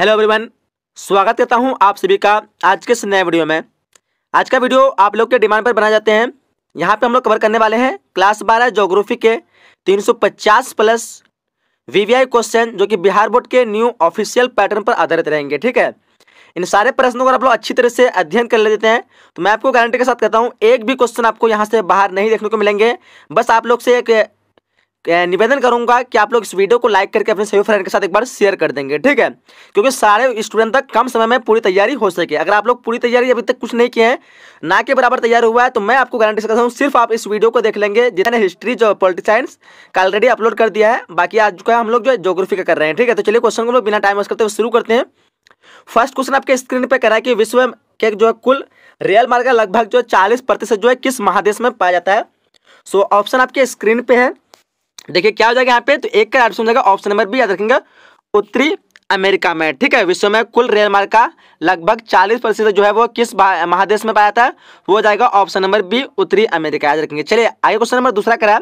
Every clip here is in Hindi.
हेलो एवरीवन स्वागत करता हूं आप सभी का आज के इस नए वीडियो में आज का वीडियो आप लोग के डिमांड पर बनाए जाते हैं यहां पे हम लोग कवर करने वाले हैं क्लास बारह जोग्राफी के 350 प्लस वीवीआई क्वेश्चन जो कि बिहार बोर्ड के न्यू ऑफिशियल पैटर्न पर आधारित रहेंगे ठीक है इन सारे प्रश्नों का आप लोग अच्छी तरह से अध्ययन कर लेते हैं तो मैं आपको गारंटी के साथ कहता हूँ एक भी क्वेश्चन आपको यहाँ से बाहर नहीं देखने को मिलेंगे बस आप लोग से एक निवेदन करूंगा कि आप लोग इस वीडियो को लाइक करके अपने सभी फ्रेंड के साथ एक बार शेयर कर देंगे ठीक है क्योंकि सारे स्टूडेंट तक कम समय में पूरी तैयारी हो सके अगर आप लोग पूरी तैयारी अभी तक कुछ नहीं किए हैं ना के बराबर तैयार हुआ है तो मैं आपको गारंटी करता हूँ सिर्फ आप इस वीडियो को देख लेंगे जितने हिस्ट्री जो पोलिटिक साइंस का ऑलरेडी अपलोड कर दिया है बाकी आज का हम लोग जो है जोग्राफी का कर रहे हैं ठीक है तो चलिए क्वेश्चन को लोग बिना टाइम वेस्ट करते हुए शुरू करते हैं फर्स्ट क्वेश्चन आपके स्क्रीन पर करा है कि विश्व के जो है कुल रेल मार्ग का लगभग जो है चालीस प्रतिशत जो है किस महादेश में पाया जाता है सो ऑप्शन आपके स्क्रीन पे है देखिए क्या हो जाएगा यहाँ पे तो एक का ऑप्शन हो जाएगा ऑप्शन नंबर बी याद रखेंगे उत्तरी अमेरिका में ठीक है विश्व में कुल रेल मार्ग का लगभग 40 प्रतिशत जो है वो किस महादेश में पाया जाता है वो जाएगा ऑप्शन नंबर बी उत्तरी अमेरिका याद रखेंगे चलिए आगे क्वेश्चन नंबर दूसरा करा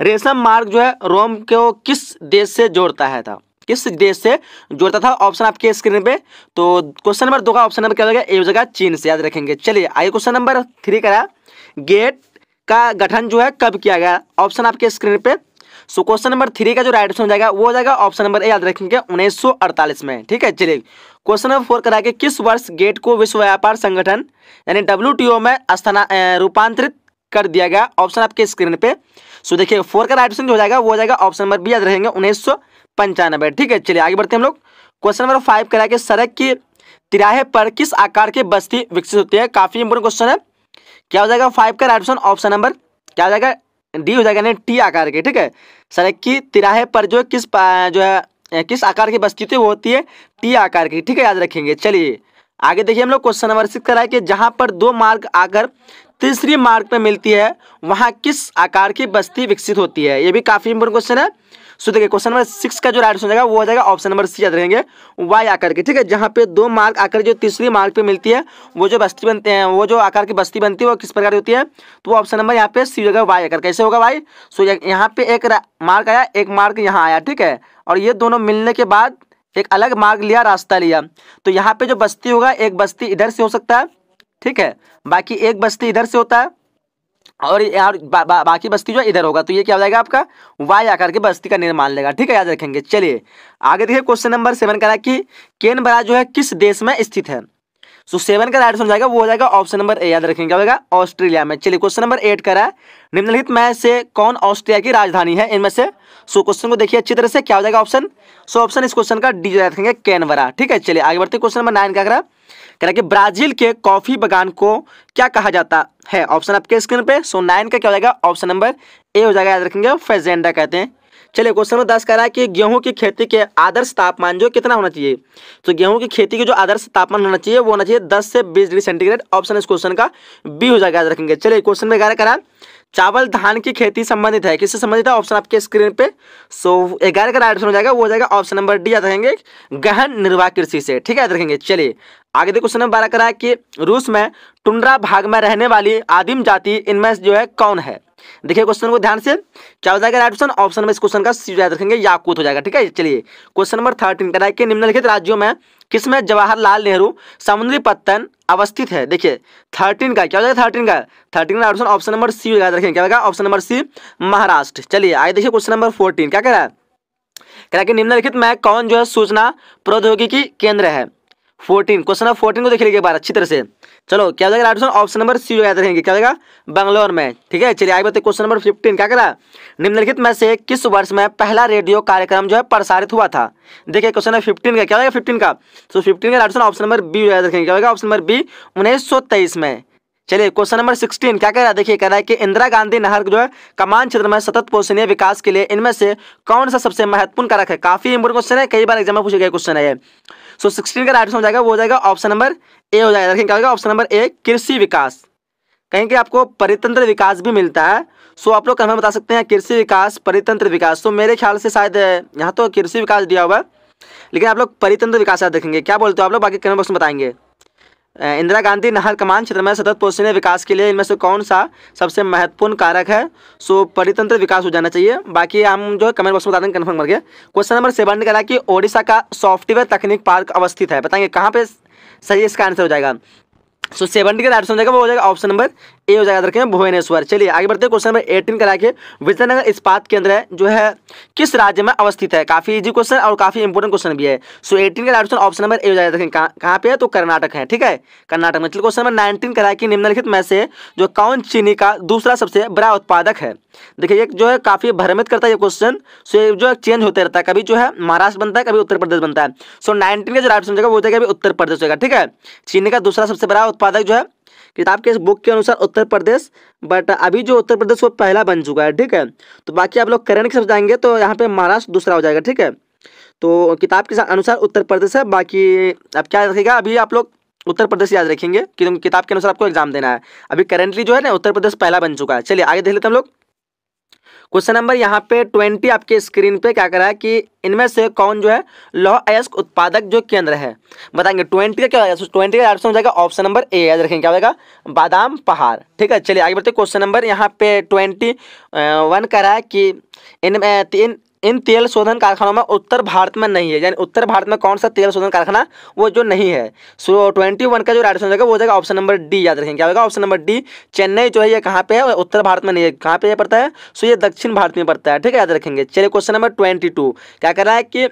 रेशम मार्ग जो है रोम को किस देश से जोड़ता है था किस देश से जोड़ता था ऑप्शन आपके स्क्रीन पे तो क्वेश्चन नंबर दो का ऑप्शन नंबर क्या हो जाएगा हो जाएगा चीन से याद रखेंगे चलिए आगे क्वेश्चन नंबर थ्री करा गेट का गठन जो है कब किया गया ऑप्शन आपके स्क्रीन पे सो क्वेश्चन नंबर थ्री का जो राइट ऑप्शन हो जाएगा वो हो जाएगा ऑप्शन नंबर ए याद रखेंगे उन्नीस में ठीक है चलिए क्वेश्चन नंबर फोर करा के किस वर्ष गेट को विश्व व्यापार संगठन यानी डब्ल्यू में स्थान रूपांतरित कर दिया गया ऑप्शन आपके स्क्रीन पे सो देखिए फोर का राइट ऑप्शन हो जाएगा वो हो जाएगा ऑप्शन नंबर बी याद रहेंगे उन्नीस ठीक है चलिए आगे बढ़ते हैं हम लोग क्वेश्चन नंबर फाइव करा के सड़क की तिराहे पर किस आकार की बस्ती विकसित होती है काफी इंपोर्टेंट क्वेश्चन है क्या हो जाएगा फाइव का राइट ऑप्शन ऑप्शन नंबर क्या हो जाएगा डी हो जाएगा यानी टी आकार के ठीक है सड़क की तिराहे पर जो किस जो है किस आकार की बस्ती होती है वो होती है टी आकार की ठीक है याद रखेंगे चलिए आगे देखिए हम लोग क्वेश्चन नंबर सिक्स कराए कि जहाँ पर दो मार्ग आकर तीसरी मार्ग पर मिलती है वहाँ किस आकार की बस्ती विकसित होती है ये भी काफ़ी इंपोर्टेंट क्वेश्चन है सो देखिए क्वेश्चन नंबर सिक्स का जो राइट ऑप्शन जाएगा वो हो जाएगा ऑप्शन नंबर सी याद रहेंगे वाई आकर के ठीक है जहाँ पे दो मार्ग आकर जो तीसरी मार्ग पे मिलती है वो जो बस्ती बनते हैं वो जो आकार की बस्ती बनती है वो किस प्रकार होती है तो ऑप्शन नंबर यहाँ पे सी होगा वाई आकर कैसे होगा वाई सो यहाँ पे एक मार्ग आया एक मार्ग यहाँ आया ठीक है और ये दोनों मिलने के बाद एक अलग मार्ग लिया रास्ता लिया तो यहाँ पे जो बस्ती होगा एक बस्ती इधर से हो सकता है ठीक है बाकी एक बस्ती इधर से होता है और यार बा, बा, बाकी बस्ती जो इधर होगा तो ये क्या हो जाएगा आपका वाई आकार की बस्ती का निर्माण लेगा ठीक है याद रखेंगे चलिए आगे देखिए क्वेश्चन नंबर सेवन का कि केन कि जो है किस देश में स्थित है सो सेवन का राइट हो जाएगा वो हो जाएगा ऑप्शन नंबर ए याद रखेंगे क्या होगा ऑस्ट्रेलिया में चलिए क्वेश्चन नंबर एट कह रहा है निम्नलिखित में से कौन ऑस्ट्रिया की राजधानी है इनमें से सो क्वेश्चन को देखिए अच्छी तरह से क्या हो जाएगा ऑप्शन सो ऑप्शन इस क्वेश्चन का डी जो रखेंगे कैनवरा ठीक है चलिए आगे बढ़ते क्वेश्चन नंबर नाइन का करा कह रहा कि ब्राजील के कॉफी बगान को क्या कहा जाता है ऑप्शन आपके स्क्रीन पे सो नाइन का क्या हो जाएगा ऑप्शन नंबर ए हो जाएगा याद रखेंगे फेजेंडा कहते हैं चलिए क्वेश्चन नंबर दस कह रहा है कि गेहूं की खेती के आदर्श तापमान जो कितना होना चाहिए तो गेहूं की खेती के जो आदर्श तापमान होना चाहिए वो होना चाहिए दस से बीस डिग्री सेंटीग्रेड ऑप्शन इस क्वेश्चन का बी हो जाएगा याद रखेंगे चलिए क्वेश्चन में ग्यारह कह रहा है चावल धान की खेती संबंधित है किससे संबंधित है ऑप्शन आपके स्क्रीन पे सो ग्यारह का राइट ऑप्शन हो जाएगा वो हो जाएगा ऑप्शन नंबर डी याद रखेंगे गहन निर्वाह कृषि से ठीक है याद रखेंगे चलिए आगे देखो क्वेश्चन बारह करा है कि रूस में टुंड्रा भाग में रहने वाली आदिम जाति इनमें जो है कौन है देखिए क्वेश्चन को ध्यान से क्या हो जाएगा राइट ऑप्शन ऑप्शन में इस क्वेश्चन का सी याद रखेंगे याकूत हो जाएगा ठीक है चलिए क्वेश्चन नंबर थर्टीन कह रहा है निम्नलिखित राज्यों में किसमें जवाहरलाल नेहरू समुद्री पत्तन अवस्थित है देखिए थर्टीन का क्या हो जाएगा थर्टीन का थर्टीन का ऑप्शन ऑप्शन नंबर सी याद रखेंगे क्या होगा ऑप्शन नंबर सी महाराष्ट्र चलिए आइए देखिए क्वेश्चन नंबर फोर्टीन क्या कह रहा है कह रहा है कि निम्नलिखित में कौन जो है सूचना प्रौद्योगिकी केंद्र है फोर्टीन क्वेश्चन नंबर फोर्टीन को देख लीजिए एक बार अच्छी तरह से चलो क्या हो जाएगा right option option number C जो याद रहेंगे क्या हो जाएगा बंगलोर में ठीक है चलिए आगे बताते क्वेश्चन नंबर फिफ्टीन क्या करा निम्नलिखित में से किस वर्ष में पहला रेडियो कार्यक्रम जो है प्रसारित हुआ था देखिए क्वेश्चन नंबर फिफ्टीन का क्या होगा फिफ्टीन का तो फिफ्टीन का राइट ऑप्शन नंबर बी याद रखेंगे क्या होगा ऑप्शन नंबर बी उन्नीस में चलिए क्वेश्चन नंबर सिक्सटीन क्या कह रहा है देखिए कह रहा है कि इंदिरा गांधी नहर जो है कमान क्षेत्र में सतत पोषणीय विकास के लिए इनमें से कौन सा सबसे महत्वपूर्ण कारक है काफी इंपोर्टेंट क्वेश्चन है कई बार एग्जाम में पूछे गए क्वेश्चन है सो सिक्सटीन का राइट हो जाएगा वो हो जाएगा ऑप्शन नंबर ए हो जाएगा क्या होगा ऑप्शन नंबर ए कृषि विकास कहीं कि आपको परितंत्र विकास भी मिलता है सो आप लोग कन्फर्म बता सकते हैं कृषि विकास परितंत्र विकास सो मेरे ख्याल से शायद यहाँ तो कृषि विकास दिया हुआ है लेकिन आप लोग परितंत्र विकास देखेंगे क्या बोलते हो आप लोग बाकी कमेंट बॉक्स में बताएंगे इंदिरा गांधी नहर कमान क्षेत्र में सतत पोषणीय विकास के लिए इनमें से कौन सा सबसे महत्वपूर्ण कारक है सो परितंत्र विकास हो जाना चाहिए बाकी हम जो है कमेंट बॉक्स में बता देंगे कन्फर्म करके क्वेश्चन नंबर सेवन ने कहा कि ओडिशा का सॉफ्टवेयर तकनीक पार्क अवस्थित है बताएंगे कहाँ पे सही इसका आंसर हो जाएगा सो सेवन का आंसर हो जाएगा वो हो जाएगा ऑप्शन नंबर ए हो जाएगा रखें भुवनेश्वर चलिए आगे बढ़ते हैं क्वेश्चन नंबर एटीन का के विजयनगर इस्पात केंद्र है जो है किस राज्य में अवस्थित है काफी इजी क्वेश्चन और काफी इंपोर्टेंट क्वेश्चन भी है सो एटीन का ऑप्शन ऑप्शन नंबर ए हो जाएगा देखें कहाँ पे है तो कर्नाटक है ठीक है कर्नाटक में चलिए क्वेश्चन नंबर नाइनटीन का के निम्नलिखित में से जो कौन चीनी का दूसरा सबसे बड़ा उत्पादक है देखिए जो है काफी भ्रमित करता है ये क्वेश्चन सो ये जो चेंज होते रहता है कभी जो है महाराष्ट्र बनता है कभी उत्तर प्रदेश बनता है सो नाइनटीन का जो ऑप्शन होगा वो हो जाएगा उत्तर प्रदेश होगा ठीक है चीनी का दूसरा सबसे बड़ा उत्पादक जो है किताब के इस बुक के अनुसार उत्तर प्रदेश बट अभी जो उत्तर प्रदेश वो पहला बन चुका है ठीक है तो बाकी आप लोग करंट की तरफ जाएंगे तो यहाँ पे महाराष्ट्र दूसरा हो जाएगा ठीक है तो किताब के अनुसार उत्तर प्रदेश है बाकी अब क्या रखेगा अभी आप लोग उत्तर प्रदेश याद रखेंगे कि किताब के अनुसार आपको एग्जाम देना है अभी करेंटली जो है ना उत्तर प्रदेश पहला बन चुका है चलिए आगे देख लेते हम लोग क्वेश्चन नंबर यहाँ पे ट्वेंटी आपके स्क्रीन पे क्या कर रहा है कि इनमें से कौन जो है लौह अयस्क उत्पादक जो केंद्र है बताएंगे ट्वेंटी का क्या ट्वेंटी का ऑप्शन हो जाएगा ऑप्शन नंबर ए याद रखेंगे क्या हो जाएगा बादाम पहाड़ ठीक है चलिए आगे बढ़ते क्वेश्चन नंबर यहाँ पे ट्वेंटी वन करा रहा है कि इन तीन इन तेल शोधन कारखानों में उत्तर भारत में नहीं है यानी उत्तर भारत में कौन सा तेल शोधन कारखाना वो जो नहीं है सो ट्वेंटी वन का जो राइट होगा वो जाएगा ऑप्शन नंबर डी याद रखेंगे क्या होगा ऑप्शन नंबर डी चेन्नई जो है ये कहाँ पे है उत्तर भारत में नहीं है कहाँ पे ये पड़ता है सो ये दक्षिण भारत में पड़ता है ठीक है याद रखेंगे चलिए क्वेश्चन नंबर ट्वेंटी क्या कर रहा है कि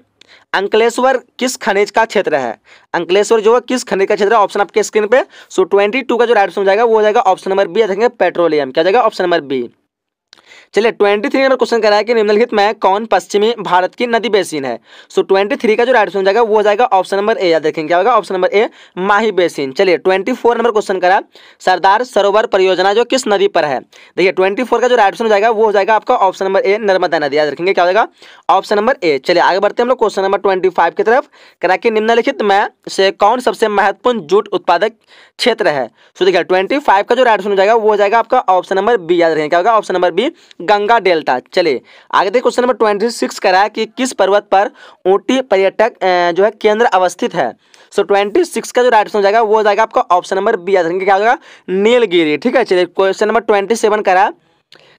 अंकलेश्वर किस खनिज का क्षेत्र है अंकलेश्वर जो है किस खनिज का क्षेत्र है ऑप्शन आपके स्क्रीन पे सो ट्वेंटी का जो राइट हो जाएगा वो जाएगा ऑप्शन नंबर बी देखेंगे पेट्रोलियम क्या जाएगा ऑप्शन नंबर बी चलिए ट्वेंटी थ्री नंबर क्वेश्चन कराया कि निम्नलिखित में कौन पश्चिमी भारत की नदी बेसिन है सो ट्वेंटी थ्री का जो राइट ऑप्शन जाएगा वो जाएगा ऑप्शन नंबर ए याद देखेंगे क्या होगा option number A Mahi basin चलिए ट्वेंटी फोर नंबर क्वेश्चन करा सरदार सरोवर परियोजना जो किस नदी पर है देखिए ट्वेंटी का जो राइट ऑप्शन जाएगा वो हो जाएगा आपका ऑप्शन नंबर ए नर्मदा नदी याद रखेंगे क्या होगा ऑप्शन नंबर ए चलिए आगे बढ़ते हम लोग क्वेश्चन नंबर ट्वेंटी की तरफ करा कि निम्नलिखित में से कौन सबसे महत्वपूर्ण जूट उत्पादक क्षेत्र है सो देखिए ट्वेंटी का जो राइट ऑप्शन हो जाएगा वो हो जाएगा आपका ऑप्शन नंबर बी याद रखेंगे क्या होगा option number B Ganga delta चलिए आगे देखिए क्वेश्चन नंबर ट्वेंटी सिक्स कराया कि किस पर्वत पर ऊटी पर्यटक जो है केंद्र अवस्थित है सो ट्वेंटी सिक्स का जो राइट हो जाएगा वो हो जाएगा आपका ऑप्शन नंबर बी आधार क्या होगा नीलगिरी ठीक है चलिए क्वेश्चन नंबर ट्वेंटी सेवन करा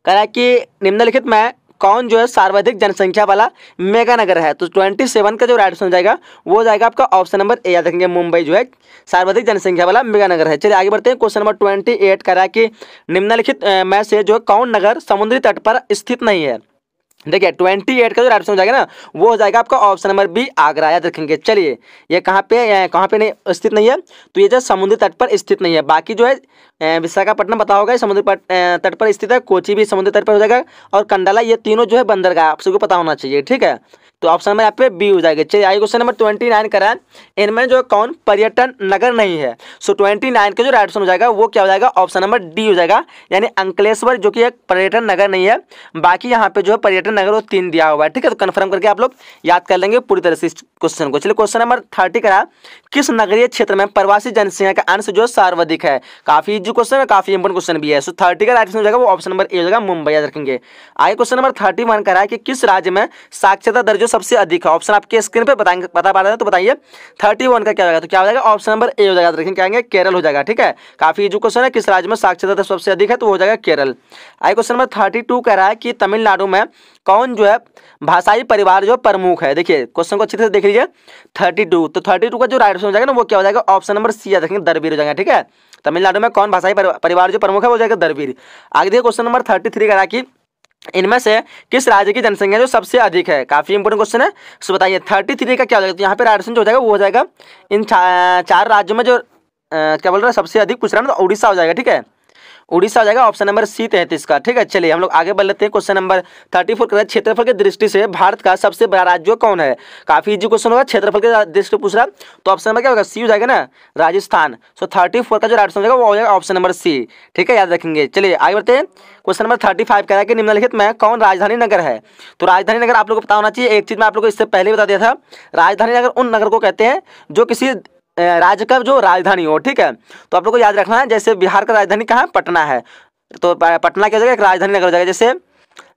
करा कि निम्नलिखित में कौन जो है सर्वाधिक जनसंख्या वाला मेगा नगर है तो ट्वेंटी सेवन का जो राइट ऑप्शन जाएगा वो जाएगा आपका ऑप्शन नंबर ए याद रखेंगे मुंबई जो है सर्वाधिक जनसंख्या वाला मेगा नगर है चलिए आगे बढ़ते हैं क्वेश्चन नंबर ट्वेंटी एट कह रहा है कि निम्नलिखित में से जो है कौन नगर समुद्री तट पर स्थित नहीं है देखिए ट्वेंटी एट का जो ऑप्शन हो जाएगा ना वो हो जाएगा आपका ऑप्शन नंबर बी आगरा याद रखेंगे चलिए ये कहाँ पे कहाँ पे नहीं स्थित नहीं है तो ये जो समुद्री तट पर स्थित नहीं है बाकी जो है विशाखापट्टनम पता होगा समुद्री तट पर स्थित है कोची भी समुद्री तट पर हो जाएगा और कंडाला ये तीनों जो है बंदरगाह आप सबको पता होना चाहिए ठीक है तो ऑप्शन नंबर यहाँ पे बी हो जाएगा चलिए आइए क्वेश्चन नंबर ट्वेंटी नाइन करा इनमें जो कौन पर्यटन नगर नहीं है सो ट्वेंटी नाइन का जो राइट ऑप्शन हो जाएगा वो क्या हो जाएगा ऑप्शन नंबर डी हो जाएगा यानी अंकलेश्वर जो कि एक पर्यटन नगर नहीं है बाकी यहाँ पे जो है पर्यटन नगर वो तीन दिया हुआ है ठीक है तो कन्फर्म करके आप लोग याद कर लेंगे पूरी तरह से इस क्वेश्चन को चलिए क्वेश्चन नंबर थर्टी करा किस नगरीय क्षेत्र में प्रवासी जनसंख्या का अंश जो सर्वाधिक है काफी इजी क्वेश्चन है काफी इंपोर्टेंट क्वेश्चन भी है सो थर्टी का राइट आंसर हो जाएगा वो ऑप्शन नंबर ए जाएगा मुंबई याद रखेंगे आगे क्वेश्चन नंबर थर्टी वन का रहा है कि किस राज्य में साक्षरता दर जो सबसे अधिक है ऑप्शन आपके स्क्रीन पर बताएंगे बता पा रहे हैं तो बताइए थर्टी वन का क्या होगा तो क्या हो जाएगा ऑप्शन नंबर ए हो जाएगा रखेंगे क्या केरल हो जाएगा ठीक है काफी इजी क्वेश्चन है किस राज्य में साक्षरता सबसे अधिक है तो हो जाएगा केरल आगे क्वेश्चन नंबर थर्टी टू कह रहा है कि तमिलनाडु में कौन जो है भाषाई परिवार जो प्रमुख है देखिए क्वेश्चन को अच्छे से देख लीजिए थर्टी टू तो थर्टी टू का जो राइट ऑप्शन हो जाएगा ना वो क्या हो जाएगा ऑप्शन नंबर सी आ देखेंगे दरबीर हो जाएगा ठीक है तमिलनाडु में कौन भाषाई परिवार जो प्रमुख है वो जाएगा दरबीर आगे देखिए क्वेश्चन नंबर थर्टी थ्री का कि इनमें से किस राज्य की जनसंख्या जो सबसे अधिक है काफी इंपोर्टेंट क्वेश्चन है सो बताइए थर्टी थ्री का क्या हो जाएगा तो यहाँ पे राइट ऑप्शन जो हो जाएगा वो हो जाएगा इन चार राज्यों में जो क्या बोल रहा है सबसे अधिक पूछ रहा है ना तो उड़ीसा हो जाएगा ठीक है उड़ीसा हो जाएगा ऑप्शन नंबर सी तैंतीस का ठीक है चलिए हम लोग आगे बढ़ लेते हैं क्वेश्चन नंबर थर्टी फोर क्षेत्रफल की दृष्टि से भारत का सबसे बड़ा राज्य कौन है काफी इजी क्वेश्चन होगा क्षेत्रफल के दृष्टि पूछ रहा तो ऑप्शन नंबर क्या होगा सी हो जाएगा ना राजस्थान सो थर्टी फोर का जो राइट हो होगा वो हो जाएगा ऑप्शन नंबर सी ठीक है याद रखेंगे चलिए आगे बढ़ते हैं क्वेश्चन नंबर थर्टी फाइव कह रहा है कि निम्नलिखित में कौन राजधानी नगर है तो राजधानी नगर आप लोगों को पता होना चाहिए एक चीज मैं आप लोगों को इससे पहले बता दिया था राजधानी नगर उन नगर को कहते हैं जो किसी राज्य का जो राजधानी हो ठीक है तो आप लोग को याद रखना है जैसे बिहार का राजधानी कहाँ है पटना है तो पटना की जगह एक राजधानी नगर हो जाएगा जैसे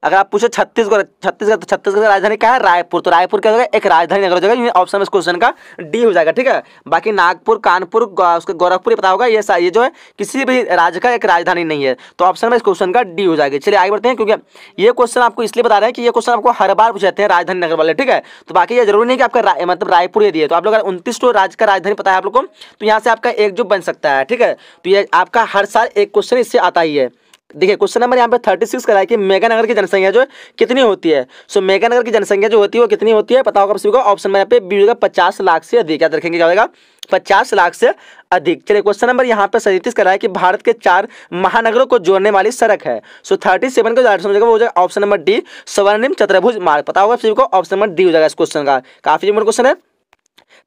अगर आप पूछे छत्तीसगढ़ छत्तीसगढ़ तो छत्तीसगढ़ की राजधानी क्या है रायपुर तो रायपुर क्या हो जाएगा एक राजधानी नगर हो जाएगा ऑप्शन में इस क्वेश्चन का डी हो जाएगा ठीक है बाकी नागपुर कानपुर उसके गोरखपुर पता होगा ये ये जो है किसी भी राज्य का एक राजधानी नहीं है तो ऑप्शन में इस क्वेश्चन का डी हो जाएगा चलिए आगे बढ़ते हैं क्योंकि ये क्वेश्चन आपको इसलिए बता रहे हैं कि ये क्वेश्चन आपको हर बार पूछ जाते हैं राजधानी नगर वाले ठीक है तो बाकी ये जरूरी नहीं कि आपका मतलब रायपुर ये दिए तो आप लोग अगर उनतीस तो राज्य का राजधानी पता है आप लोग को तो यहाँ से आपका एक जो बन सकता है ठीक है तो ये आपका हर साल एक क्वेश्चन इससे आता ही है देखिए क्वेश्चन नंबर यहाँ पे थर्टी सिक्स कराया कि मेगानगर की जनसंख्या जो है कितनी होती है सो so, मेगानगर की जनसंख्या जो होती है वो कितनी होती है पता होगा सभी को ऑप्शन में यहाँ पे बी होगा पचास लाख से अधिक याद रखेंगे क्या होगा पचास लाख से अधिक चलिए क्वेश्चन नंबर यहाँ पे सैंतीस कराया कि भारत के चार महानगरों को जोड़ने वाली सड़क है सो थर्टी सेवन का हो जाएगा ऑप्शन नंबर डी स्वर्णिम चतुर्भुज मार्ग पता होगा सभी को ऑप्शन नंबर डी हो जाएगा इस क्वेश्चन का काफी इंपोर्टेंट क्वेश्चन है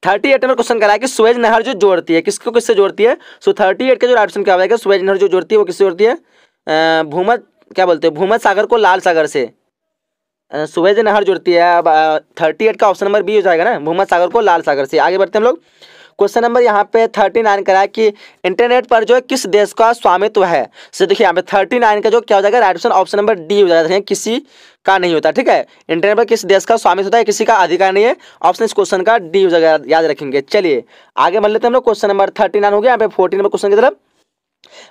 थर्टी एट नंबर क्वेश्चन कराया कि स्वेज नहर जो जोड़ती है किसको किससे जोड़ती है सो थर्टी एट का जो ऑप्शन क्या होगा स्वेज नहर जो जोड़ती है वो किससे जोड़ती है भूमत क्या बोलते हैं भूमत सागर को लाल सागर से सुबह नहर जुड़ती है अब थर्टी एट का ऑप्शन नंबर बी हो जाएगा ना भूमत सागर को लाल सागर से आगे बढ़ते हैं हम लोग क्वेश्चन नंबर यहाँ पे थर्टी नाइन का है कि इंटरनेट पर जो है किस देश का स्वामित्व है सर देखिए यहाँ पे थर्टी नाइन का जो क्या हो जाएगा right option option number D हो जाएगा किसी का नहीं होता ठीक है इंटरनेट पर किस देश का स्वामित्व होता है किसी का अधिकार नहीं है ऑप्शन इस क्वेश्चन का डी हो जाएगा याद रखेंगे चलिए आगे मान लेते हैं हम लोग क्वेश्चन नंबर थर्टी नाइन हो गया यहाँ पे फोर्टी नंबर क्वेश्चन की तरफ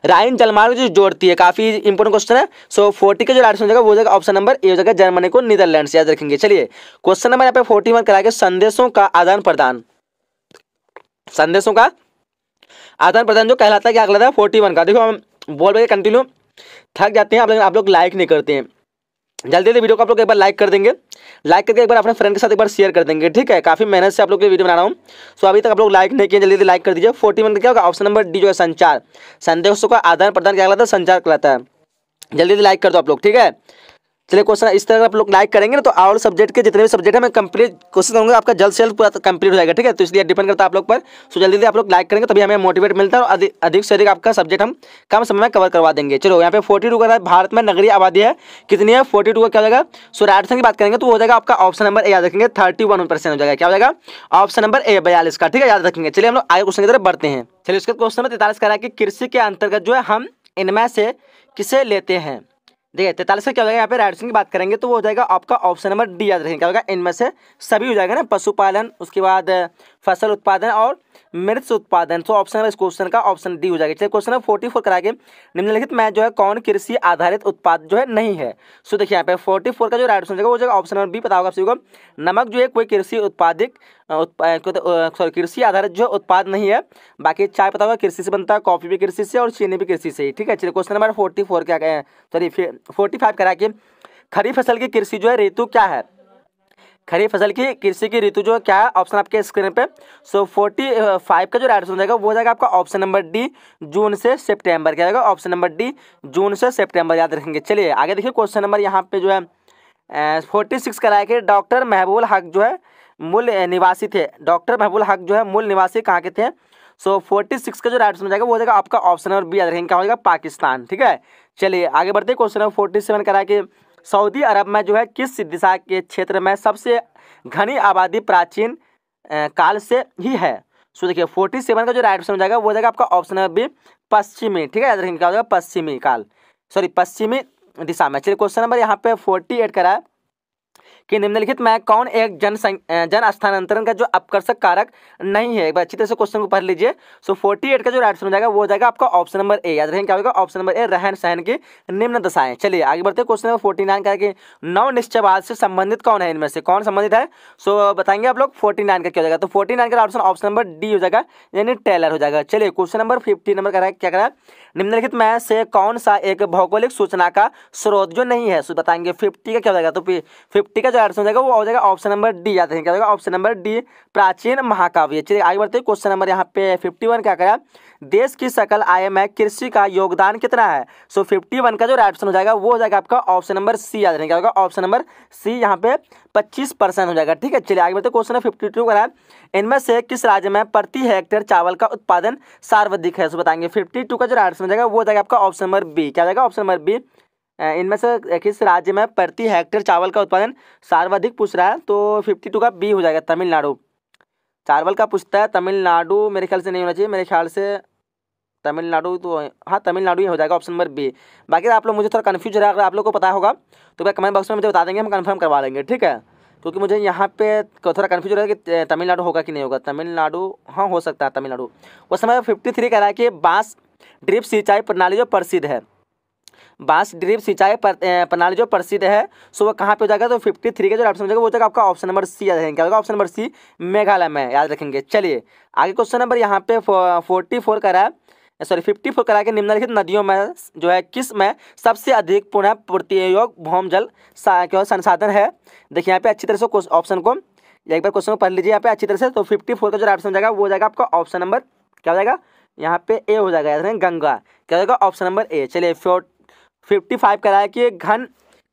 राइन जलमार्ग जो जोड़ती है काफी इंपोर्टेंट क्वेश्चन है सो so, फोर्टी का जो राइट होगा वो जगह ऑप्शन नंबर ए हो जाएगा जर्मनी को नीदरलैंड याद रखेंगे चलिए क्वेश्चन नंबर यहाँ पे फोर्टी वन करा के संदेशों का आदान प्रदान संदेशों का आदान प्रदान जो कहलाता है क्या कहलाता है फोर्टी वन का देखो हम बोल रहे कंटिन्यू थक जाते हैं आप लोग लाइक नहीं करते हैं जल्दी से वीडियो को आप लोग एक बार लाइक कर देंगे लाइक करके एक बार अपने फ्रेंड के साथ एक बार शेयर कर देंगे ठीक है काफ़ी मेहनत से आप लोग के वीडियो बना रहा हूँ सो अभी तक आप लोग लाइक नहीं किए जल्दी जल्दी लाइक कर दीजिए फोर्टी वन क्या होगा ऑप्शन नंबर डी जो है संचार संदेशों का आदान प्रदान क्या कहलाता है संचार कहलाता है जल्दी जल्दी लाइक कर दो आप लोग ठीक है चलिए क्वेश्चन इस तरह आप लोग लाइक करेंगे ना तो और सब्जेक्ट के जितने भी सब्जेक्ट है मैं कंप्लीट कोशिश करूँगा आपका जल्द से जल्द पूरा कंप्लीट हो जाएगा ठीक है तो इसलिए डिपेंड करता है आप लोग पर सो जल्दी जल्दी आप लोग लाइक करेंगे तभी हमें मोटिवेट मिलता है और अधिक से अधिक आपका सब्जेक्ट हम कम समय में कवर करवा देंगे चलो यहाँ पे फोर्टी टू का भारत में नगरीय आबादी है कितनी है फोर्टी टू का क्या हो जाएगा सो राइट की बात करेंगे तो हो जाएगा आपका ऑप्शन नंबर ए याद रखेंगे थर्टी वन परसेंट हो जाएगा क्या हो जाएगा ऑप्शन नंबर ए बयालीस का ठीक है याद रखेंगे चलिए हम लोग आगे क्वेश्चन की तरफ बढ़ते हैं चलिए उसके क्वेश्चन नंबर तैतालीस कह रहा है कि कृषि के अंतर्गत जो है हम इनमें से किसे लेते हैं देखिए तैतालीस का क्या हो जाएगा यहाँ पे राइट की बात करेंगे तो वो हो जाएगा आपका ऑप्शन नंबर डी याद रखेंगे क्या होगा इनमें से सभी हो जाएगा ना पशुपालन उसके बाद फसल उत्पादन और मिर्च उत्पादन सो ऑप्शन इस क्वेश्चन का ऑप्शन डी हो जाएगा चलिए क्वेश्चन फोर्टी फोर करा के निम्नलिखित में जो है कौन कृषि आधारित उत्पाद जो है नहीं है सो देखिए यहाँ पे फोर्टी फोर का जो राइट ऑप्शन वो जाएगा ऑप्शन नंबर बी पता होगा नमक जो है कोई कृषि उत्पादित सॉरी तो, कृषि आधारित जो उत्पाद नहीं है बाकी चाय पता होगा कृषि से बनता है कॉफी भी कृषि से और चीनी भी कृषि से ही ठीक है चलिए क्वेश्चन नंबर फोर्टी फोर क्या सॉरी फोर्टी फाइव करा के खरीफ फसल की कृषि जो है ऋतु क्या है खरीफ फसल की कृषि की ऋतु जो क्या है ऑप्शन आपके स्क्रीन पे सो फोर्टी फाइव का जो राइट आंसर रहेगा वो हो जाएगा आपका ऑप्शन नंबर डी जून से सितंबर क्या जाएगा ऑप्शन नंबर डी जून से सितंबर याद रखेंगे चलिए आगे देखिए क्वेश्चन नंबर यहाँ पे जो है फोर्टी uh, सिक्स का रहेगा डॉक्टर महबूल हक जो है मूल uh, निवासी थे डॉक्टर महबूल हक जो है मूल निवासी कहाँ के थे सो फोर्टी सिक्स का जो राइट आंसर जाएगा वो जाएगा आपका ऑप्शन नंबर बी याद रखेंगे क्या हो जाएगा पाकिस्तान ठीक है चलिए आगे बढ़ते क्वेश्चन नंबर फोर्टी सेवन करा कि सऊदी अरब में जो है किस दिशा के क्षेत्र में सबसे घनी आबादी प्राचीन काल से ही है सो देखिए फोर्टी सेवन का जो राइट ऑप्शन हो जाएगा वो जाएगा आपका ऑप्शन है बी पश्चिमी ठीक है याद रखेंगे क्या हो जाएगा पश्चिमी काल सॉरी पश्चिमी दिशा में चलिए क्वेश्चन नंबर यहाँ पे फोर्टी एट करा है कि निम्नलिखित में कौन एक जन जन स्थानांतरण का जो अपकर्षक कारक नहीं है एक बार अच्छी तरह से क्वेश्चन को पढ़ लीजिए सो फोर्टी एट का जो राइट आंसर हो जाएगा वो हो जाएगा आपका ऑप्शन नंबर ए याद रखें क्या होगा ऑप्शन नंबर ए रहन सहन की निम्न दशाएं चलिए आगे बढ़ते क्वेश्चन नंबर फोर्टी नाइन का नव नौ निश्चयवाद से संबंधित कौन है इनमें से कौन संबंधित है सो बताएंगे आप लोग फोर्टी नाइन का क्या हो जाएगा तो फोर्टी नाइन का ऑप्शन ऑप्शन नंबर डी हो जाएगा यानी टेलर हो जाएगा चलिए क्वेश्चन नंबर फिफ्टी नंबर का क्या करा निम्नलिखित में से कौन सा एक भौगोलिक सूचना का स्रोत जो नहीं है बताएंगे फिफ्टी का क्या हो जाएगा तो फिफ्टी का जो आंसर हो जाएगा वो हो जाएगा ऑप्शन नंबर डी याद हैं क्या होगा ऑप्शन नंबर डी प्राचीन महाकाव्य चलिए आगे बढ़ते क्वेश्चन नंबर यहाँ पे फिफ्टी वन क्या करा देश की सकल आय में कृषि का योगदान कितना है सो फिफ्टी वन का जो राइट ऑप्शन हो जाएगा वो हो जाएगा आपका ऑप्शन नंबर सी याद रहेगा होगा ऑप्शन नंबर सी यहाँ पे पच्चीस परसेंट हो जाएगा ठीक है चलिए आगे बढ़ते क्वेश्चन है फिफ्टी टू का है इनमें से किस राज्य में प्रति हेक्टेयर चावल का उत्पादन सर्वाधिक है सो बताएंगे फिफ्टी टू का जो राइट ऑप्शन हो जाएगा वो हो जाएगा आपका ऑप्शन नंबर बी क्या हो जाएगा ऑप्शन नंबर बी इनमें से किस राज्य में प्रति हेक्टेयर चावल का उत्पादन सर्वाधिक पूछ रहा है तो फिफ्टी टू का बी हो जाएगा तमिलनाडु चावल का पूछता है तमिलनाडु मेरे ख्याल से नहीं होना चाहिए मेरे ख्याल से तमिलनाडु तो हाँ तमिलनाडु ही हो जाएगा ऑप्शन नंबर बी बाकी आप लोग मुझे थोड़ा कन्फ्यूज रहा अगर आप लोग को पता होगा तो भाई कमेंट बॉक्स में मुझे बता देंगे हम कन्फर्म करवा लेंगे ठीक है क्योंकि मुझे यहाँ पे थोड़ा कन्फ्यूज रहा है कि तमिलनाडु होगा कि नहीं होगा तमिलनाडु हाँ हो सकता है तमिलनाडु उस समय फिफ्टी थ्री कह रहा है कि बांस ड्रिप सिंचाई प्रणाली जो प्रसिद्ध है बांस ड्रिप सिंचाई प्रणाली जो प्रसिद्ध है सो वो कहाँ पे हो जाएगा तो फिफ्टी थ्री का जो ऑप्शन हो जाएगा वो जाएगा आपका ऑप्शन नंबर सी याद रखेंगे होगा ऑप्शन नंबर सी मेघालय में याद रखेंगे चलिए आगे क्वेश्चन नंबर यहाँ पे फोर्टी फोर कह रहा है सॉरी फिफ्टी फोर कराए के निम्नलिखित नदियों में जो है किस में सबसे अधिक पुनः योग भौम जल संसाधन है देखिए यहाँ पे अच्छी तरह से ऑप्शन को एक बार क्वेश्चन को पढ़ लीजिए यहाँ पे अच्छी तरह से तो फिफ्टी फोर का जो ऑप्शन हो जाएगा वो हो जाएगा आपका ऑप्शन नंबर क्या हो जाएगा यहाँ पे ए हो जाएगा यानी गंगा क्या हो जाएगा ऑप्शन नंबर ए चलिए फिफ्टी फाइव कराए कि घन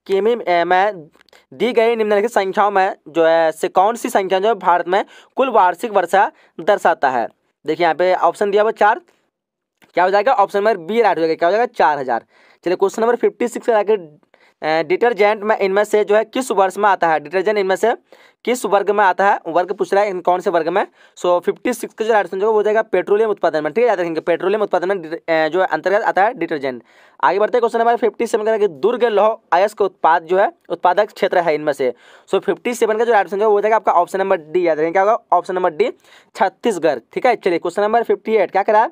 केमी में दी गई निम्नलिखित संख्याओं में जो है से कौन सी संख्या जो है भारत में कुल वार्षिक वर्षा दर्शाता है देखिए यहाँ पे ऑप्शन दिया हुआ चार क्या हो जाएगा ऑप्शन नंबर बी राइट हो जाएगा क्या हो जाएगा चार हज़ार चलिए question number fifty six detergent में इनमें से जो है किस वर्ष में आता है डिटर्जेंट इनमें से किस वर्ग में आता है वर्ग पूछ रहा है इन कौन से वर्ग में सो फिफ्टी सिक्स का जो राइट आंसर होगा वो जाएगा पेट्रोलियम उत्पादन में ठीक है याद रखेंगे पेट्रोलियम उत्पादन में जो अंतर्गत आता है डिटर्जेंट आगे बढ़ते क्वेश्चन नंबर फिफ्टी सेवन का दुर्ग लौह आयस का उत्पाद जो है उत्पादक क्षेत्र है इनमें से सो फिफ्टी सेवन का जो राइट आंसर होगा वो जाएगा आपका ऑप्शन नंबर डी याद रखेंगे क्या होगा ऑप्शन नंबर डी छत्तीसगढ़ ठीक है चलिए क्वेश्चन नंबर फिफ्टी एट क्या करा है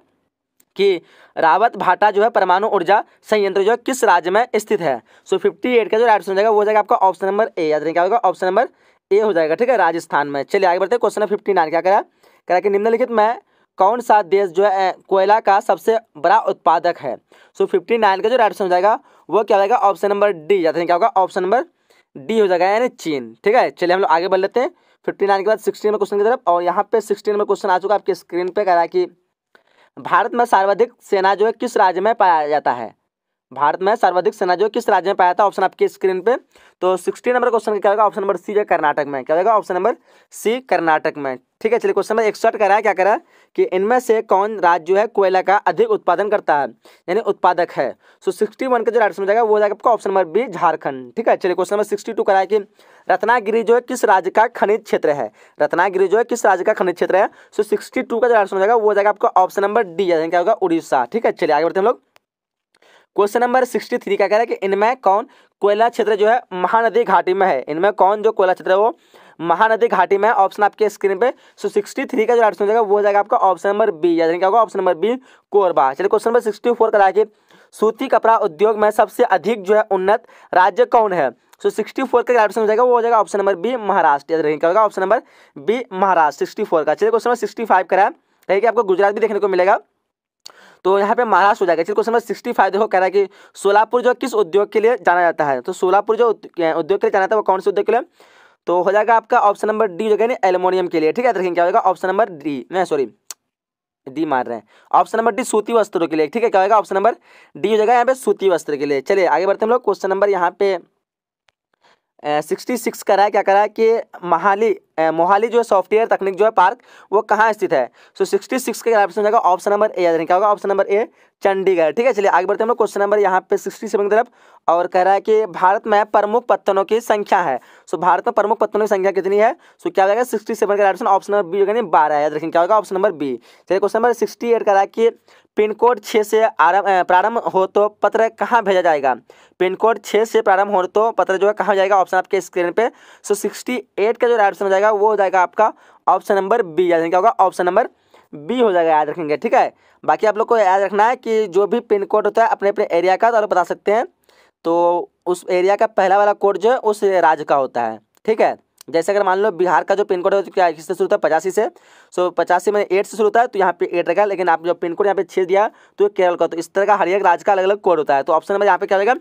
कि रावत भाटा जो है परमाणु ऊर्जा संयंत्र जो है किस राज्य में स्थित है सो फिफ्टी एट का जो राइट ऑप्शन हो जाएगा वो हो जाएगा आपका ऑप्शन नंबर ए याद क्या होगा ऑप्शन नंबर ए हो जाएगा ठीक है राजस्थान में चलिए आगे बढ़ते क्वेश्चन फिफ्टी नाइन क्या करा करा कि निम्नलिखित में कौन सा देश जो है कोयला का सबसे बड़ा उत्पादक है सो फिफ्टी नाइन का जो राइट ऑप्शन हो जाएगा वो क्या हो जाएगा ऑप्शन नंबर डी याद रखें क्या होगा ऑप्शन नंबर डी हो जाएगा यानी चीन ठीक है चलिए हम लोग आगे बढ़ लेते हैं फिफ्टी नाइन के बाद सिक्सटी नंबर क्वेश्चन की तरफ और यहाँ पे सिक्सटी नंबर क्वेश्चन आ चुका आपके स्क्रीन पे कह रहा है कि भारत में सर्वाधिक सेना जो है किस राज्य में पाया जाता है भारत में सर्वाधिक सेना जो किस राज्य में पाया था ऑप्शन आपके स्क्रीन पे तो सिक्सटी नंबर क्वेश्चन क्या होगा ऑप्शन नंबर सी जो कर्नाटक में क्या होगा ऑप्शन नंबर सी कर्नाटक में ठीक है चलिए क्वेश्चन नंबर इकसठ करा है क्या करा है कि इनमें से कौन राज्य जो है कोयला का अधिक उत्पादन करता है यानी उत्पादक है सो सिक्सटी वन का जो राइट समझ जाएगा वो हो जाएगा आपका ऑप्शन नंबर बी झारखंड ठीक है चलिए क्वेश्चन नंबर सिक्सटी टू कराया कि रत्नागिरी जो है किस राज्य का खनिज क्षेत्र है रत्नागिरी जो है किस राज्य का खनिज क्षेत्र है सो सिक्सटी टू का जो राइट समझ जाएगा वो हो जाएगा आपका ऑप्शन नंबर डी यानी क्या होगा उड़ीसा ठीक है चलिए आगे बढ़ते हम लोग क्वेश्चन नंबर सिक्सटी थ्री क्या कह रहा है कि इनमें कौन कोयला क्षेत्र जो है महानदी घाटी में है इनमें कौन जो कोयला क्षेत्र है वो महानदी घाटी में ऑप्शन आपके स्क्रीन पे सो सिक्सटी थ्री का जो ऑप्शन हो जाएगा वो हो जाएगा आपका ऑप्शन नंबर बी यानी क्या होगा ऑप्शन नंबर बी कोरबा चलिए क्वेश्चन नंबर सिक्सटी फोर का कि सूती कपड़ा उद्योग में सबसे अधिक जो है उन्नत राज्य कौन है सो सिक्सटी फोर का ऑप्शन हो जाएगा वो हो जाएगा ऑप्शन नंबर बी महाराष्ट्र याद क्या होगा option number B Maharashtra sixty four का चलिए क्वेश्चन नंबर सिक्सटी फाइव कराया है कि आपको गुजरात भी देखने को मिलेगा तो यहाँ पे महाराष्ट्र हो जाएगा चलिए क्वेश्चन नंबर सिक्सटी फाइव देखो कह रहा है कि सोलापुर जो किस उद्योग के लिए जाना जाता है तो सोलापुर जो उद्योग के लिए जाना जाता है वो कौन से उद्योग के लिए तो हो जाएगा आपका ऑप्शन नंबर डी जो है एलमोनियम के लिए ठीक है तो क्या होगा ऑप्शन नंबर डी नहीं सॉरी डी मार रहे हैं ऑप्शन नंबर डी सूती वस्त्रों के लिए ठीक है क्या होगा ऑप्शन नंबर डी हो जाएगा यहाँ पे सूती वस्त्र के लिए चलिए आगे बढ़ते हम लोग क्वेश्चन नंबर यहाँ पे सिक्सटी सिक्स करा है क्या करा है कि महाली मोहाली जो है सॉफ्टवेयर तकनीक जो है पार्क वो कहाँ स्थित है सो सिक्सटी सिक्स का ऑप्शन जाएगा ऑप्शन नंबर ए याद क्या होगा ऑप्शन नंबर ए चंडीगढ़ ठीक है चलिए आगे बढ़ते हैं हम लोग क्वेश्चन नंबर यहाँ पे सिक्सटी सेवन की तरफ और कह रहा है कि भारत में प्रमुख पत्तनों की संख्या है सो भारत में प्रमुख पत्तनों की संख्या कितनी है सो क्या होगा जाएगा सिक्सटी सेवन का ऑप्शन ऑप्शन नंबर बी होगा नहीं बारह याद रखें क्या होगा ऑप्शन नंबर बी चलिए क्वेश्चन नंबर सिक्सटी एट करा कि पिन कोड छः से प्रारंभ हो तो पत्र कहाँ भेजा जाएगा पिन कोड छः से प्रारंभ हो तो पत्र जो है कहाँ जाएगा ऑप्शन आपके स्क्रीन पे सो सिक्सटी एट का जो राइट ऑप्शन हो जाएगा वो हो जाएगा आपका ऑप्शन नंबर बी याद क्या होगा ऑप्शन नंबर बी हो जाएगा याद रखेंगे ठीक है बाकी आप लोग को याद रखना है कि जो भी पिन कोड होता है अपने अपने एरिया का तो आप बता सकते हैं तो उस एरिया का पहला वाला कोड जो है उस राज्य का होता है ठीक है जैसे अगर मान लो बिहार का जो पिन कोड है तो क्या किससे शुरू होता है पचासी से सो पचासी में एट से शुरू होता है तो यहाँ पे एट रहेगा लेकिन आप जो पिन कोड यहाँ पे छः दिया तो केरल का तो इस तरह का हर एक राज्य का अलग अलग कोड होता है तो ऑप्शन नंबर यहाँ पे क्या रहेगा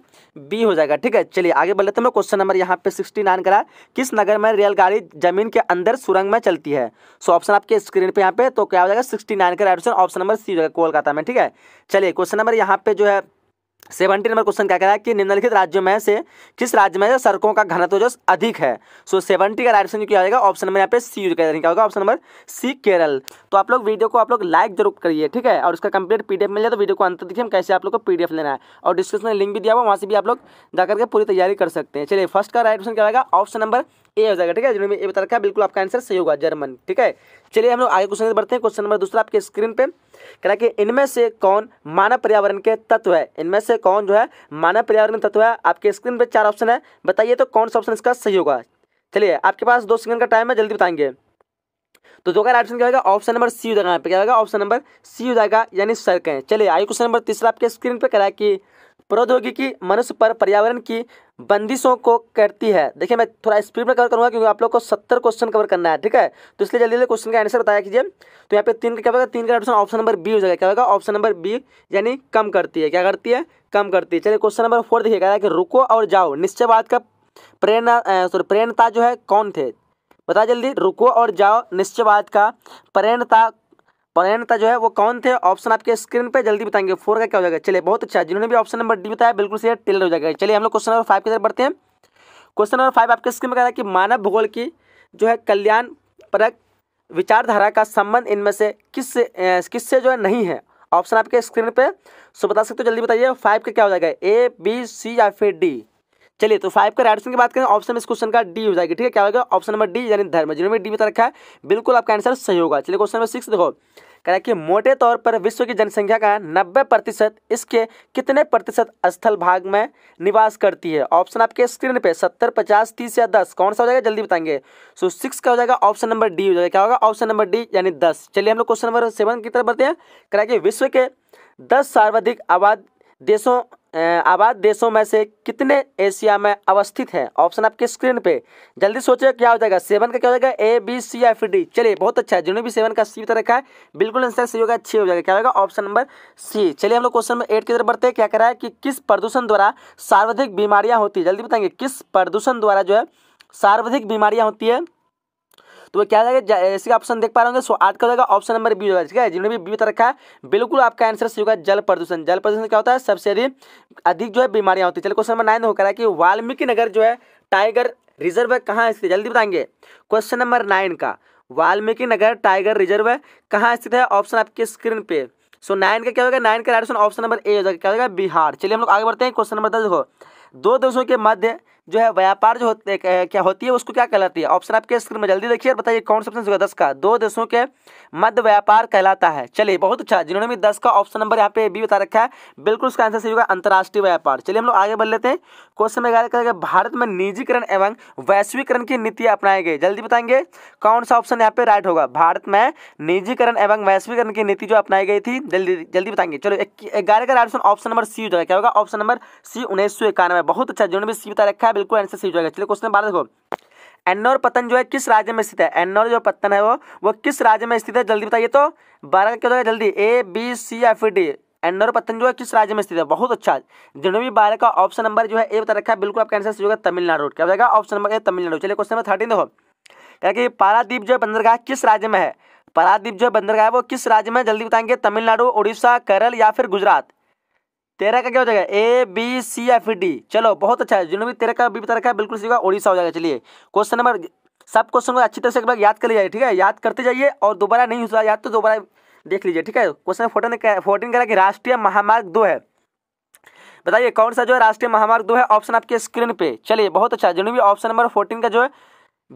बी हो जाएगा ठीक है चलिए आगे बढ़ लेते हैं क्वेश्चन नंबर यहाँ पे सिक्सटी नाइन करा किस नगर में रेलगाड़ी जमीन के अंदर सुरंग में चलती है सो ऑप्शन आपके स्क्रीन पर यहाँ पे तो क्या हो जाएगा सिक्सटी नाइन का right option option number C हो जाएगा कोलकाता में ठीक है चलिए क्वेश्चन नंबर यहाँ पे जो है सेवेंटी नंबर क्वेश्चन क्या कह रहा है कि निम्नलिखित राज्यों में से किस राज्य में सड़कों का घनत्व जो अधिक है सो सेवेंटी का राइट ऑप्शन क्या हो जाएगा ऑप्शन नंबर यहाँ पे सी क्या होगा ऑप्शन नंबर सी केरल तो आप लोग वीडियो को आप लोग लाइक जरूर करिए ठीक है और उसका कंप्लीट पीडीएफ मिल जाए तो वीडियो को अंत देखिए हम कैसे आप लोग को पीडीएफ लेना है और डिस्क्रिप्शन में लिंक भी दिया हुआ वहाँ से भी आप लोग जाकर के पूरी तैयारी कर सकते हैं चलिए फर्स्ट का राइट ऑप्शन क्या होगा ऑप्शन नंबर ए हो जाएगा ठीक है जिन्होंने ये बता रखा है बिल्कुल आपका आंसर सही होगा जर्मन ठीक है चलिए हम लोग आगे क्वेश्चन बढ़ते हैं क्वेश्चन नंबर दूसरा आपके स्क्रीन पर कह कि इनमें से कौन मानव पर्यावरण के तत्व है इनमें से कौन जो है मानव पर्यावरण तत्व है आपके स्क्रीन पर चार ऑप्शन है बताइए तो कौन सा ऑप्शन इसका सही होगा चलिए आपके पास दो सेकंड का टाइम है जल्दी बताएंगे तो दो का ऑप्शन क्या होगा ऑप्शन नंबर सी हो पर क्या होगा ऑप्शन नंबर सी हो यानी यानी सड़कें चलिए आई क्वेश्चन नंबर तीसरा आपके स्क्रीन पर है कि प्रौद्योगिकी मनुष्य पर पर्यावरण की बंदिशों को करती है देखिए मैं थोड़ा स्पीड में कवर करूंगा क्योंकि आप लोग को सत्तर क्वेश्चन कवर करना है ठीक है तो इसलिए जल्दी जल्दी क्वेश्चन का आंसर बताया कीजिए तो यहाँ पे तीन का क्या होगा तीन का ऑप्शन ऑप्शन नंबर बी हो जाएगा क्या होगा ऑप्शन नंबर बी यानी कम करती है क्या करती है कम करती है चलिए क्वेश्चन नंबर फोर देखिए क्या कि रुको और जाओ निश्चयवाद का प्रेरणा सॉरी प्रेरणता जो है कौन थे बता जल्दी रुको और जाओ निश्चयवाद का प्रेरणता परायण नेता जो है वो कौन थे ऑप्शन आपके स्क्रीन पे जल्दी बताएंगे फोर का क्या हो जाएगा चलिए बहुत अच्छा जिन्होंने भी ऑप्शन नंबर डी बताया बिल्कुल सही टेलर हो जाएगा चलिए हम लोग क्वेश्चन नंबर फाइव की तरफ बढ़ते हैं क्वेश्चन नंबर फाइव आपके स्क्रीन में कह रहा है कि मानव भूगोल की जो है कल्याण परक विचारधारा का संबंध इनमें से किस से किस से जो है नहीं है ऑप्शन आपके स्क्रीन पे सो बता सकते हो जल्दी बताइए फाइव का क्या हो जाएगा ए बी सी या फिर डी चलिए तो फाइव का राइट ऑप्शन की बात करें ऑप्शन में इस क्वेश्चन का डी हो जाएगा ठीक है क्या होगा ऑप्शन नंबर डी यानी धर्म जिन्होंने डी बता रखा है बिल्कुल आपका आंसर सही होगा चलिए क्वेश्चन नंबर सिक्स देखो कह रहा है कि मोटे तौर पर विश्व की जनसंख्या का नब्बे प्रतिशत इसके कितने प्रतिशत स्थल भाग में निवास करती है ऑप्शन आपके स्क्रीन पे सत्तर पचास तीस या दस कौन सा हो जाएगा जल्दी बताएंगे सो सिक्स का हो जाएगा ऑप्शन नंबर डी हो जाएगा क्या होगा ऑप्शन नंबर डी यानी दस चलिए हम लोग क्वेश्चन नंबर सेवन की तरफ बढ़ते हैं कह रहा है कि विश्व के दस सर्वाधिक आबाद देशों आबाद देशों में से कितने एशिया में अवस्थित हैं ऑप्शन आपके स्क्रीन पे जल्दी सोचिए क्या हो जाएगा सेवन का क्या हो जाएगा A B C F D चलिए बहुत अच्छा है जिन्होंने भी सेवन का सी तरह रखा है बिल्कुल आंसर सही होगा छः हो जाएगा क्या होगा ऑप्शन नंबर सी चलिए हम लोग क्वेश्चन नंबर एट की तरफ बढ़ते हैं क्या कह रहा है कि किस प्रदूषण द्वारा सर्वाधिक बीमारियाँ होती है जल्दी बताएंगे किस प्रदूषण द्वारा जो है सर्वाधिक बीमारियाँ होती है तो क्या हो जाएगा इसका ऑप्शन देख पा रहे होंगे सो आठ का होगा जाएगा ऑप्शन नंबर बी होगा ठीक है जिन्होंने भी बी बता रखा है बिल्कुल आपका आंसर सही होगा जल प्रदूषण जल प्रदूषण क्या होता है सबसे अधिक जो है बीमारियां होती है चलो क्वेश्चन नंबर नाइन होकर है कि वाल्मीकि नगर जो है टाइगर रिजर्व है कहाँ स्थित जल्दी बताएंगे क्वेश्चन नंबर नाइन का वाल्मीकि नगर टाइगर रिजर्व है कहाँ स्थित है ऑप्शन आपके स्क्रीन पे सो so, नाइन का क्या होगा नाइन का राइट ऑप्शन नंबर ए हो जाएगा क्या होगा बिहार चलिए हम लोग आगे बढ़ते हैं क्वेश्चन नंबर दस देखो दो देशों के मध्य जो है व्यापार जो होते क्या होती है उसको क्या कहलाती है ऑप्शन आपके स्क्रीन में जल्दी देखिए और बताइए कौन सा ऑप्शन दस का दो देशों के मध्य व्यापार कहलाता है चलिए बहुत अच्छा जिन्होंने भी दस का ऑप्शन नंबर यहाँ पे बी बता रखा है बिल्कुल उसका आंसर सही होगा अंतर्राष्ट्रीय व्यापार चलिए हम लोग आगे बढ़ लेते हैं क्वेश्चन में ग्यारह करेंगे भारत में निजीकरण एवं वैश्वीकरण की नीति अपनाई गई जल्दी बताएंगे कौन सा ऑप्शन यहाँ पे राइट होगा भारत में निजीकरण एवं वैश्वीकरण की नीति जो अपनाई गई थी जल्दी जल्दी बताएंगे चलो ग्यारह का राइट ऑप्शन नंबर सी हो जाएगा क्या होगा ऑप्शन नंबर सी उन्नीस बहुत अच्छा जिन्होंने भी सी बता रखा है बिल्कुल आंसर सही हो जाएगा चलिए क्वेश्चन बारह देखो एन्नौर पतन जो है किस राज्य में स्थित है एन्नौर जो पतन है वो वो किस राज्य में स्थित है जल्दी बताइए तो बारह का क्या होगा जल्दी ए बी सी या फिर डी एन्नौर पतन जो है किस राज्य में स्थित है बहुत अच्छा जिन्होंने भी बारह का ऑप्शन नंबर जो है ए बता रखा है बिल्कुल आपका आंसर सही होगा तमिलनाडु क्या होगा ऑप्शन नंबर ए तमिलनाडु चलिए क्वेश्चन नंबर थर्टीन देखो क्या कि पारादीप जो है बंदरगाह किस राज्य में है पारादीप जो है बंदरगाह है वो किस राज्य में जल्दी बताएंगे तमिलनाडु उड़ीसा केरल या फिर गुजरात तेरह का क्या हो जाएगा ए बी सी या फिर डी चलो बहुत अच्छा है जिन्होंने भी तेरह का बी बता रखा है बिल्कुल सीखा ओडिशा हो जाएगा चलिए क्वेश्चन नंबर सब क्वेश्चन को अच्छी तरह से एक बार याद कर लीजिए ठीक है याद करते जाइए और दोबारा नहीं होता याद तो दोबारा देख लीजिए ठीक है क्वेश्चन फोर्टीन फोर्टीन कह रहा है कि राष्ट्रीय महामार्ग दो है बताइए कौन सा जो है राष्ट्रीय महामार्ग दो है ऑप्शन आपके स्क्रीन पे चलिए बहुत अच्छा जिन्होंने भी ऑप्शन नंबर फोर्टीन का जो है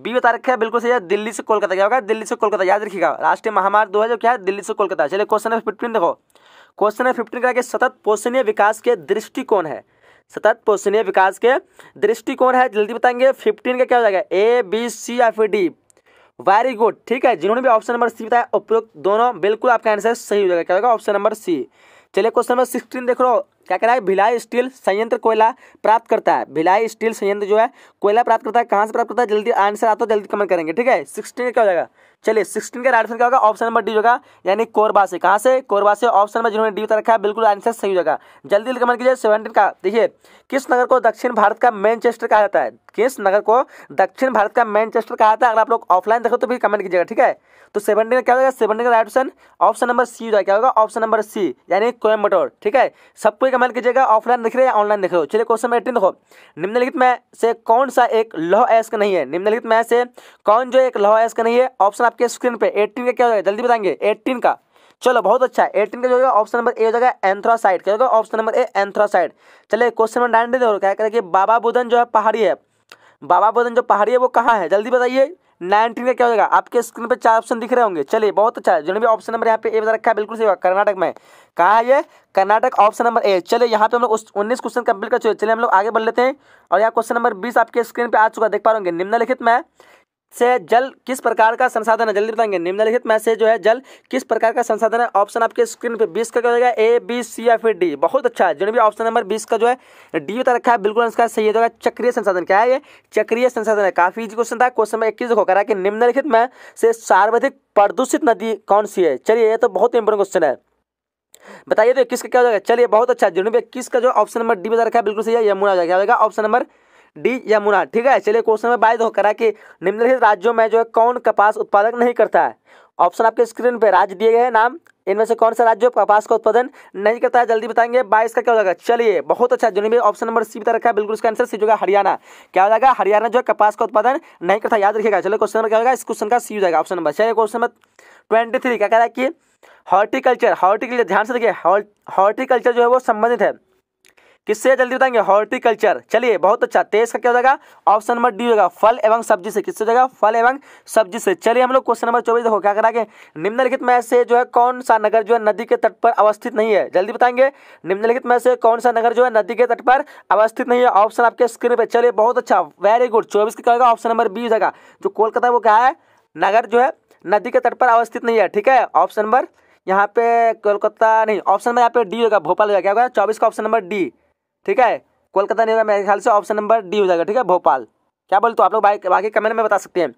बी बता रखा है बिल्कुल सही है दिल्ली से कोलकाता क्या होगा दिल्ली से कोलकाता याद रखिएगा राष्ट्रीय महामार्ग दो है जो क्या है दिल्ली से कोलकाता चलिए क्वेश्चन नंबर फिफ्टीन देखो क्वेश्चन है फिफ्टीन का कि सतत पोषणीय विकास के दृष्टिकोण है सतत पोषणीय विकास के दृष्टिकोण है जल्दी बताएंगे फिफ्टीन का क्या हो जाएगा ए बी सी या फिर डी वेरी गुड ठीक है जिन्होंने भी ऑप्शन नंबर सी बताया उपयुक्त दोनों बिल्कुल आपका आंसर सही हो जाएगा क्या होगा ऑप्शन नंबर सी चलिए क्वेश्चन नंबर सिक्सटीन देख लो क्या कह रहा है भिलाई स्टील संयंत्र कोयला प्राप्त करता है भिलाई स्टील संयंत्र जो है कोयला प्राप्त करता है कहाँ से प्राप्त करता है जल्दी आंसर आता है जल्दी कमेंट करेंगे ठीक है सिक्सटीन क्या हो जाएगा चलिए सिक्सटीन का राइट आंसर क्या होगा ऑप्शन नंबर डी होगा यानी कोरबा से कहाँ से कोरबा से ऑप्शन नंबर जिन्होंने डी रखा है बिल्कुल आंसर सही होगा जल्दी कमेंट कीजिए सेवेंटीन का देखिए किस नगर को दक्षिण भारत का मैनचेस्टर कहा जाता है किस नगर को दक्षिण भारत का मैनचेस्टर कहा था अगर आप लोग ऑफलाइन देखो तो फिर कमेंट कीजिएगा ठीक है तो सेवेंटी का क्या होगा सेवेंटी का right option option number C हो क्या होगा ऑप्शन नंबर सी यानी कोयम्बटोर ठीक है सब कोई कमेंट कीजिएगा ऑफलाइन दिख रहे हैं ऑनलाइन देख रहे हो चलिए क्वेश्चन नंबर एटीन देखो निम्नलिखित में से कौन सा एक लोह एस्क नहीं है निम्नलिखित में से कौन जो एक लोह एस्क नहीं है ऑप्शन आपके स्क्रीन पर एट्टीन का क्या होगा जल्दी बताएंगे एट्टीन का चलो बहुत अच्छा एटीन का जो होगा ऑप्शन नंबर ए हो जाएगा एंथ्रासाइड क्या होगा ऑप्शन नंबर ए एंथ्रासाइड चलिए क्वेश्चन नंबर नाइन दे क्या करें कि बाबा बुधन जो है पहाड़ी है बाबा बदन जो पहाड़ी है वो कहाँ है जल्दी बताइए नाइनटीन का क्या हो जाएगा आपके स्क्रीन पर चार ऑप्शन दिख रहे होंगे चलिए बहुत अच्छा है जो भी ऑप्शन नंबर यहाँ पे ए बता रखा है बिल्कुल सही कर्नाटक में कहाँ है ये कर्नाटक ऑप्शन नंबर ए चलिए यहाँ पे हम लोग उन्नीस क्वेश्चन कंप्लीट कर चुके चलिए हम लोग आगे बढ़ लेते हैं और यहाँ क्वेश्चन नंबर बीस आपके स्क्रीन पर आ चुका देख पा रहे होंगे निम्नलिखित में से जल किस प्रकार का संसाधन है जल्दी बताएंगे निम्नलिखित में से जो है जल किस प्रकार का संसाधन है ऑप्शन आपके स्क्रीन पे बीस का क्या हो जाएगा ए बी सी या फिर डी बहुत अच्छा है जो भी ऑप्शन नंबर बीस का जो है डी बता रखा है बिल्कुल इसका सही हो तो जाएगा चक्रीय संसाधन क्या है ये चक्रीय संसाधन है काफी इजी क्वेश्चन था क्वेश्चन नंबर इक्कीस देखो करा कि निम्नलिखित में से सर्वाधिक प्रदूषित नदी कौन सी है चलिए ये तो बहुत इंपॉर्टेंट क्वेश्चन है बताइए तो इक्कीस का क्या हो जाएगा चलिए बहुत अच्छा जिन्होंने भी इक्कीस का जो ऑप्शन नंबर डी बता रखा है बिल्कुल सही है यमुना हो जाएगा ऑप्शन नंबर डी यमुना ठीक है चलिए क्वेश्चन नंबर बाईस दो करा कि निम्नलिखित राज्यों में जो है कौन कपास उत्पादक नहीं करता है ऑप्शन आपके स्क्रीन पे राज्य दिए गए नाम इनमें से कौन सा राज्य कपास का उत्पादन नहीं करता है जल्दी बताएंगे बाईस का क्या हो जाएगा चलिए बहुत अच्छा जो भी ऑप्शन नंबर सी बता रखा है बिल्कुल इसका आंसर सी होगा हरियाणा क्या हो जाएगा हरियाणा जो है कपास का उत्पादन नहीं करता याद रखिएगा चलो क्वेश्चन नंबर क्या होगा इस क्वेश्चन का सी हो जाएगा ऑप्शन नंबर चलिए क्वेश्चन नंबर ट्वेंटी थ्री क्या कह रहा है कि हॉर्टिकल्चर हॉर्टिकल्चर ध्यान से देखिए हॉर्टिकल्चर जो है वो संबंधित है किससे जल्दी बताएंगे हॉर्टिकल्चर चलिए बहुत अच्छा तेज का क्या हो जाएगा ऑप्शन नंबर डी होगा फल एवं सब्जी से किससे जाएगा फल एवं सब्जी से चलिए हम लोग क्वेश्चन नंबर चौबीस देखो क्या करा के निम्नलिखित में से जो है कौन सा नगर जो है नदी के तट पर अवस्थित नहीं है जल्दी बताएंगे निम्नलिखित में से कौन सा नगर जो है नदी के तट पर अवस्थित नहीं है ऑप्शन आपके स्क्रीन पर चलिए बहुत अच्छा वेरी गुड चौबीस का क्या होगा ऑप्शन नंबर बी हो जाएगा जो कोलकाता वो क्या है नगर जो है नदी के तट पर अवस्थित नहीं है ठीक है ऑप्शन नंबर यहाँ पे कोलकाता नहीं ऑप्शन नंबर यहाँ पे डी होगा भोपाल हो जाएगा क्या होगा चौबीस का ऑप्शन नंबर डी ठीक है कोलकाता नहीं होगा मेरे ख्याल से ऑप्शन नंबर डी हो जाएगा ठीक है भोपाल क्या बोलते तो आप लोग बाकी कमेंट में बता सकते हैं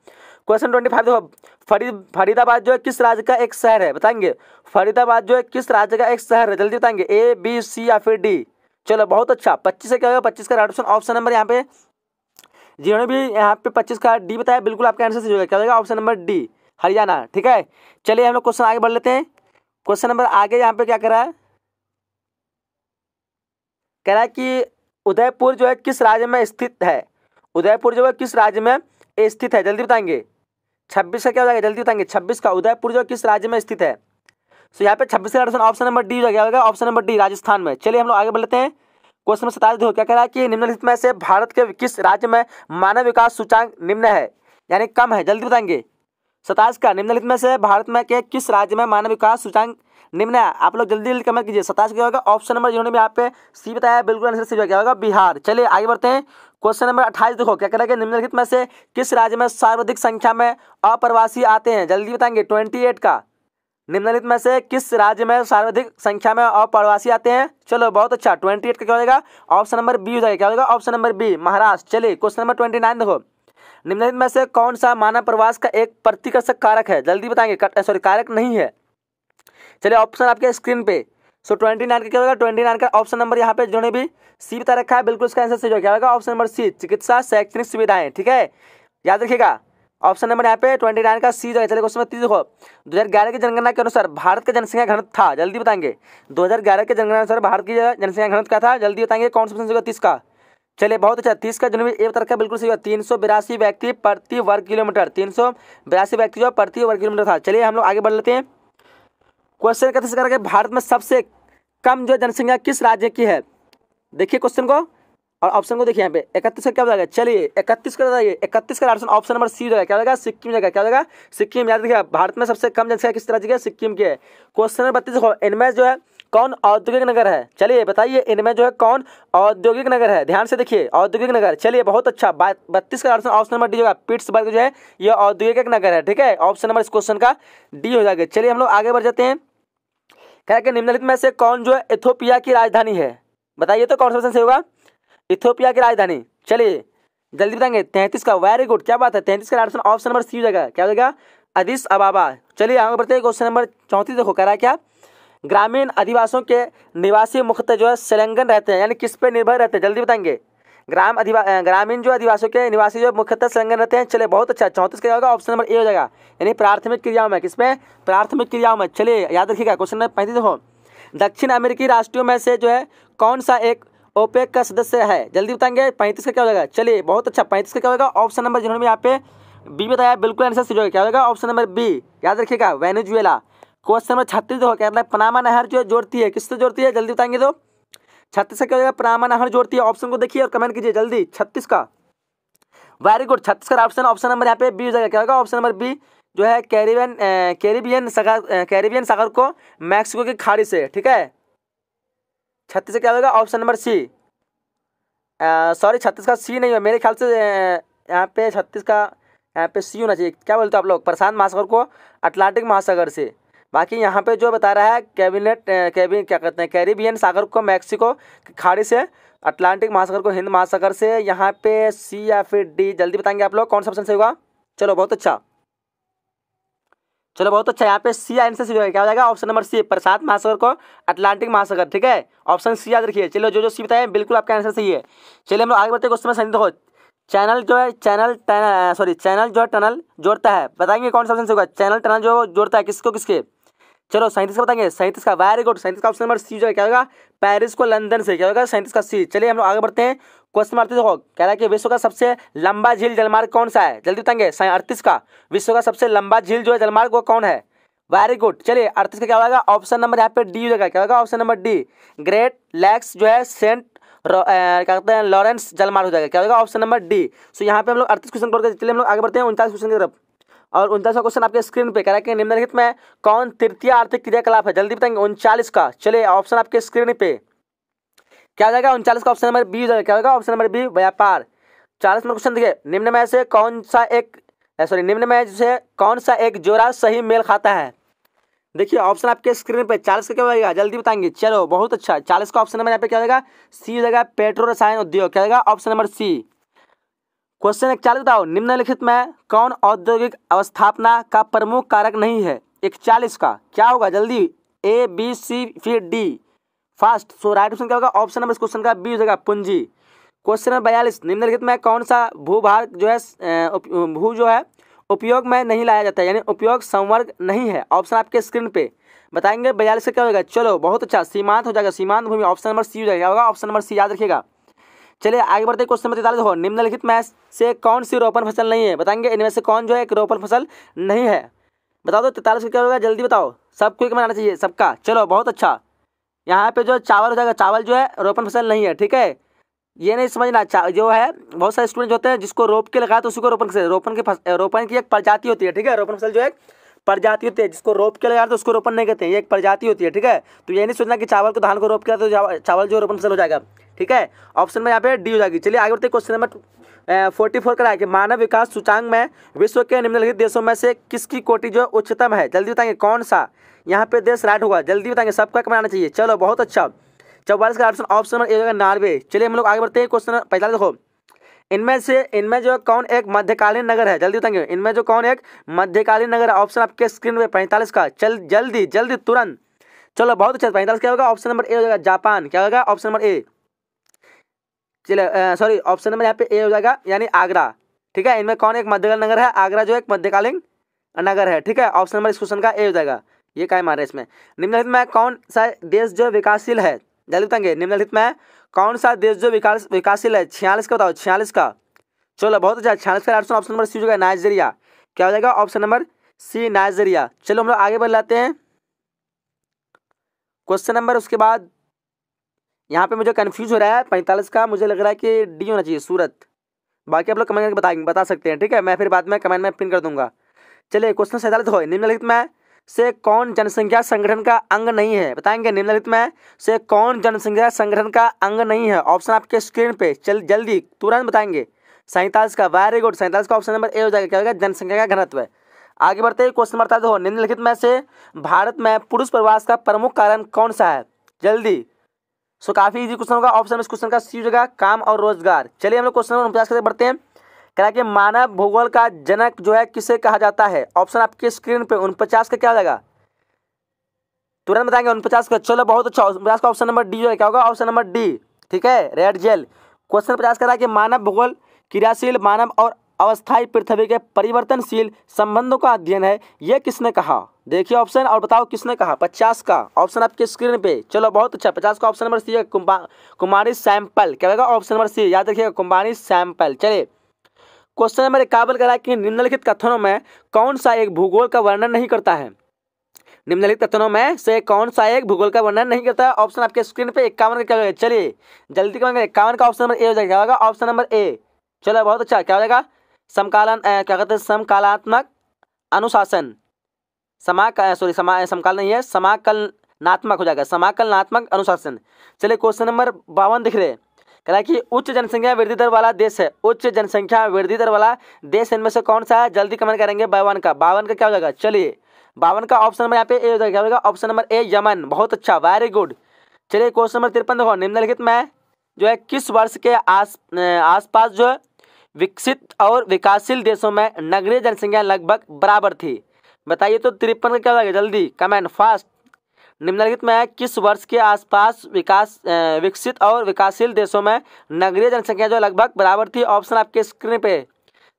क्वेश्चन ट्वेंटी फाइव देखो फरीद फरीदाबाद जो है किस राज्य का एक शहर है बताएंगे फरीदाबाद जो है किस राज्य का एक शहर है जल्दी बताएंगे ए बी सी या फिर डी चलो बहुत अच्छा पच्चीस से क्या होगा पच्चीस का राइट ऑप्शन ऑप्शन नंबर यहाँ पे जिन्होंने भी यहाँ पे पच्चीस का डी बताया बिल्कुल आपका आंसर से होगा क्या होगा ऑप्शन नंबर डी हरियाणा ठीक है चलिए हम लोग क्वेश्चन आगे बढ़ लेते हैं क्वेश्चन नंबर आगे यहाँ पे क्या करा है कह रहा है कि उदयपुर जो है किस राज्य में स्थित है उदयपुर जो है किस राज्य में स्थित है जल्दी बताएंगे छब्बीस का क्या हो जाएगा जल्दी बताएंगे छब्बीस का उदयपुर जो किस राज्य में स्थित है सो so, यहाँ पे छब्बीस का ऑप्शन नंबर डी हो जाएगा ऑप्शन नंबर डी राजस्थान में चलिए हम लोग आगे बढ़ते हैं क्वेश्चन नंबर सताइस क्या कह रहा है कि निम्नलिखित में से भारत के किस राज्य में मानव विकास सूचांक निम्न है यानी कम है जल्दी बताएंगे सताईस का निम्नलिखित में से भारत में के किस राज्य में मानव विकास सूचांक निम्न है आप लोग जल्दी जल्दी कमेंट कीजिए सताश क्या होगा ऑप्शन नंबर जिन्होंने यहाँ पे सी बताया बिल्कुल आंसर सी क्या होगा बिहार चलिए आगे बढ़ते हैं क्वेश्चन नंबर अट्ठाईस देखो क्या करेंगे निम्नलिखित में से किस राज्य में सर्वाधिक संख्या में अप्रवासी आते हैं जल्दी बताएंगे ट्वेंटी एट का निम्नलिखित में से किस राज्य में सर्वाधिक संख्या में अप्रवासी आते हैं चलो बहुत अच्छा ट्वेंटी एट का क्या होगा ऑप्शन नंबर बी हो जाएगा क्या होगा ऑप्शन नंबर बी महाराष्ट्र चलिए क्वेश्चन नंबर ट्वेंटी नाइन देखो निम्नलिखित में से कौन सा मानव प्रवास का एक प्रतिकर्षक कारक है जल्दी बताएंगे सॉरी कारक नहीं है चलिए ऑप्शन आपके स्क्रीन पे सो ट्वेंटी नाइन का क्या होगा ट्वेंटी नाइन का ऑप्शन नंबर यहाँ पे जिन्होंने भी सी बता रखा है बिल्कुल इसका आंसर सही क्या होगा ऑप्शन नंबर सी चिकित्सा शैक्षणिक सुविधाएं ठीक है याद रखिएगा ऑप्शन नंबर यहाँ पे ट्वेंटी नाइन का सी जो चलिए क्वेश्चन नंबर तीस देखो दो हज़ार ग्यारह की जनगणना के अनुसार भारत का जनसंख्या घनत्व था जल्दी बताएंगे दो हज़ार ग्यारह के जनगणना अनुसार भारत की जनसंख्या घनत्व क्या था जल्दी बताएंगे कौन सा ऑप्शन होगा तीस का चलिए बहुत अच्छा तीस का जिन्होंने भी एक तरह का बिल्कुल सही तीन सौ बिरासी व्यक्ति प्रति वर्ग किलोमीटर तीन सौ बिरासी व्यक्ति जो प्रति वर्ग किलोमीटर था चलिए हम लोग आगे बढ़ लेते हैं क्वेश्चन का कर करके भारत में सबसे कम जो जनसंख्या किस राज्य की है देखिए क्वेश्चन को और ऑप्शन को देखिए यहाँ पे इकतीस का क्या बताएगा चलिए इकतीस का बताइए इकतीस का ऑप्शन ऑप्शन नंबर सी जाएगा क्या होगा सिक्किम जाएगा क्या होगा सिक्किम याद रखिए भारत में सबसे कम जनसंख्या किस राज्य की है सिक्किम की है क्वेश्चन नंबर बत्तीस इनमें जो है कौन औद्योगिक नगर है चलिए बताइए इनमें जो है कौन औद्योगिक नगर है ध्यान से देखिए औद्योगिक नगर चलिए बहुत अच्छा बत्तीस का ऑप्शन ऑप्शन नंबर डी होगा पिट्सबर्ग जो है यह औद्योगिक नगर है ठीक है ऑप्शन नंबर इस क्वेश्चन का डी हो जाएगा चलिए हम लोग आगे बढ़ जाते हैं कह कि निम्नलिखित में से कौन जो है इथोपिया की राजधानी है बताइए तो कौन सा ऑप्शन से होगा इथोपिया की राजधानी चलिए जल्दी बताएंगे तैंतीस का वेरी गुड क्या बात है तैंतीस का ऑप्शन ऑप्शन नंबर सी हो जाएगा क्या हो जाएगा अदिस अबाबा चलिए आगे बढ़ते हैं क्वेश्चन नंबर चौंतीस देखो कह रहा है क्या ग्रामीण आदिवासियों के निवासी मुख्यतः जो है सेलंगन रहते हैं यानी किस पे निर्भर रहते हैं जल्दी बताएंगे ग्राम अधिवा ग्रामीण जो आदिवासियों के निवासी जो मुख्यतः संगठन रहते हैं चले बहुत अच्छा चौंतीस क्या होगा ऑप्शन नंबर ए हो जाएगा यानी प्राथमिक क्रियाओं में किसमें प्राथमिक क्रियाओं में चलिए याद रखिएगा क्वेश्चन नंबर पैंतीस हो दक्षिण अमेरिकी राष्ट्रीयों में से जो है कौन सा एक ओपेक का सदस्य है जल्दी बताएंगे पैंतीस का क्या हो जाएगा चलिए बहुत अच्छा पैंतीस का क्या होगा ऑप्शन नंबर जिन्होंने यहाँ पे बी बताया बिल्कुल आंसर होगा क्या होगा ऑप्शन नंबर बी याद रखिएगा वेनेजुएला क्वेश्चन नंबर छत्तीस देखो कहता है पनामा नहर जो जोड़ती है किससे जोड़ती है जल्दी बताएंगे तो छत्तीस का क्या हो जाएगा प्रामा नहर जोड़ती है ऑप्शन को देखिए और कमेंट कीजिए जल्दी छत्तीस का वेरी गुड छत्तीस का ऑप्शन ऑप्शन नंबर यहाँ पे बी हो जाएगा क्या होगा ऑप्शन नंबर बी जो है कैरिबियन कैरिबियन सागर कैरिबियन सागर को मैक्सिको की खाड़ी से ठीक है छत्तीस का क्या होगा ऑप्शन नंबर सी सॉरी छत्तीस का सी नहीं है मेरे ख्याल से यहाँ पे छत्तीस का यहाँ पे सी होना चाहिए क्या बोलते हो आप लोग प्रशांत महासागर को अटलांटिक महासागर से बाकी यहाँ पे जो बता रहा है कैबिनेट कैबिन क्या कहते हैं कैरिबियन सागर को मैक्सिको खाड़ी से अटलांटिक महासागर को हिंद महासागर से यहाँ पे सी या फिर डी जल्दी बताएंगे आप लोग कौन सा ऑप्शन सही होगा चलो बहुत अच्छा चलो बहुत अच्छा यहाँ पे सी आंसर सी हो क्या हो जाएगा ऑप्शन नंबर सी प्रसाद महासागर को अटलांटिक महासागर ठीक है ऑप्शन सी याद रखिए चलो जो जो सी बताए बिल्कुल आपका आंसर सही है चलिए हम लोग आगे बढ़ते क्वेश्चन में संदिग्ध चैनल जो है चैनल सॉरी चैनल जो है टनल जोड़ता है बताएंगे कौन सा ऑप्शन होगा चैनल टनल जो जोड़ता है किसको किसके चलो सैंतीस का बताएंगे सैंतीस का वेरी गुड सैंतीस का ऑप्शन नंबर सी जो है क्या होगा पेरिस को लंदन से क्या होगा सैंतीस का सी चलिए हम लोग आगे बढ़ते हैं क्वेश्चन मारते देखो कह रहा है कि विश्व का सबसे लंबा झील जलमार्ग कौन सा है जल्दी बताएंगे अड़तीस का विश्व का सबसे लंबा झील जो है जलमार्ग वो कौन है वेरी गुड चलिए अड़तीस का क्या होगा ऑप्शन नंबर यहाँ पे डी हो जाएगा क्या होगा option number D great lakes जो है सेंट क्या कहते हैं लॉरेंस जलमार्ग हो जाएगा क्या होगा ऑप्शन नंबर डी सो यहाँ पे हम लोग अड़तीस क्वेश्चन करके चलिए हम लोग आगे बढ़ते हैं उनचास क्वेश्चन की तरफ और का क्वेश्चन आपके स्क्रीन पे करा कि निम्नलिखित में कौन तृतीय आर्थिक क्रियाकलाप है जल्दी बताएंगे उनचालीस का चलिए ऑप्शन आपके स्क्रीन पे क्या हो जाएगा उनचालीस का ऑप्शन नंबर बी हो जाएगा क्या होगा ऑप्शन नंबर बी व्यापार चालीस नंबर क्वेश्चन देखिए निम्न में से कौन सा एक सॉरी निम्न में से कौन सा एक जोड़ा सही मेल खाता है देखिए ऑप्शन आपके स्क्रीन पे चालीस का क्या होगा जल्दी बताएंगे चलो बहुत अच्छा चालीस का ऑप्शन नंबर यहाँ पे क्या होगा सी हो जाएगा पेट्रो रसायन उद्योग क्या होगा ऑप्शन नंबर सी क्वेश्चन इकचालीस बताओ निम्नलिखित में कौन औद्योगिक अवस्थापना का प्रमुख कारक नहीं है इकचालीस का क्या होगा जल्दी ए बी सी फिर D fast so right option क्या होगा ऑप्शन नंबर इस क्वेश्चन का बी हो जाएगा पूंजी क्वेश्चन नंबर बयालीस निम्नलिखित में कौन सा भू भार जो है भू जो है उपयोग में नहीं लाया जाता है यानी उपयोग संवर्ग नहीं है ऑप्शन आपके स्क्रीन पे बताएंगे बयालीस का क्या होगा चलो बहुत अच्छा सीमांत हो जाएगा सीमांत भूमि ऑप्शन नंबर सी हो जाएगा होगा ऑप्शन नंबर सी याद रखिएगा चलिए आगे बढ़ते क्वेश्चन नंबर तैतालीस हो निम्नलिखित में से कौन सी रोपण फसल नहीं है बताएंगे इनमें से कौन जो है एक रोपण फसल नहीं है बताओ तो तैतालीस का क्या होगा जल्दी बताओ सब क्विक में आना चाहिए सबका चलो बहुत अच्छा यहाँ पे जो चावल हो जाएगा चावल जो है रोपण फसल नहीं है ठीक है ये नहीं समझना जो है बहुत सारे स्टूडेंट होते हैं जिसको रोप के लगाया तो उसी को रोपण फसल रोपण के फस, रोपण की एक प्रजाति होती है ठीक है रोपण फसल जो है प्रजाति होती है जिसको रोप के लगाया तो उसको रोपण नहीं कहते हैं ये एक प्रजाति होती है ठीक है तो ये नहीं सोचना कि चावल को धान को रोप के तो चावल जो रोपण फसल हो जाएगा ठीक है ऑप्शन में यहाँ पे डी हो जाएगी चलिए आगे बढ़ते क्वेश्चन नंबर फोर्टी फोर कराए कि मानव विकास सूचांग में विश्व के निम्नलिखित देशों में से किसकी कोटि जो उच्चतम है जल्दी बताएंगे कौन सा यहाँ पे देश राइट होगा जल्दी बताएंगे सबका कमाना चाहिए चलो बहुत अच्छा चौवालीस का ऑप्शन ऑप्शन नंबर ए होगा नॉर्वे चलिए हम लोग आगे बढ़ते हैं क्वेश्चन पैंतालीस देखो इनमें से इनमें जो कौन एक मध्यकालीन नगर है जल्दी बताएंगे इनमें जो कौन एक मध्यकालीन नगर है ऑप्शन आपके स्क्रीन पे पैंतालीस का चल जल्दी जल्दी तुरंत चलो बहुत अच्छा पैंतालीस क्या होगा ऑप्शन नंबर ए हो जाएगा जापान क्या होगा ऑप्शन नंबर ए चलिए सॉरी ऑप्शन नंबर यहाँ पे ए हो जाएगा यानी आगरा ठीक है इनमें कौन एक मध्यकालीन नगर है आगरा जो एक मध्यकालीन नगर है ठीक है ऑप्शन नंबर इस क्वेश्चन का ए हो जाएगा ये क्या मारे इसमें निम्नलिखित में कौन सा देश जो विकासशील है जल्दी बताएंगे निम्नलिखित में कौन सा देश जो विकास विकासशील है छियालीस का बताओ छियालीस का चलो बहुत अच्छा छियालीस का ऑप्शन नंबर सी हो जाएगा नाइजेरिया क्या हो जाएगा ऑप्शन नंबर सी नाइजेरिया चलो हम लोग आगे बढ़ लाते हैं क्वेश्चन नंबर उसके बाद यहाँ पे मुझे कन्फ्यूज हो रहा है पैंतालीस का मुझे लग रहा है कि डी होना चाहिए सूरत बाकी आप लोग कमेंट करके बता बता सकते हैं ठीक है मैं फिर बाद में कमेंट में पिन कर दूंगा चलिए क्वेश्चन सैंतालीस हो तो निम्नलिखित में से कौन जनसंख्या संगठन का अंग नहीं है बताएंगे निम्नलिखित में से कौन जनसंख्या संगठन का अंग नहीं है ऑप्शन आपके स्क्रीन पर चल जल्दी तुरंत बताएंगे सैंतालीस का वेरी गुड सैंतालीस का ऑप्शन नंबर ए हो जाएगा क्या होगा जनसंख्या का घनत्व आगे बढ़ते हैं क्वेश्चन नंबर हो निम्नलिखित में से भारत में पुरुष प्रवास का प्रमुख कारण कौन सा है जल्दी सो काफी इजी क्वेश्चन होगा ऑप्शन इस क्वेश्चन का सी जगह काम और रोजगार चलिए हम लोग क्वेश्चन नंबर उनचास के बढ़ते हैं कह कि मानव भूगोल का जनक जो है किसे कहा जाता है ऑप्शन आपके स्क्रीन पे उनपचास का क्या हो जाएगा तुरंत बताएंगे उनपचास का चलो बहुत अच्छा उनपचास का ऑप्शन नंबर डी जो है क्या होगा ऑप्शन नंबर डी ठीक है रेड जेल क्वेश्चन पचास कह रहा है कि मानव भूगोल क्रियाशील मानव और अवस्थाई पृथ्वी के परिवर्तनशील संबंधों का अध्ययन है यह किसने कहा देखिए ऑप्शन और बताओ किसने कहा पचास का ऑप्शन आपके स्क्रीन पे चलो बहुत अच्छा पचास का ऑप्शन नंबर सी है कुमारी सैंपल क्या होगा ऑप्शन नंबर सी याद रखिएगा कुमारी सैंपल चलिए क्वेश्चन नंबर इक्यावन कह रहा है कि निम्नलिखित कथनों में कौन सा एक भूगोल का वर्णन नहीं करता है निम्नलिखित कथनों में से कौन सा एक भूगोल का वर्णन नहीं करता है ऑप्शन आपके स्क्रीन पे इक्यावन का क्या होगा चलिए जल्दी करेंगे इक्यावन का ऑप्शन नंबर ए हो जाएगा क्या होगा ऑप्शन नंबर ए चलो बहुत अच्छा क्या हो जाएगा समकालन क्या कहते हैं समकालात्मक अनुशासन समा सॉरी समा समकाल नहीं है समाकलनात्मक हो जाएगा समाकलनात्मक अनुशासन चलिए क्वेश्चन नंबर बावन दिख रहे हैं कि उच्च जनसंख्या वृद्धि दर वाला देश है उच्च जनसंख्या वृद्धि दर वाला देश इनमें से कौन सा है जल्दी कमेंट करेंगे बावन का बावन का क्या हो जाएगा चलिए बावन का ऑप्शन नंबर यहाँ पे ए हो जाएगा क्या होगा ऑप्शन नंबर ए यमन बहुत अच्छा वेरी गुड चलिए क्वेश्चन नंबर तिरपन देखो निम्नलिखित में जो है किस वर्ष के आस आसपास जो है विकसित और विकासशील देशों में नगरीय जनसंख्या लगभग बराबर थी बताइए तो तिरपन का क्या लगेगा जल्दी कमेंट फास्ट निम्नलिखित में किस वर्ष के आसपास विकास विकसित और विकासशील देशों में नगरीय जनसंख्या जो लगभग बराबर थी ऑप्शन आपके स्क्रीन पे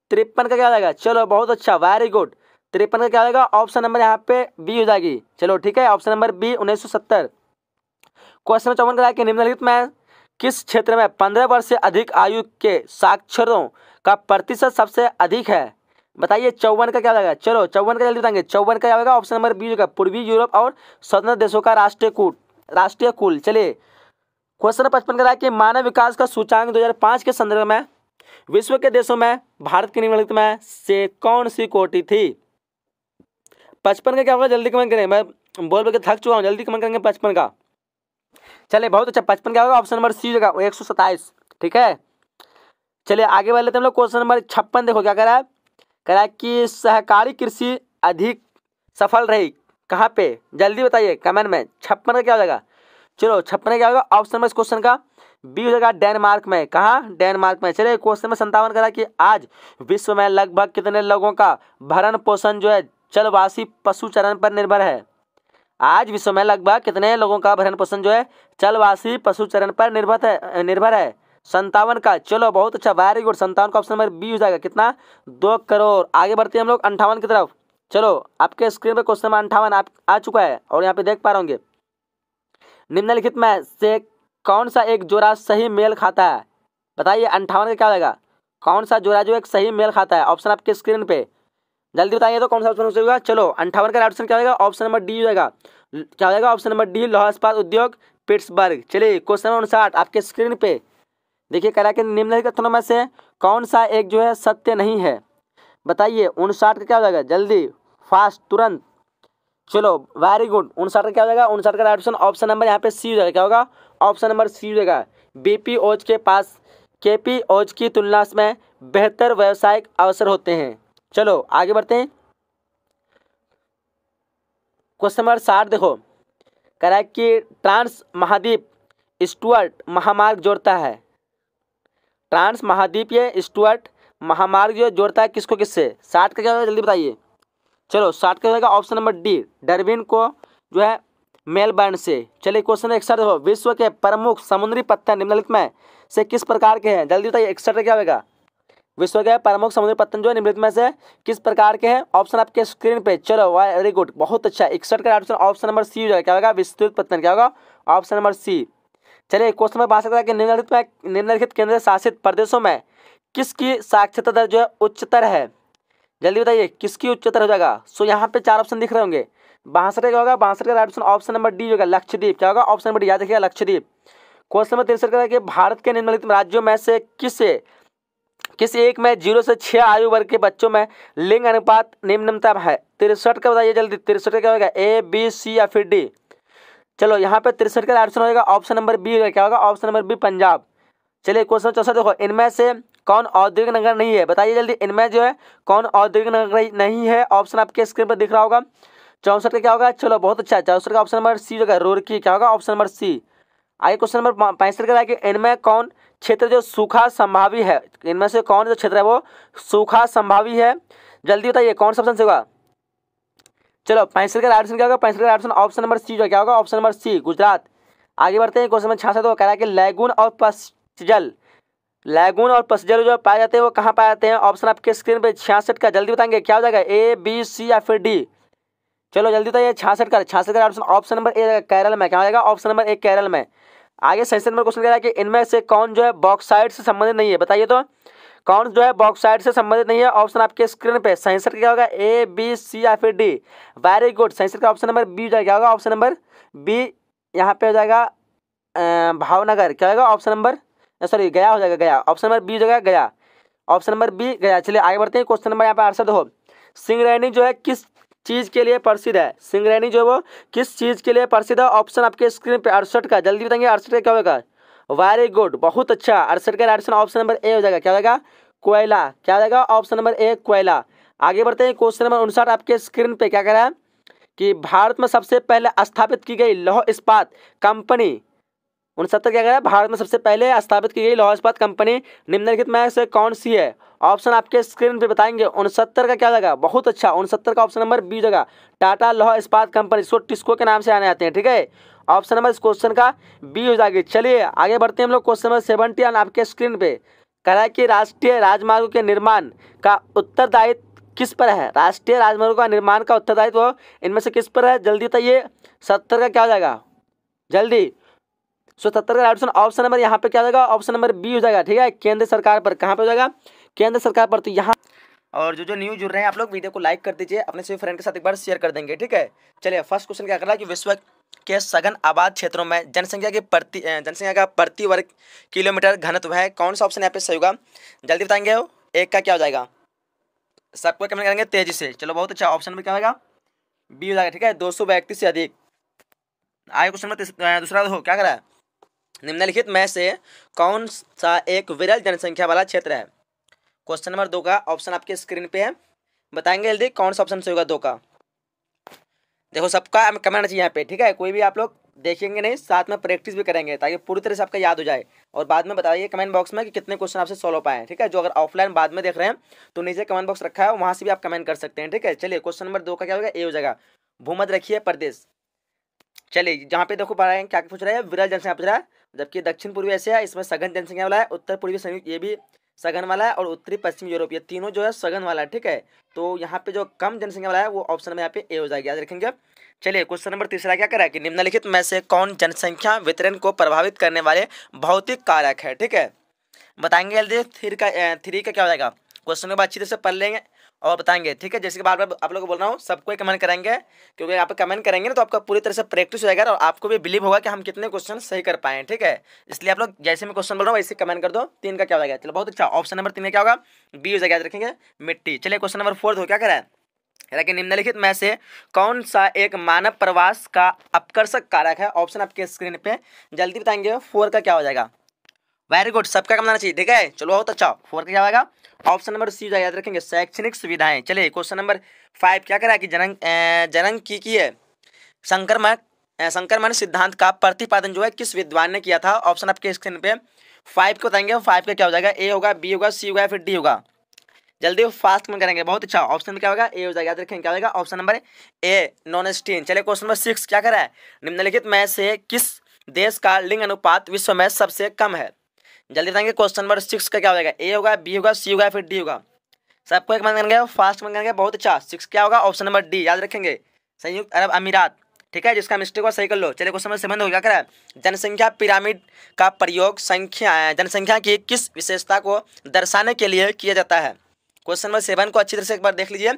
तिरपन का क्या हो जाएगा चलो बहुत अच्छा वेरी गुड तिरपन का क्या लगेगा ऑप्शन नंबर यहाँ पे बी हो जाएगी चलो ठीक है ऑप्शन नंबर बी उन्नीस क्वेश्चन चौवन का निम्नलिखित में किस क्षेत्र में पंद्रह वर्ष से अधिक आयु के साक्षरों का प्रतिशत सबसे अधिक है बताइए चौवन का क्या लगेगा चलो चौवन का जल्दी बताएंगे चौवन का क्या होगा ऑप्शन नंबर बी होगा पूर्वी यूरोप और स्वतंत्र देशों का राष्ट्रीय कूट राष्ट्रीय कुल चलिए क्वेश्चन पचपन का रहा कि मानव विकास का सूचांक 2005 के संदर्भ में विश्व के देशों में भारत के निम्नलिखित में से कौन सी कोटि थी पचपन का क्या होगा जल्दी कमेंट करें मैं बोल बोल के थक चुका हूँ जल्दी कमेंट करेंगे पचपन का चले बहुत अच्छा पचपन क्या होगा ऑप्शन नंबर सी होगा एक सौ सत्ताईस ठीक है चलिए आगे बढ़ लेते हैं हम लोग क्वेश्चन नंबर छप्पन देखो क्या करा है करा है कि सहकारी कृषि अधिक सफल रही कहाँ पे जल्दी बताइए कमेंट में छप्पन का क्या हो जाएगा चलो छप्पन का क्या होगा ऑप्शन नंबर इस क्वेश्चन का बी हो जाएगा डेनमार्क में कहाँ डेनमार्क में चलिए क्वेश्चन नंबर संतावन करा कि आज विश्व में लगभग कितने लोगों का भरण पोषण जो है जलवासी पशुचरण पर निर्भर है आज विश्व में लगभग कितने लोगों का भरण पोषण जो है चलवासी पशु चरण पर निर्भर है निर्भर है संतावन का चलो बहुत अच्छा वेरी गुड संतावन का ऑप्शन नंबर बी हो जाएगा कितना दो करोड़ आगे बढ़ते हैं हम लोग अंठावन की तरफ चलो आपके स्क्रीन पर क्वेश्चन नंबर अंठावन आप आ चुका है और यहाँ पे देख पा रहे होंगे निम्नलिखित में से कौन सा एक जोड़ा सही मेल खाता है बताइए अंठावन का क्या होगा कौन सा जोड़ा जो एक सही मेल खाता है ऑप्शन आपके स्क्रीन पे जल्दी बताइए तो कौन सा ऑप्शन हो जाएगा चलो अंठावन का ऑप्शन क्या होगा ऑप्शन नंबर डी हो जाएगा क्या हो जाएगा ऑप्शन नंबर डी लोहा इस्पात उद्योग पिट्सबर्ग चलिए क्वेश्चन नंबर उनसाठ आपके स्क्रीन पे देखिए कह रहा है कि निम्नलिखित कथनों में से कौन सा एक जो है सत्य नहीं है बताइए उनसाठ का क्या हो जाएगा जल्दी फास्ट तुरंत चलो वेरी गुड उनसाठ का क्या हो जाएगा उनसाठ का ऑप्शन ऑप्शन नंबर यहाँ पे सी हो जाएगा क्या होगा ऑप्शन नंबर सी हो जाएगा बी पी ओज के पास के पी ओज की तुलना में बेहतर व्यावसायिक अवसर होते हैं चलो आगे बढ़ते हैं क्वेश्चन नंबर साठ देखो कह रहा है कि ट्रांस महाद्वीप स्टुअर्ट महामार्ग जोड़ता है ट्रांस महाद्वीप ये स्टुअर्ट महामार्ग जो जोड़ता है किसको किससे साठ का क्या होगा जल्दी बताइए चलो साठ का होगा ऑप्शन नंबर डी डरबिन को जो है मेलबर्न से चलिए क्वेश्चन इकसठ देखो विश्व के प्रमुख समुद्री पत्थर निम्नलिखित में से किस प्रकार के हैं जल्दी बताइए इकसठ क्या होगा विश्व के प्रमुख समुद्री पतन जो है निम्नलिखित में से किस प्रकार के हैं ऑप्शन आपके स्क्रीन पे चलो वेरी गुड बहुत अच्छा इकसठ का ऑप्शन ऑप्शन नंबर सी हो जाएगा क्या होगा विस्तृत पतन क्या होगा ऑप्शन नंबर सी चलिए क्वेश्चन नंबर बासठ कि निम्नलिखित में निम्नलिखित केंद्र शासित प्रदेशों में किसकी साक्षरता दर जो है उच्चतर है जल्दी बताइए किसकी उच्चतर हो जाएगा सो यहाँ पे चार ऑप्शन दिख रहे होंगे बासठ का होगा बासठ का ऑप्शन ऑप्शन नंबर डी होगा लक्षद्वीप क्या होगा ऑप्शन नंबर डी याद रखिएगा लक्षद्वीप क्वेश्चन नंबर तिरसठ का कि भारत के निम्नलिखित राज्यों में से किसे किस एक में जीरो से छः आयु वर्ग के बच्चों में लिंग अनुपात निम्नतम है तिरसठ का बताइए जल्दी तिरसठ का क्या होगा ए बी सी या फिर डी चलो यहाँ पे तिरसठ का ऑप्शन होगा ऑप्शन नंबर बी होगा क्या होगा ऑप्शन नंबर बी पंजाब चलिए क्वेश्चन चौथा देखो इनमें से कौन औद्योगिक नगर नहीं है बताइए जल्दी इनमें जो है कौन औद्योगिक नगर नहीं है ऑप्शन आपके स्क्रीन पर दिख रहा होगा चौंसठ का क्या होगा चलो बहुत अच्छा चौंसठ का ऑप्शन नंबर सी जो है रोरकी क्या होगा ऑप्शन नंबर सी आगे क्वेश्चन नंबर पैंसठ का इनमें कौन क्षेत्र जो सूखा संभावी है इनमें से कौन जो क्षेत्र है वो सूखा संभावी है जल्दी बताइए कौन सा ऑप्शन से होगा चलो पैंसिल का राइट ऑप्शन क्या होगा पैंसिल का right option option number C जो क्या होगा ऑप्शन नंबर सी गुजरात आगे बढ़ते हैं क्वेश्चन नंबर छियासठ तो कह रहा है कि लैगून और पसजल लैगून और पसजल जो पाए जाते हैं वो कहाँ पाए जाते हैं ऑप्शन आपके स्क्रीन पर छियासठ का जल्दी बताएंगे क्या हो जाएगा ए बी सी या फिर डी चलो जल्दी बताइए छियासठ का छियासठ का option option number A Kerala में क्या हो जाएगा ऑप्शन नंबर ए केरल में आगे सैंतीस नंबर क्वेश्चन कह रहा है कि इनमें से कौन जो है बॉक्साइड से संबंधित नहीं है बताइए तो कौन जो है बॉक्साइड से संबंधित नहीं है ऑप्शन आपके स्क्रीन पे सैंसठ क्या होगा ए बी सी या फिर डी वेरी गुड सैंसठ का ऑप्शन नंबर बी क्या होगा ऑप्शन नंबर बी यहाँ पे हो जाएगा भावनगर क्या होगा ऑप्शन नंबर सॉरी गया हो जाएगा गया ऑप्शन नंबर बी जाएगा गया ऑप्शन नंबर बी गया चलिए आगे बढ़ते हैं क्वेश्चन नंबर यहाँ पे आंसर हो सिंगरैनी जो है किस चीज़ के लिए प्रसिद्ध है सिंगरैनी जो है वो किस चीज़ के लिए प्रसिद्ध है ऑप्शन आपके स्क्रीन पे अड़सठ का जल्दी बताएंगे अड़सठ का क्या होगा वेरी गुड बहुत अच्छा अड़सठ का ऑप्शन नंबर ए हो जाएगा क्या होगा कोयला क्या हो जाएगा ऑप्शन नंबर ए कोयला आगे बढ़ते हैं क्वेश्चन नंबर उनसठ आपके स्क्रीन पे क्या कह रहा है कि भारत में सबसे पहले स्थापित की गई लौह इस्पात कंपनी उनसत्तर क्या है भारत में सबसे पहले स्थापित की गई लाहौल इस्पात कंपनी निम्नलिखित में से कौन सी है ऑप्शन आपके स्क्रीन पे बताएंगे उनसत्तर का क्या लगा बहुत अच्छा उनसत्तर का ऑप्शन नंबर बी लगा टाटा लौह इस्पात कंपनी इसको टिस्को के नाम से आने आते हैं ठीक है ऑप्शन नंबर इस क्वेश्चन का बी हो जाएगी चलिए आगे बढ़ते हैं हम लोग क्वेश्चन नंबर सेवेंटी आपके स्क्रीन पर कहा कि राष्ट्रीय राजमार्ग के निर्माण का उत्तरदायित्व किस पर है राष्ट्रीय राजमार्ग का निर्माण का उत्तरदायित्व इनमें से किस पर है जल्दी बताइए सत्तर का क्या हो जाएगा जल्दी सो सत्तर का ऑप्शन ऑप्शन नंबर यहाँ पे क्या हो जाएगा ऑप्शन नंबर बी हो जाएगा ठीक है केंद्र सरकार पर कहाँ पे हो जाएगा केंद्र सरकार पर तो यहाँ और जो जो न्यूज जुड़ रहे हैं आप लोग वीडियो को लाइक कर दीजिए अपने सभी फ्रेंड के साथ एक बार शेयर कर देंगे ठीक है चलिए फर्स्ट क्वेश्चन क्या कर रहा है कि विश्व के सघन आबाद क्षेत्रों में जनसंख्या के प्रति जनसंख्या का प्रति वर्ग किलोमीटर घनत्व है कौन सा ऑप्शन यहाँ पे सही होगा जल्दी बताएंगे हो एक का क्या हो जाएगा सबको कमेंट करेंगे तेजी से चलो बहुत अच्छा ऑप्शन में क्या होगा बी हो जाएगा ठीक है दो सौ से अधिक आगे क्वेश्चन में दूसरा हो क्या कर रहा है निम्नलिखित में से कौन सा एक विरल जनसंख्या वाला क्षेत्र है क्वेश्चन नंबर दो का ऑप्शन आपके स्क्रीन पे है बताएंगे जल्दी कौन सा ऑप्शन सही होगा दो का देखो सबका कमेंट चाहिए यहाँ पे ठीक है कोई भी आप लोग देखेंगे नहीं साथ में प्रैक्टिस भी करेंगे ताकि पूरी तरह से आपका याद हो जाए और बाद में बताइए कमेंट बॉक्स में कि कितने क्वेश्चन आपसे सॉल्व हो पाए ठीक है जो अगर ऑफलाइन बाद में देख रहे हैं तो नीचे कमेंट बॉक्स रखा है वहाँ से भी आप कमेंट कर सकते हैं ठीक है चलिए क्वेश्चन नंबर दो का क्या होगा ए हो जाएगा भूमध रखिए प्रदेश चलिए जहाँ पे देखो पा रहे हैं क्या पूछ रहा है विरल जनसंख्या पूछ रहा है जबकि दक्षिण पूर्वी एशिया इसमें सघन जनसंख्या वाला है उत्तर पूर्वी संयुक्त ये भी सघन वाला है और उत्तरी पश्चिम यूरोप ये तीनों जो है सघन वाला है ठीक है तो यहाँ पे जो कम जनसंख्या वाला है वो ऑप्शन में यहाँ पे ए हो जाएगी याद रखेंगे चलिए क्वेश्चन नंबर तीसरा क्या करा है कि निम्नलिखित में से कौन जनसंख्या वितरण को प्रभावित करने वाले भौतिक कारक है ठीक है बताएंगे जल्दी थ्री का थ्री का क्या हो जाएगा क्वेश्चन को अच्छी तरह से पढ़ लेंगे और बताएंगे ठीक है जैसे कि बार बार आप लोग को बोल रहा हूँ सबको ही कमेंट करेंगे क्योंकि आप कमेंट करेंगे ना तो आपका पूरी तरह से प्रैक्टिस हो जाएगा और आपको भी बिलीव होगा कि हम कितने क्वेश्चन सही कर पाए ठीक है इसलिए आप लोग जैसे मैं क्वेश्चन बोल रहा हूँ वैसे कमेंट कर दो तीन का क्या हो जाएगा चलो बहुत अच्छा ऑप्शन नंबर तीन में क्या होगा बी हो जाएगा याद रखेंगे मिट्टी चलिए क्वेश्चन नंबर फोर्थ हो क्या करें है लेकिन निम्नलिखित में से कौन सा एक मानव प्रवास का आकर्षक कारक है ऑप्शन आपके स्क्रीन पे जल्दी बताएंगे फोर का क्या हो जाएगा वेरी गुड सबका कम चाहिए ठीक है चलो बहुत अच्छा फोर क्या आएगा ऑप्शन नंबर सी याद रखेंगे शैक्षणिक सुविधाएं चलिए क्वेश्चन नंबर फाइव क्या करा कि जनंग जनंग की, की है संक्रमण संक्रमण सिद्धांत का प्रतिपादन जो है किस विद्वान ने किया था ऑप्शन आपके स्क्रीन पे फाइव को बताएंगे फाइव का क्या हो जाएगा ए होगा बी होगा सी होगा फिर डी होगा जल्दी फास्ट में करेंगे बहुत अच्छा ऑप्शन क्या होगा ए हो जाएगा याद रखेंगे क्या होगा ऑप्शन नंबर ए नॉन एस्टीन चलिए क्वेश्चन नंबर सिक्स क्या करा है निम्नलिखित में से किस देश का लिंग अनुपात विश्व में सबसे कम है जल्दी बताएंगे क्वेश्चन नंबर सिक्स का क्या हो जाएगा ए होगा बी होगा सी होगा फिर डी होगा सबको एक मन करेंगे फास्ट मन करेंगे बहुत अच्छा सिक्स क्या होगा ऑप्शन नंबर डी याद रखेंगे संयुक्त अरब अमीरात ठीक है जिसका मिस्टेक हुआ सही कर लो चलिए क्वेश्चन नंबर सेवन हो क्या करें जनसंख्या पिरामिड का प्रयोग संख्या जनसंख्या की किस विशेषता को दर्शाने के लिए किया जाता है क्वेश्चन नंबर सेवन को अच्छी तरह से एक बार देख लीजिए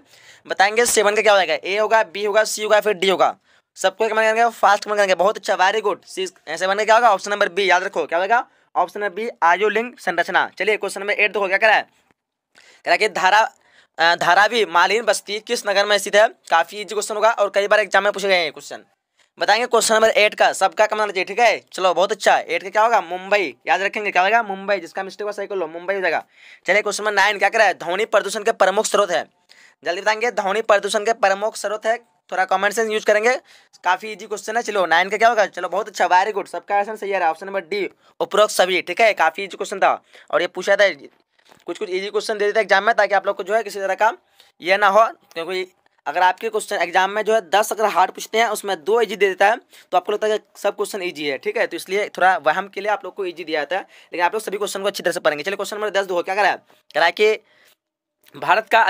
बताएंगे सेवन का क्या हो जाएगा ए होगा बी होगा सी होगा फिर डी होगा सबको एक मन करेंगे फास्ट मन करेंगे बहुत अच्छा वेरी गुड सी सेवन का क्या होगा ऑप्शन नंबर बी याद रखो क्या होगा ऑप्शन है बी आयोलिंग संरचना चलिए क्वेश्चन नंबर एट देखो क्या करा है कह रहा है कि धारा धारावी मालिन बस्ती किस नगर में स्थित है काफी इजी क्वेश्चन होगा और कई बार एग्जाम में पूछे गए हैं क्वेश्चन बताएंगे क्वेश्चन नंबर एट का सबका कम चाहिए ठीक है चलो बहुत अच्छा एट का क्या होगा मुंबई याद रखेंगे क्या होगा मुंबई जिसका मिस्टेक हुआ सही कर लो मुंबई हो जाएगा चलिए क्वेश्चन नंबर नाइन क्या कह रहा है ध्वनि प्रदूषण के प्रमुख स्रोत है जल्दी बताएंगे ध्वनि प्रदूषण के प्रमुख स्रोत है थोड़ा कॉमन सेंस यूज करेंगे काफ़ी इजी क्वेश्चन है चलो नाइन का क्या होगा चलो बहुत अच्छा वेरी गुड सबका आंसर सही आ रहा है ऑप्शन नंबर डी उपरोक्त सभी ठीक है काफ़ी इजी क्वेश्चन था और ये पूछा था कुछ कुछ इजी क्वेश्चन दे देते एग्जाम में ताकि आप लोग को जो है किसी तरह का ये ना हो क्योंकि अगर आपके क्वेश्चन एग्जाम में जो है दस अगर हार्ड पूछते हैं उसमें दो इजी दे देता है तो आपको लगता है सब क्वेश्चन इजी है ठीक है तो इसलिए थोड़ा वहम के लिए आप लोग को इजी दिया जाता है लेकिन आप लोग सभी क्वेश्चन को अच्छी तरह से पढ़ेंगे चलिए क्वेश्चन नंबर दस दो क्या करा है करा कि भारत का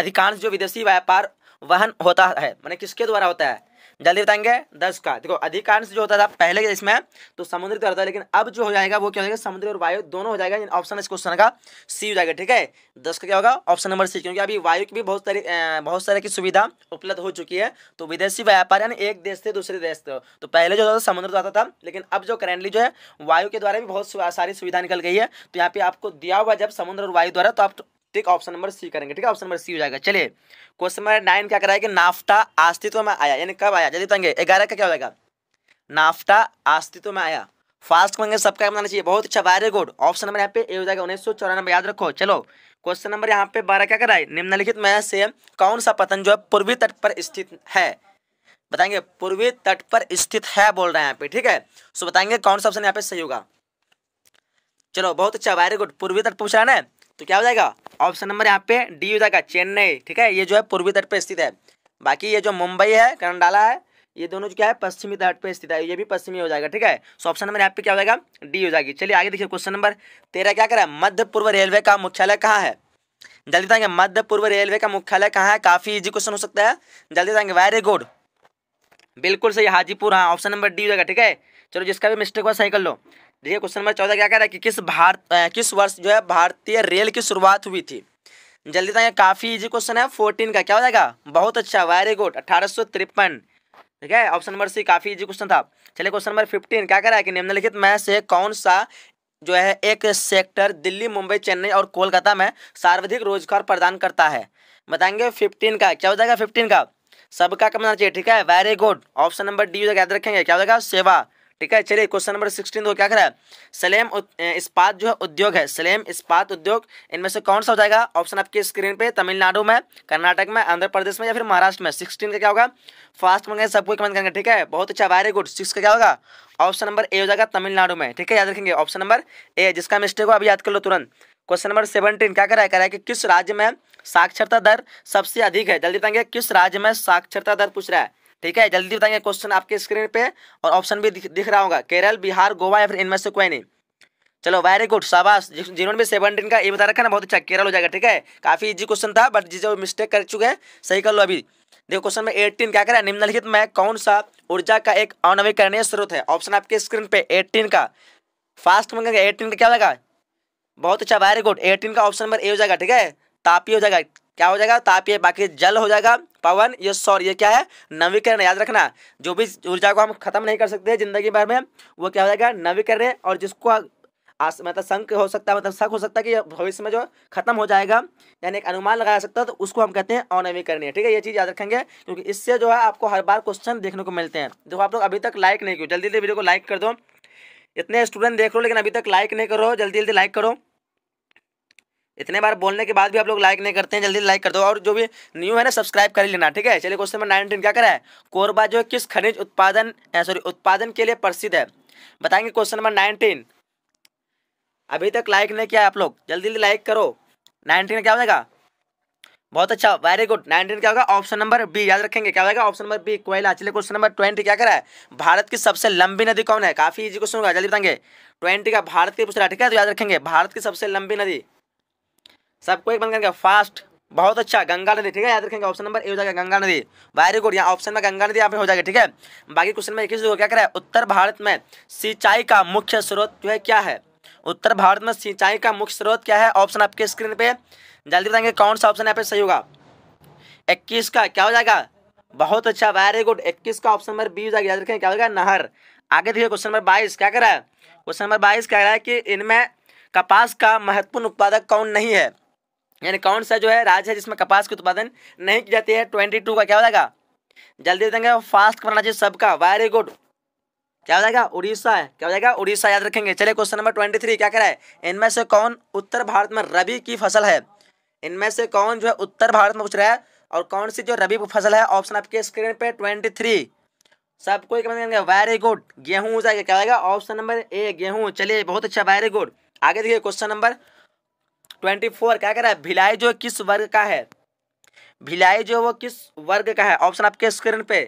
अधिकांश जो विदेशी व्यापार वहन होता है मैंने किसके द्वारा होता है जल्दी बताएंगे दस का देखो अधिकांश जो होता था पहले के इसमें तो समुद्री द्वारा था लेकिन अब जो हो जाएगा वो क्या हो जाएगा समुद्री और वायु दोनों हो जाएगा ऑप्शन इस क्वेश्चन का सी हो जाएगा ठीक है दस का क्या होगा ऑप्शन नंबर सी क्योंकि अभी वायु की भी बहुत सारी बहुत सारे की सुविधा उपलब्ध हो चुकी है तो विदेशी व्यापार यानी एक देश से दूसरे देश से तो पहले जो होता था समुद्र द्वारा था लेकिन अब जो करेंटली जो है वायु के द्वारा भी बहुत सारी सुविधा निकल गई है तो यहाँ पे आपको दिया हुआ जब समुद्र और वायु द्वारा तो आप ठीक ऑप्शन नंबर सी करेंगे ठीक है ऑप्शन नंबर सी हो जाएगा चलिए क्वेश्चन नंबर नाइन क्या कराएगा नाफ्टा अस्तित्व में आया यानी कब आया जल्दी बताएंगे ग्यारह का क्या हो जाएगा नाफ्टा अस्तित्व में आया फास्ट मांगे सबका बनाना चाहिए बहुत अच्छा वेरी गुड ऑप्शन नंबर यहाँ पे ए हो जाएगा उन्नीस सौ याद रखो चलो क्वेश्चन नंबर यहाँ पे बारह क्या कराए निम्नलिखित में से कौन सा पतन जो है पूर्वी तट पर स्थित है बताएंगे पूर्वी तट पर स्थित है बोल रहे हैं यहाँ पे ठीक है सो बताएंगे कौन सा ऑप्शन यहाँ पे सही होगा चलो बहुत अच्छा वेरी गुड पूर्वी तट पूछ रहा है ना तो क्या हो जाएगा ऑप्शन नंबर यहाँ पे डी हो जाएगा चेन्नई ठीक है ये जो है पूर्वी तट पर स्थित है बाकी ये जो मुंबई है करंडाला है ये दोनों जो क्या है पश्चिमी तट पर स्थित है ये भी पश्चिमी हो जाएगा ठीक है सो ऑप्शन नंबर यहाँ पे क्या हो जाएगा डी हो जाएगी चलिए आगे देखिए क्वेश्चन नंबर तेरह क्या करा है मध्य पूर्व रेलवे का मुख्यालय कहाँ है जल्दी जाएंगे मध्य पूर्व रेलवे का मुख्यालय कहाँ है काफी इजी क्वेश्चन हो सकता है जल्दी जाएंगे वेरी गुड बिल्कुल सही हाजीपुर हाँ ऑप्शन नंबर डी हो जाएगा ठीक है चलो जिसका भी मिस्टेक हुआ सही कर लो देखिए क्वेश्चन नंबर चौदह क्या कह रहा है कि किस भारत किस वर्ष जो है भारतीय रेल की शुरुआत हुई थी जल्दी बताएंगे काफ़ी इजी क्वेश्चन है फोर्टीन का क्या हो जाएगा बहुत अच्छा वेरी गुड अठारह सौ तिरपन ठीक है ऑप्शन नंबर सी काफ़ी इजी क्वेश्चन था चलिए क्वेश्चन नंबर फिफ्टीन क्या कह रहा है कि निम्नलिखित में से कौन सा जो है एक सेक्टर दिल्ली मुंबई चेन्नई और कोलकाता में सर्वाधिक रोजगार प्रदान करता है बताएंगे फिफ्टीन का क्या हो जाएगा फिफ्टीन का सबका कम होना चाहिए ठीक है very good option number D याद रखेंगे क्या हो जाएगा सेवा ठीक है चलिए क्वेश्चन नंबर सिक्सटीन को क्या रहा है सलेम इस्पात जो है उद्योग है सलेम इस्पात उद्योग इनमें से कौन सा हो जाएगा ऑप्शन आपकी स्क्रीन पे तमिलनाडु में कर्नाटक में आंध्र प्रदेश में या फिर महाराष्ट्र में सिक्सटीन का क्या होगा फास्ट मंगे सबको कमेंट करेंगे ठीक है बहुत अच्छा वेरी गुड सिक्स का क्या होगा ऑप्शन नंबर ए हो जाएगा तमिलनाडु में ठीक है याद रखेंगे ऑप्शन नंबर ए जिसका मिस्टेक हो अभी याद कर लो तुरंत क्वेश्चन नंबर सेवनटीन क्या करा है रहा है कि किस राज्य में साक्षरता दर सबसे अधिक है जल्दी बताएंगे किस राज्य में साक्षरता दर पूछ रहा है ठीक है जल्दी बताएंगे क्वेश्चन आपके स्क्रीन पे और ऑप्शन भी दिख, दिख रहा होगा केरल बिहार गोवा या फिर इनमें से कोई नहीं चलो वेरी गुड शाबाश जिन्होंने भी सेवनटीन का ये बता रखा ना बहुत अच्छा केरल हो जाएगा ठीक है काफी इजी क्वेश्चन था बट जिसे मिस्टेक कर चुके हैं सही कर लो अभी देखो क्वेश्चन में एटीन क्या करें निम्नलिखित में कौन सा ऊर्जा का एक अनवीकरणीय स्रोत है ऑप्शन आपके स्क्रीन पे एटीन का फास्ट में एटीन का क्या होगा बहुत अच्छा वेरी गुड एटीन का ऑप्शन नंबर ए हो जाएगा ठीक है तापी हो जाएगा क्या हो जाएगा तापीय बाकी जल हो जाएगा पवन ये सौर ये क्या है नवीकरण याद रखना जो भी ऊर्जा को हम खत्म नहीं कर सकते जिंदगी भर में वो क्या हो जाएगा नवीकरण और जिसको आस मतलब संक हो सकता है मतलब शक हो सकता है कि भविष्य में जो खत्म हो जाएगा यानी एक अनुमान लगाया सकता है तो उसको हम कहते हैं अनवीकरणीय ठीक है ये चीज़ याद रखेंगे क्योंकि इससे जो है आपको हर बार क्वेश्चन देखने को मिलते हैं देखो आप लोग अभी तक लाइक नहीं किया जल्दी जल्दी वीडियो को लाइक कर दो इतने स्टूडेंट देख लो लेकिन अभी तक लाइक नहीं करो जल्दी जल्दी लाइक करो इतने बार बोलने के बाद भी आप लोग लाइक नहीं करते हैं जल्दी लाइक कर दो और जो भी न्यू है ना सब्सक्राइब कर लेना ठीक है चलिए क्वेश्चन नंबर नाइनटीन क्या करा है कोरबा जो है किस खनिज उत्पादन सॉरी उत्पादन के लिए प्रसिद्ध है बताएंगे क्वेश्चन नंबर नाइनटीन अभी तक लाइक नहीं किया आप लोग जल्दी जल्दी लाइक करो नाइनटीन क्या हो जाएगा बहुत अच्छा वेरी गुड नाइनटीन क्या होगा ऑप्शन नंबर बी याद रखेंगे क्या होगा ऑप्शन नंबर बी कोयला चलिए क्वेश्चन नंबर ट्वेंटी क्या करा है भारत की सबसे लंबी नदी कौन है काफी इजी क्वेश्चन होगा जल्दी बताएंगे ट्वेंटी का भारत के पूछ रहा है ठीक है तो याद रखेंगे भारत की सबसे लंबी नदी सबको एक बंद करके फास्ट बहुत अच्छा गंगा नदी ठीक है याद रखेंगे ऑप्शन नंबर ए हो जाएगा गंगा नदी वेरी गुड यहाँ ऑप्शन में गंगा नदी यहाँ पे हो जाएगा ठीक है बाकी क्वेश्चन में इक्कीस क्या करें है उत्तर भारत में सिंचाई का मुख्य स्रोत जो है क्या है उत्तर भारत में सिंचाई का मुख्य स्रोत क्या है ऑप्शन आपके स्क्रीन पे जल्दी बताएंगे कौन सा ऑप्शन यहाँ पे सही होगा इक्कीस का क्या हो जाएगा बहुत अच्छा वेरी गुड इक्कीस का ऑप्शन नंबर बी हो जाएगा याद रखेंगे क्या हो जाएगा नहर आगे देखिए क्वेश्चन नंबर बाईस क्या कह रहा है क्वेश्चन नंबर बाईस कह रहा है कि इनमें कपास का महत्वपूर्ण उत्पादक कौन नहीं है यानी कौन सा जो है राज्य है जिसमें कपास की उत्पादन नहीं की जाती है ट्वेंटी टू का क्या हो जाएगा जल्दी देंगे फास्ट करना चाहिए सबका वेरी गुड क्या हो जाएगा उड़ीसा है क्या हो जाएगा उड़ीसा याद रखेंगे चलिए क्वेश्चन नंबर ट्वेंटी थ्री क्या है इनमें से कौन उत्तर भारत में रबी की फसल है इनमें से कौन जो है उत्तर भारत में पूछ रहा है और कौन सी जो रबी फसल है ऑप्शन आपके स्क्रीन पे ट्वेंटी थ्री सबको देंगे वेरी गुड गेहूँ हो जाएगा क्या हो जाएगा ऑप्शन नंबर ए गेहूँ चलिए बहुत अच्छा वेरी गुड आगे देखिए क्वेश्चन नंबर ट्वेंटी फोर क्या कह रहा है भिलाई जो किस वर्ग का है भिलाई जो वो किस वर्ग का है ऑप्शन आपके स्क्रीन पे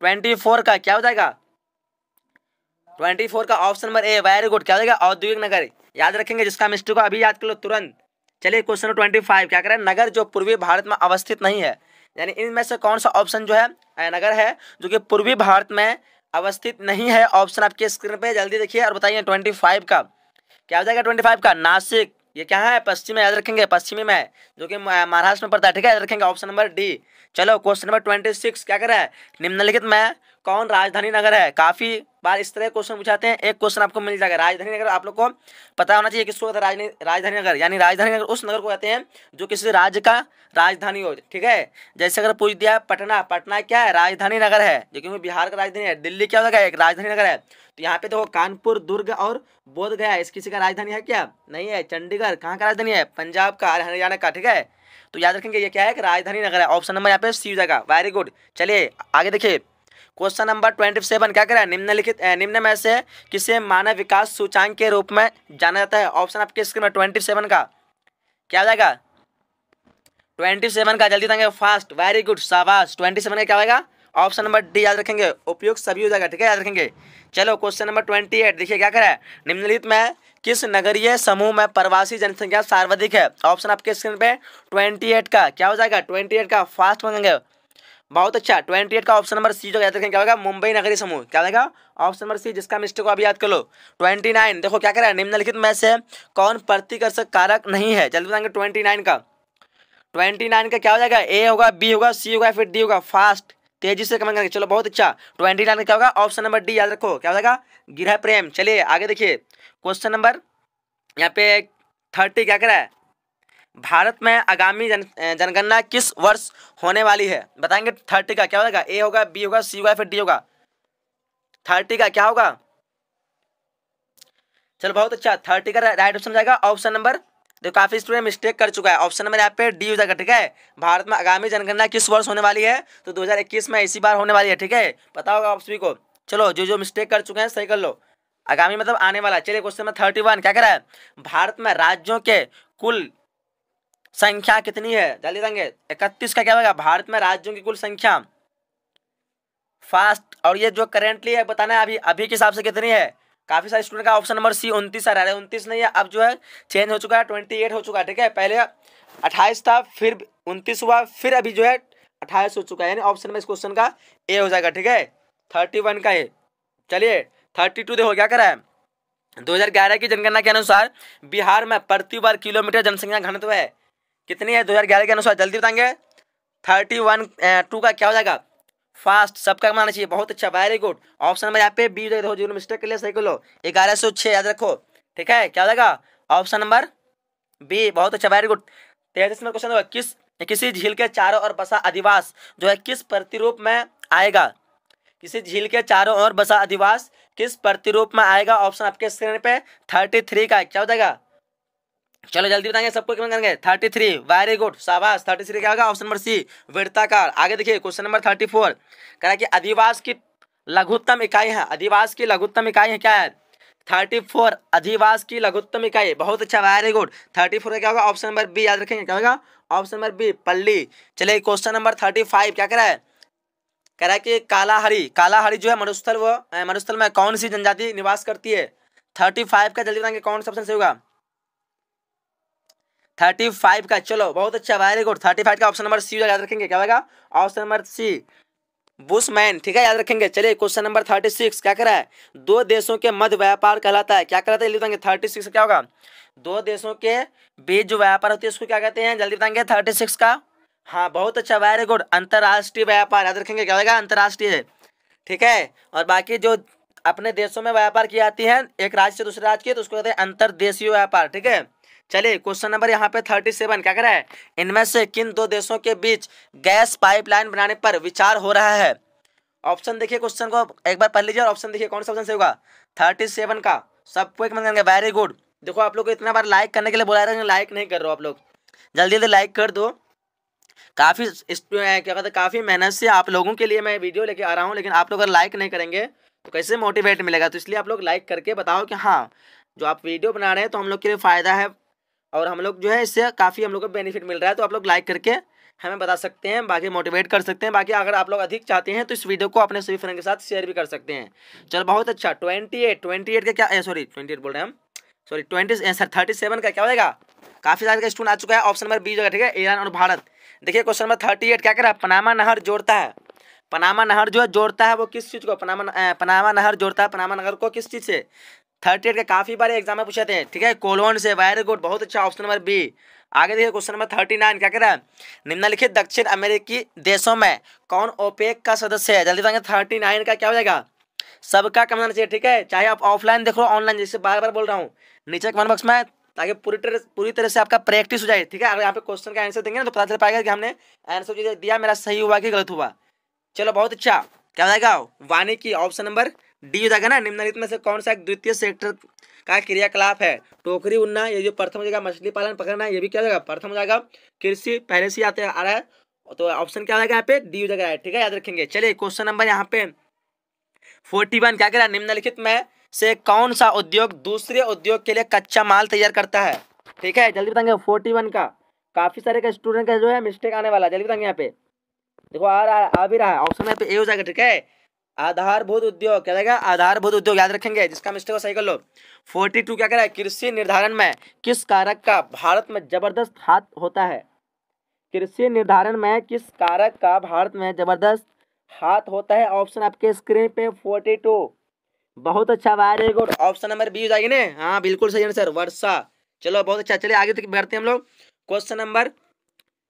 ट्वेंटी फोर का क्या हो जाएगा ट्वेंटी फोर का option number A very good क्या हो जाएगा औद्योगिक नगर याद रखेंगे जिसका मिस्ट्री को अभी याद कर लो तुरंत चलिए क्वेश्चन नंबर ट्वेंटी फाइव क्या करें नगर जो पूर्वी भारत में अवस्थित नहीं है यानी इनमें से कौन सा ऑप्शन जो है नगर है जो कि पूर्वी भारत में अवस्थित नहीं है ऑप्शन आपके स्क्रीन पे जल्दी देखिए और बताइए ट्वेंटी फाइव का क्या हो जाएगा ट्वेंटी फाइव का नासिक ये क्या है पश्चिम में याद रखेंगे पश्चिमी में जो कि महाराष्ट्र में पड़ता है ठीक है याद रखेंगे ऑप्शन नंबर डी चलो क्वेश्चन नंबर ट्वेंटी सिक्स क्या कर रहा है निम्नलिखित में कौन राजधानी नगर है काफ़ी बार इस तरह क्वेश्चन पूछाते हैं एक क्वेश्चन आपको मिल जाएगा राजधानी नगर आप लोग को पता होना चाहिए किसको राजधानी नगर यानी राजधानी नगर उस नगर को कहते हैं जो किसी राज्य का राजधानी हो ठीक है जैसे अगर पूछ दिया पटना पटना क्या है राजधानी नगर है जो क्योंकि बिहार का राजधानी है दिल्ली क्या हो जाएगा एक राजधानी नगर है तो यहाँ पे देखो कानपुर दुर्ग और बोध गया इस किसी का राजधानी है क्या नहीं है चंडीगढ़ कहाँ का राजधानी है पंजाब का हरियाणा का ठीक है तो याद रखेंगे ये क्या है कि राजधानी नगर है ऑप्शन नंबर यहाँ पे सी जगह वेरी गुड चलिए आगे देखिए क्वेश्चन नंबर ट्वेंटी सेवन क्या करें निम्नलिखित निम्न में से किसे मानव विकास सूचांक के रूप में जाना जाता है ऑप्शन आपके स्क्रीन में ट्वेंटी सेवन का क्या हो जाएगा ट्वेंटी सेवन का जल्दी देंगे फास्ट वेरी गुड शाबाश ट्वेंटी सेवन का क्या होगा ऑप्शन नंबर डी याद रखेंगे उपयोग सभी हो जाएगा ठीक है याद रखेंगे चलो क्वेश्चन नंबर ट्वेंटी एट देखिए क्या करें है निम्नलिखित में किस नगरीय समूह में प्रवासी जनसंख्या सर्वाधिक है ऑप्शन आपके स्क्रीन पे ट्वेंटी एट का क्या हो जाएगा ट्वेंटी एट का फास्ट मांगेंगे बहुत अच्छा ट्वेंटी एट का ऑप्शन नंबर सी जो याद रखें क्या होगा मुंबई नगरी समूह क्या होगा ऑप्शन नंबर सी जिसका मिस्टेक को अभी याद कर लो ट्वेंटी नाइन देखो क्या कह रहा है निम्नलिखित में से कौन प्रतिकर्षक कारक नहीं है जल्दी बताएंगे ट्वेंटी नाइन का ट्वेंटी नाइन का क्या हो जाएगा ए होगा बी होगा सी होगा फिर डी होगा फास्ट तेजी से कमेंट करेंगे चलो बहुत अच्छा ट्वेंटी नाइन का क्या होगा ऑप्शन नंबर डी याद रखो क्या हो जाएगा गृह प्रेम चलिए आगे देखिए क्वेश्चन नंबर यहाँ पे थर्टी क्या कह रहा है भारत में आगामी जन जनगणना किस वर्ष होने वाली है बताएंगे थर्टी का क्या होगा ए होगा बी होगा सी होगा फिर डी होगा थर्टी का क्या होगा चलो बहुत अच्छा थर्टी का राइट ऑप्शन जाएगा ऑप्शन नंबर तो काफी स्टूडेंट मिस्टेक कर चुका है ऑप्शन नंबर यहाँ पे डी हो जाएगा ठीक है भारत में आगामी जनगणना किस वर्ष होने वाली है तो 2021 में इसी बार होने वाली है ठीक है पता होगा आप सभी को चलो जो जो मिस्टेक कर चुके हैं सही कर लो आगामी मतलब आने वाला चलिए क्वेश्चन नंबर थर्टी वन क्या कह रहा है भारत में राज्यों के कुल संख्या कितनी है जल्दी देंगे इकतीस का क्या होगा भारत में राज्यों की कुल संख्या फास्ट और ये जो करेंटली है बताना है अभी अभी के हिसाब से कितनी है काफ़ी सारे स्टूडेंट का ऑप्शन नंबर सी उनतीस आ रहा है उनतीस नहीं है अब जो है चेंज हो चुका है ट्वेंटी एट हो चुका है ठीक है पहले अट्ठाईस था फिर उनतीस हुआ फिर अभी जो है अट्ठाईस हो चुका है यानी ऑप्शन में इस क्वेश्चन का ए हो जाएगा ठीक है थर्टी वन का ए चलिए थर्टी टू हो क्या करा है 2011 की जनगणना के अनुसार बिहार में प्रति वर्ग किलोमीटर जनसंख्या घनत्व है कितनी है दो 2011 के अनुसार जल्दी बताएंगे थर्टी वन टू का क्या हो जाएगा फास्ट सबका मानना चाहिए बहुत अच्छा वेरी गुड ऑप्शन नंबर यहाँ पे बी देखो जीरो मिस्टेक के लिए सही बोलो ग्यारह सौ छः याद रखो ठीक है क्या हो जाएगा ऑप्शन नंबर बी बहुत अच्छा वेरी गुड तेतीस नंबर क्वेश्चन किस किसी झील के चारों ओर बसा अधिवास जो है किस प्रतिरूप में आएगा किसी झील के चारों ओर बसा अधिवास किस प्रतिरूप में आएगा ऑप्शन आपके स्क्रीन पे थर्टी थ्री का क्या हो जाएगा चलो जल्दी बताएंगे सबको क्या करेंगे थर्टी थ्री वेरी गुड शाबाश थर्टी थ्री क्या होगा ऑप्शन नंबर सी वृत्ताकार आगे देखिए क्वेश्चन नंबर थर्टी फोर कह रहा कि अधिवास की लघुत्तम इकाई है अधिवास की लघुत्तम इकाई है क्या है थर्टी फोर अधिवास की लघुत्तम इकाई बहुत अच्छा वेरी गुड थर्टी फोर क्या होगा ऑप्शन नंबर बी याद रखेंगे क्या होगा ऑप्शन नंबर बी पल्ली चलिए क्वेश्चन नंबर थर्टी फाइव क्या कह रहा है कह रहा है कि कालाहरी कालाहरी जो है मरुस्थल वो मरुस्थल में कौन सी जनजाति निवास करती है थर्टी फाइव का जल्दी बताएंगे कौन सा ऑप्शन सही होगा थर्टी फाइव का चलो बहुत अच्छा वेरी गुड थर्टी फाइव का ऑप्शन नंबर सी याद रखेंगे क्या होगा ऑप्शन नंबर सी बुशमैन ठीक है याद रखेंगे चलिए क्वेश्चन नंबर थर्टी सिक्स क्या करा है दो देशों के मध्य व्यापार कहलाता है क्या कहलाता है जल्दी बताएंगे थर्टी सिक्स क्या होगा दो देशों के बीच जो व्यापार होती है उसको क्या कहते हैं जल्दी बताएंगे थर्टी सिक्स का हाँ बहुत अच्छा वेरी गुड अंतर्राष्ट्रीय व्यापार याद रखेंगे क्या होगा अंतर्राष्ट्रीय ठीक है और बाकी जो अपने देशों में व्यापार की जाती है एक राज्य से दूसरे राज्य की तो उसको कहते हैं अंतरदेशीय व्यापार ठीक है चलिए क्वेश्चन नंबर यहाँ पे थर्टी सेवन क्या कह रहा है इनमें से किन दो देशों के बीच गैस पाइपलाइन बनाने पर विचार हो रहा है ऑप्शन देखिए क्वेश्चन को एक बार पढ़ लीजिए और ऑप्शन देखिए कौन सा ऑप्शन सही होगा थर्टी सेवन का सबको एक मन करेंगे वेरी गुड देखो आप लोग को इतना बार लाइक करने के लिए बोला रहे लाइक नहीं कर रहे हो आप लोग जल्दी जल्दी लाइक कर दो काफ़ी क्या कहते हैं काफ़ी मेहनत से आप लोगों के लिए मैं वीडियो लेके आ रहा हूँ लेकिन आप लोग अगर लाइक नहीं करेंगे तो कैसे मोटिवेट मिलेगा तो इसलिए आप लोग लाइक करके बताओ कि हाँ जो आप वीडियो बना रहे हैं तो हम लोग के लिए फ़ायदा है और हम लोग जो है इससे काफ़ी हम लोग को बेनिफिट मिल रहा है तो आप लोग लाइक करके हमें बता सकते हैं बाकी मोटिवेट कर सकते हैं बाकी अगर आप लोग अधिक चाहते हैं तो इस वीडियो को अपने सभी फ्रेंड के साथ शेयर भी कर सकते हैं चलो बहुत अच्छा ट्वेंटी एट ट्वेंटी एट का क्या सॉरी ट्वेंटी एट बोल रहे हैं हम sorry twenty sir thirty seven का क्या होगा काफ़ी सारे का स्टूडेंट आ चुका है ऑप्शन नंबर बी जो है ठीक है ईरान और भारत देखिए क्वेश्चन नंबर थर्टी एट क्या कर रहा है पनामा नहर जोड़ता है पनामा नहर जो है जोड़ता है वो किस चीज़ को पनामा पनामा नहर जोड़ता है पनामा नहर को किस चीज़ से थर्टी एट के काफ़ी बार एग्जाम में पूछे थे ठीक है कोलोन से वेरी गुड बहुत अच्छा ऑप्शन नंबर बी आगे देखिए क्वेश्चन नंबर थर्टी नाइन क्या कह रहा है निम्नलिखित दक्षिण अमेरिकी देशों में कौन ओपेक का सदस्य है जल्दी बताएंगे थर्टी नाइन का क्या हो जाएगा सबका कम होना चाहिए ठीक है चाहे आप ऑफलाइन देख लो ऑनलाइन जैसे बार बार बोल रहा हूँ नीचे कमेंट बॉक्स में ताकि पूरी तरह पूरी तरह से आपका प्रैक्टिस हो जाए ठीक है अगर यहाँ पे क्वेश्चन का आंसर देंगे ना तो पता चल पाएगा कि हमने आंसर दिया मेरा सही हुआ कि गलत हुआ चलो बहुत अच्छा क्या हो जाएगा वानी की ऑप्शन नंबर डी हो जाएगा ना निम्नलिखित में से कौन सा एक द्वितीय सेक्टर का क्रियाकलाप है टोकरी उन्ना ये जो प्रथम हो जाएगा मछली पालन पकड़ना ये भी क्या हो जाएगा प्रथम हो जाएगा कृषि पहले से आते आ रहा है तो ऑप्शन क्या हो जाएगा यहाँ पे डी हो जाएगा ठीक है याद रखेंगे चलिए क्वेश्चन नंबर यहाँ पे फोर्टी वन क्या कह रहा है निम्नलिखित में से कौन सा उद्योग दूसरे उद्योग के लिए कच्चा माल तैयार करता है ठीक है जल्दी बताएंगे फोर्टी वन का काफ़ी सारे का स्टूडेंट का जो है मिस्टेक आने वाला है जल्दी बताएंगे यहाँ पे देखो आ रहा आ भी रहा है ऑप्शन यहाँ पे ए हो जाएगा ठीक है आधारभूत उद्योग क्या रहेगा आधारभूत उद्योग याद रखेंगे जिसका मिस्टेक सही कर लो फोर्टी टू क्या कह रहा है कृषि निर्धारण में किस कारक का भारत में जबरदस्त हाथ होता है कृषि निर्धारण में किस कारक का भारत में जबरदस्त हाथ होता है ऑप्शन आपके स्क्रीन पे फोर्टी टू बहुत अच्छा very good option number B हो जाएगी ना हाँ बिल्कुल सही है सर वर्षा चलो बहुत अच्छा चलिए आगे तक बढ़ते हैं हम लोग क्वेश्चन नंबर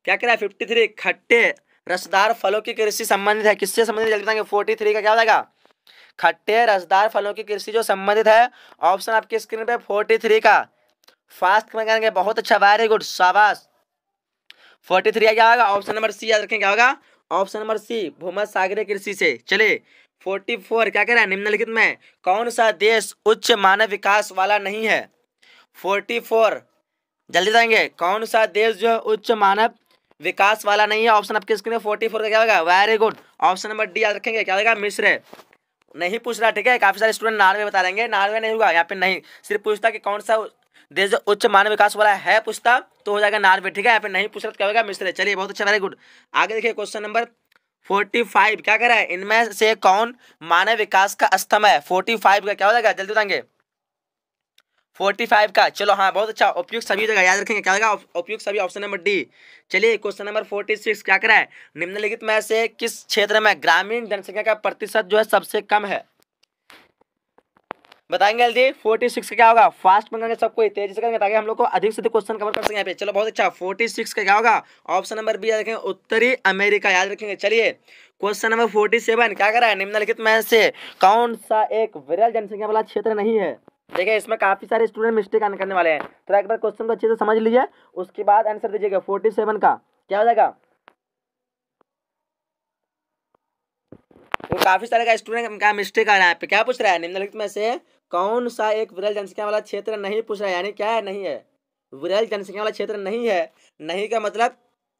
क्या कह रहा है फिफ्टी थ्री खट्टे रसदार फलों की कृषि संबंधित है किससे संबंधित बताएंगे फोर्टी थ्री का क्या होगा खट्टे रसदार फलों की कृषि जो संबंधित है ऑप्शन आपकी स्क्रीन पे फोर्टी थ्री का फास्ट में करेंगे बहुत अच्छा वेरी गुड शाबाश फोर्टी थ्री क्या होगा ऑप्शन नंबर सी याद रखें क्या होगा ऑप्शन नंबर सी भूमध सागरीय कृषि से चले फोर्टी फोर क्या कह रहा है निम्नलिखित में कौन सा देश उच्च मानव विकास वाला नहीं है फोर्टी फोर जल्दी जाएंगे कौन सा देश जो है उच्च मानव विकास वाला नहीं है ऑप्शन आपके स्क्रीन में फोर्टी फोर का क्या होगा very good option number D याद रखेंगे क्या होगा मिश्र नहीं पूछ रहा ठीक है काफी सारे स्टूडेंट नार्वे बता देंगे नार्वे नहीं होगा यहाँ पे नहीं सिर्फ पूछता कि कौन सा देश जो उच्च मानव विकास वाला है पूछता तो हो जाएगा नार्वे ठीक है यहाँ पे नहीं पूछ रहा तो क्या होगा मिश्र चलिए बहुत अच्छा वेरी गुड आगे देखिए क्वेश्चन नंबर फोर्टी फाइव क्या कह रहा है इनमें से कौन मानव विकास का स्तंभ है फोर्टी फाइव का क्या हो जाएगा जल्दी बताएंगे फोर्टी फाइव का चलो हाँ बहुत अच्छा उपयुक्त सभी जगह याद रखेंगे क्या लगा उपयुक्त सभी ऑप्शन नंबर डी चलिए क्वेश्चन नंबर फोर्टी सिक्स क्या करा है निम्नलिखित में से किस क्षेत्र में ग्रामीण जनसंख्या का प्रतिशत जो है सबसे कम है बताएंगे जल्दी फोर्टी सिक्स का क्या होगा फास्ट में करेंगे सबको तेजी से करेंगे ताकि हम लोग को अधिक से अधिक क्वेश्चन कवर कर सकें यहाँ पे चलो बहुत अच्छा फोर्टी सिक्स का क्या होगा ऑप्शन नंबर बी याद रखेंगे उत्तरी अमेरिका याद रखेंगे चलिए क्वेश्चन नंबर फोर्टी सेवन क्या कर रहा है निम्नलिखित में से कौन सा एक विरल जनसंख्या वाला क्षेत्र नहीं है देखिए इसमें काफ़ी सारे स्टूडेंट मिस्टेक आने करने वाले हैं तो एक बार क्वेश्चन को अच्छे से समझ लीजिए उसके बाद आंसर दीजिएगा फोर्टी सेवन का क्या हो जाएगा काफ़ी सारे का स्टूडेंट का मिस्टेक आ रहा है क्या पूछ रहा है निम्नलिखित में से कौन सा एक विरल जनसंख्या वाला क्षेत्र नहीं पूछ रहा है यानी क्या है नहीं है विरल जनसंख्या वाला क्षेत्र नहीं है नहीं का मतलब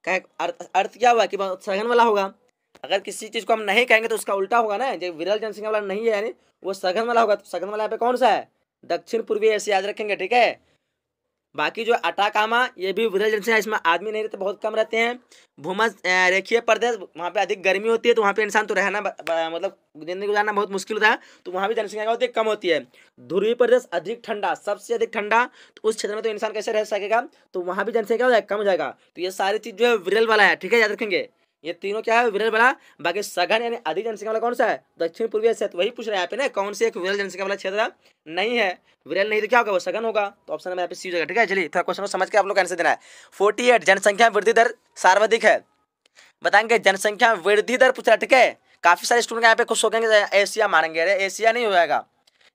कह अर्थ अर्थ क्या हुआ कि सघन वाला होगा अगर किसी चीज़ को हम नहीं कहेंगे तो उसका उल्टा होगा ना जो विरल जनसंख्या वाला नहीं है यानी वो सघन वाला होगा तो सघन वाला यहाँ पे कौन सा है दक्षिण पूर्वी एशिया याद रखेंगे ठीक है बाकी जो अटाकामा ये भी विरल जनसंख्या इसमें आदमी नहीं रहते बहुत कम रहते हैं भूमस रेखीय प्रदेश वहाँ पे अधिक गर्मी होती है तो वहाँ पे इंसान तो रहना मतलब जिंदगी गुजारना बहुत मुश्किल होता है तो वहाँ भी जनसंख्या होती है कम होती है ध्रुवी प्रदेश अधिक ठंडा सबसे अधिक ठंडा तो उस क्षेत्र में तो इंसान कैसे रह सकेगा तो वहाँ भी जनसंख्या कम हो जाएगा तो ये सारी चीज़ जो है विरल वाला है ठीक है याद रखेंगे ये तीनों क्या है विरल बना बाकी सघन यानी अधिक जनसंख्या वाला कौन सा है दक्षिण पूर्वी क्षेत्र वही पूछ रहे हैं यहाँ पे ना कौन से एक विरल जनसंख्या वाला क्षेत्र नहीं है विरल नहीं तो क्या होगा वो सघन होगा तो ऑप्शन नंबर यहाँ पे सी हो जाएगा ठीक है चलिए थोड़ा क्वेश्चन को समझ के आप लोग आंसर देना है फोर्टी एट जनसंख्या वृद्धि दर सर्वाधिक है बताएंगे जनसंख्या वृद्धि दर पूछ रहा है ठीक है काफी सारे स्टूडेंट यहाँ पे खुश हो गए एशिया मारेंगे अरे एशिया नहीं हो जाएगा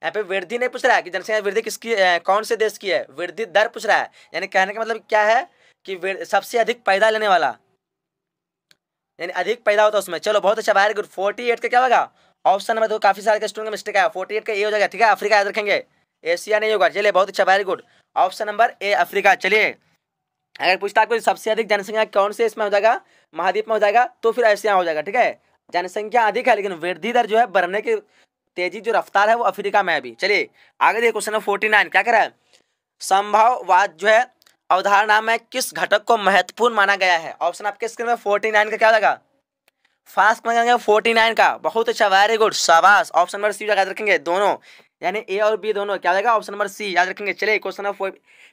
यहाँ पे वृद्धि नहीं पूछ रहा है कि जनसंख्या वृद्धि किसकी कौन से देश की है वृद्धि दर पूछ रहा है यानी कहने का मतलब क्या है कि सबसे अधिक पैदा लेने वाला यानी अधिक पैदा होता है उसमें चलो बहुत अच्छा वेरी गुड फोर्टी एट का क्या होगा ऑप्शन नंबर दो काफी सारे स्टूडेंट का मिस्टेक है फोर्टी एट का ए हो जाएगा ठीक है अफ्रीका याद रखेंगे एशिया नहीं होगा चलिए बहुत अच्छा very good option number A Africa चलिए अगर पूछता आपको सबसे अधिक जनसंख्या कौन से इसमें हो जाएगा महाद्वीप में हो जाएगा तो फिर एशिया हो जाएगा ठीक है जनसंख्या अधिक है लेकिन वृद्धि दर जो है बढ़ने की तेजी जो रफ्तार है वो अफ्रीका में अभी चलिए आगे देखिए क्वेश्चन नंबर फोर्टी नाइन क्या कर रहा है संभववाद जो है अवधारणा में किस घटक को महत्वपूर्ण माना गया है ऑप्शन आपके स्क्रीन में फोर्टी नाइन का क्या लगा फास्ट मांगेंगे फोर्टी नाइन का बहुत अच्छा वेरी गुड शाबाश ऑप्शन नंबर सी याद रखेंगे दोनों यानी ए और बी दोनों क्या लगेगा ऑप्शन नंबर सी याद रखेंगे चलिए क्वेश्चन नंबर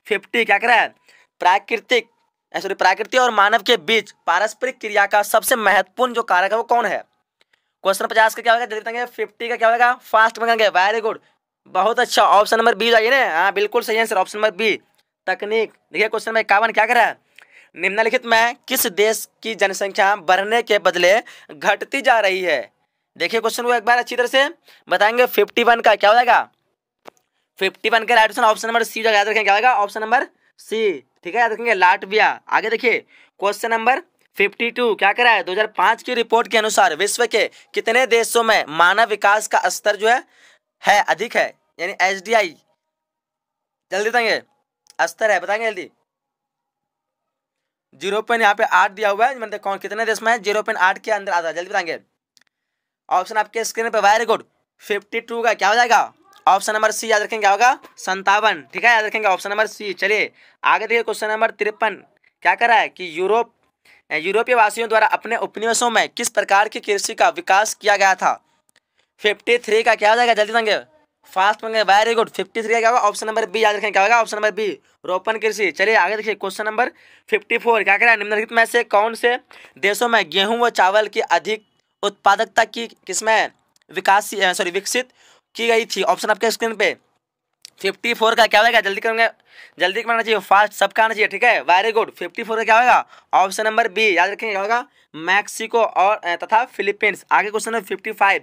फिफ्टी क्या रहा है प्राकृतिक सॉरी eh, प्राकृतिक और मानव के बीच पारस्परिक क्रिया का सबसे महत्वपूर्ण जो कारक है वो कौन है क्वेश्चन पचास का क्या होगा देखेंगे फिफ्टी का क्या होगा फास्ट मांगेंगे वेरी गुड बहुत अच्छा ऑप्शन नंबर बी जाइए ना हाँ बिल्कुल सही आंसर ऑप्शन नंबर बी तकनीक देखिए क्वेश्चन नंबर इक्यावन क्या कर रहा है निम्नलिखित में किस देश की जनसंख्या बढ़ने के बदले घटती जा रही है देखिए क्वेश्चन को एक बार अच्छी तरह से बताएंगे फिफ्टी वन का क्या हो जाएगा फिफ्टी वन का राइट ऑप्शन नंबर सी याद रखेंगे क्या होगा ऑप्शन नंबर सी ठीक है याद रखेंगे लाटविया आगे देखिए क्वेश्चन नंबर 52 क्या रहा है 2005 की रिपोर्ट के अनुसार विश्व के कितने देशों में मानव विकास का स्तर जो है है अधिक है यानी एच जल्दी देंगे स्तर है बताएंगे जल्दी जीरो पॉइंट यहाँ पे आठ दिया हुआ है मतलब कौन कितने देश में है जीरो पॉइंट आठ के अंदर आता है जल्दी बताएंगे ऑप्शन आपके स्क्रीन पे वेरी गुड फिफ्टी टू का क्या हो जाएगा ऑप्शन नंबर सी याद रखेंगे क्या होगा संतावन ठीक है याद रखेंगे ऑप्शन नंबर सी चलिए आगे देखिए क्वेश्चन नंबर तिरपन क्या कर रहा है कि यूरोप यूरोपीय वासियों द्वारा अपने उपनिवेशों में किस प्रकार की कृषि का विकास किया गया था फिफ्टी थ्री का क्या हो जाएगा जल्दी देंगे फास्ट मंगे वेरी गुड फिफ्टी थ्री क्या होगा ऑप्शन नंबर बी याद रखें क्या होगा ऑप्शन नंबर बी रोपण कृषि चलिए आगे देखिए क्वेश्चन नंबर फिफ्टी फोर क्या कह रहा है निम्नलिखित में से कौन से देशों में गेहूं व चावल की अधिक उत्पादकता की किसमें विकास सॉरी विकसित की गई थी ऑप्शन आपके स्क्रीन पे फिफ्टी फोर का क्या होगा जल्दी करूँगा जल्दी करना चाहिए फास्ट सबका आना चाहिए ठीक है वेरी गुड फिफ्टी फोर का क्या होगा ऑप्शन नंबर बी याद रखेंगे क्या होगा मैक्सिको और तथा फिलीपींस आगे क्वेश्चन है फिफ्टी फाइव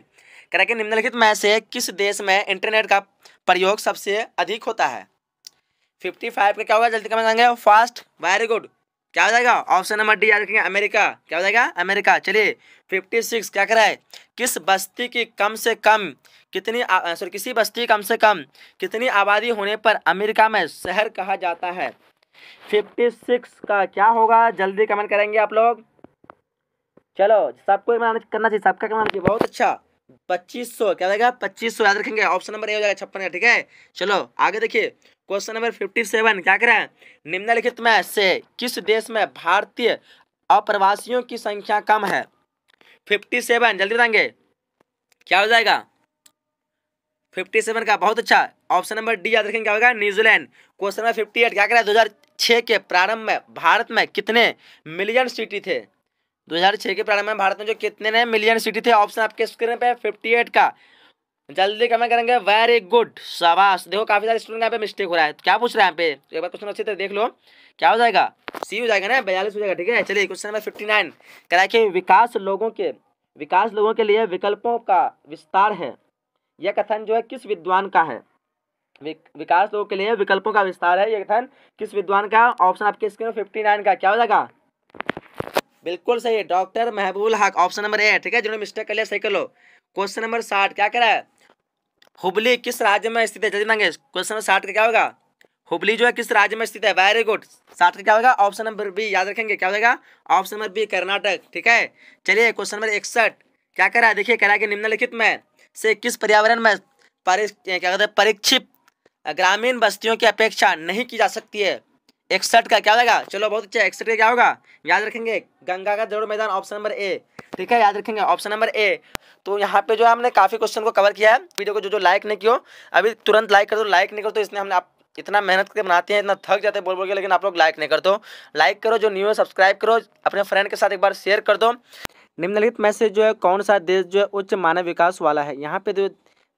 कह रहा है कि निम्नलिखित में से किस देश में इंटरनेट का प्रयोग सबसे अधिक होता है फिफ्टी फाइव का क्या होगा जल्दी कमेंट करेंगे फास्ट वेरी गुड क्या हो जाएगा ऑप्शन नंबर डी याद रखेंगे अमेरिका क्या हो जाएगा अमेरिका चलिए फिफ्टी सिक्स क्या रहा है किस बस्ती की कम से कम कितनी सॉरी किसी बस्ती कम से कम कितनी आबादी होने पर अमेरिका में शहर कहा जाता है फिफ्टी सिक्स का क्या होगा जल्दी कमेंट करेंगे आप लोग चलो सबको करना चाहिए सबका कमेंट बहुत अच्छा पच्चीस सौ क्या रहेगा पच्चीस सौ याद रखेंगे ऑप्शन नंबर ए हो जाएगा छप्पन का ठीक है चलो आगे देखिए क्वेश्चन नंबर फिफ्टी सेवन क्या करें निम्नलिखित में से किस देश में भारतीय अप्रवासियों की संख्या कम है फिफ्टी सेवन जल्दी बताएंगे क्या हो जाएगा फिफ्टी सेवन का बहुत अच्छा ऑप्शन नंबर डी याद रखेंगे क्या होगा New Zealand question number fifty eight क्या करें दो हजार छः के प्रारंभ में भारत में कितने मिलियन सिटी थे 2006 के प्रारंभ में भारत में जो कितने नए मिलियन सिटी थे ऑप्शन आपके स्क्रीन पे फिफ्टी एट का जल्दी कमेंट करेंगे वेरी गुड शाबाश देखो काफी सारे स्टूडेंट यहाँ पे मिस्टेक हो रहा है क्या पूछ रहे हैं यहाँ पे तो एक बार क्वेश्चन अच्छे से देख लो क्या हो जाएगा सी हो जाएगा ना बयालीस हो जाएगा ठीक है चलिए क्वेश्चन नंबर फिफ्टी नाइन करा विकास लोगों के विकास लोगों के लिए विकल्पों का विस्तार है यह कथन जो है किस विद्वान का है विकास लोगों के लिए विकल्पों का विस्तार है यह कथन किस विद्वान का ऑप्शन आपके स्क्रीन फिफ्टी नाइन का क्या हो जाएगा बिल्कुल सही है डॉक्टर महबूल हक ऑप्शन नंबर ए ठीक है जिन्होंने मिस्टेक कर लिया सही कर लो क्वेश्चन नंबर साठ क्या करा है हुबली किस राज्य में स्थित है जल्दी मांगे क्वेश्चन नंबर साठ का क्या होगा हुबली जो है किस राज्य में स्थित है वेरी गुड साठ का क्या होगा ऑप्शन नंबर बी याद रखेंगे क्या होगा ऑप्शन नंबर बी कर्नाटक ठीक है चलिए क्वेश्चन नंबर इकसठ क्या करा है देखिए करा कि निम्नलिखित में से किस पर्यावरण में क्या कहते हैं परीक्षित ग्रामीण बस्तियों की अपेक्षा नहीं की जा सकती है इकसठ का क्या होगा चलो बहुत अच्छा इकसठ का क्या होगा याद रखेंगे गंगा का दौड़ मैदान ऑप्शन नंबर ए ठीक है याद रखेंगे ऑप्शन नंबर ए तो यहाँ पे जो है हमने काफ़ी क्वेश्चन को कवर किया है वीडियो को जो जो लाइक नहीं किया अभी तुरंत लाइक कर दो लाइक नहीं करो तो इसने हमने आप इतना मेहनत करके बनाते हैं इतना थक जाते हैं बोल बोल के लेकिन आप लोग लाइक नहीं कर दो लाइक करो जो न्यू है सब्सक्राइब करो अपने फ्रेंड के साथ एक बार शेयर कर दो निम्नलिखित में से जो है कौन सा देश जो है उच्च मानव विकास वाला है यहाँ पे जो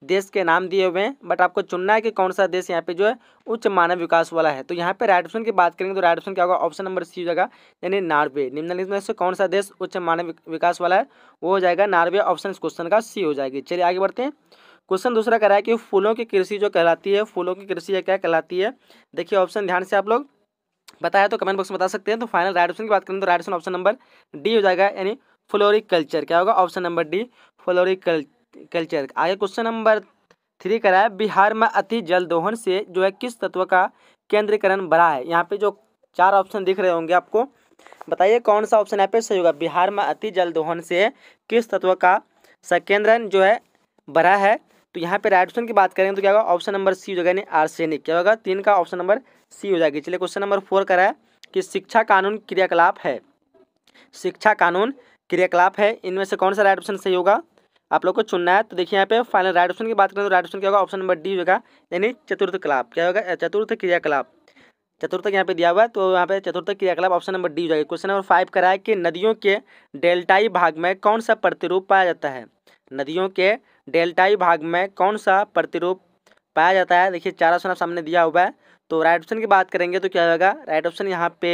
देश के नाम दिए हुए हैं बट आपको चुनना है कि कौन सा देश यहाँ पे जो है उच्च मानव विकास वाला है तो यहाँ पे राइट ऑप्शन की बात करेंगे तो राइट ऑप्शन क्या होगा ऑप्शन नंबर सी हो जाएगा यानी नार्वे निम्नलिखित में से कौन सा देश उच्च मानव विकास वाला है वो हो जाएगा नार्वे ऑप्शन इस क्वेश्चन का सी हो जाएगी चलिए आगे बढ़ते हैं क्वेश्चन दूसरा कह रहा है कि फूलों की कृषि जो कहलाती है फूलों की कृषि क्या कहलाती है देखिए ऑप्शन ध्यान से आप लोग बताया तो कमेंट बॉक्स में बता सकते हैं तो फाइनल राइट ऑप्शन की बात करें तो right option option number D हो जाएगा यानी फ्लोरिकल्चर क्या होगा option number D floriculture culture आगे क्वेश्चन नंबर थ्री करा है बिहार में अति जल दोहन से जो है किस तत्व का केंद्रीकरण बढ़ा है यहाँ पे जो चार ऑप्शन दिख रहे होंगे आपको बताइए कौन सा ऑप्शन यहाँ पे सही होगा बिहार में अति जल दोहन से किस तत्व का संकेंद्रन जो है बढ़ा है तो यहाँ पे राइट ऑप्शन की बात करेंगे तो क्या होगा ऑप्शन नंबर सी हो जाएगा यानी आर्सेनिक क्या होगा तीन का ऑप्शन नंबर सी हो जाएगी चलिए क्वेश्चन नंबर फोर करा है कि शिक्षा कानून क्रियाकलाप है शिक्षा कानून क्रियाकलाप है इनमें से कौन सा राइट ऑप्शन सही होगा आप लोग को चुनना है तो देखिए यहाँ पे फाइनल राइट ऑप्शन की बात करें तो राइट ऑप्शन क्या होगा ऑप्शन नंबर डी होगा यानी चतुर्थ कलाप क्या होगा चतुर्थ क्रियाकलाप चतुर्थ यहाँ पे दिया हुआ है तो यहाँ पे चतुर्थ क्रियाकलाप ऑप्शन नंबर डी हो जाएगा क्वेश्चन नंबर फाइव करा है कि नदियों के डेल्टाई भाग में कौन सा प्रतिरूप पाया जाता है नदियों के डेल्टाई भाग में कौन सा प्रतिरूप पाया जाता है देखिए चार ऑप्शन आप सामने दिया हुआ है तो राइट ऑप्शन की बात करेंगे तो क्या होगा राइट ऑप्शन यहाँ पे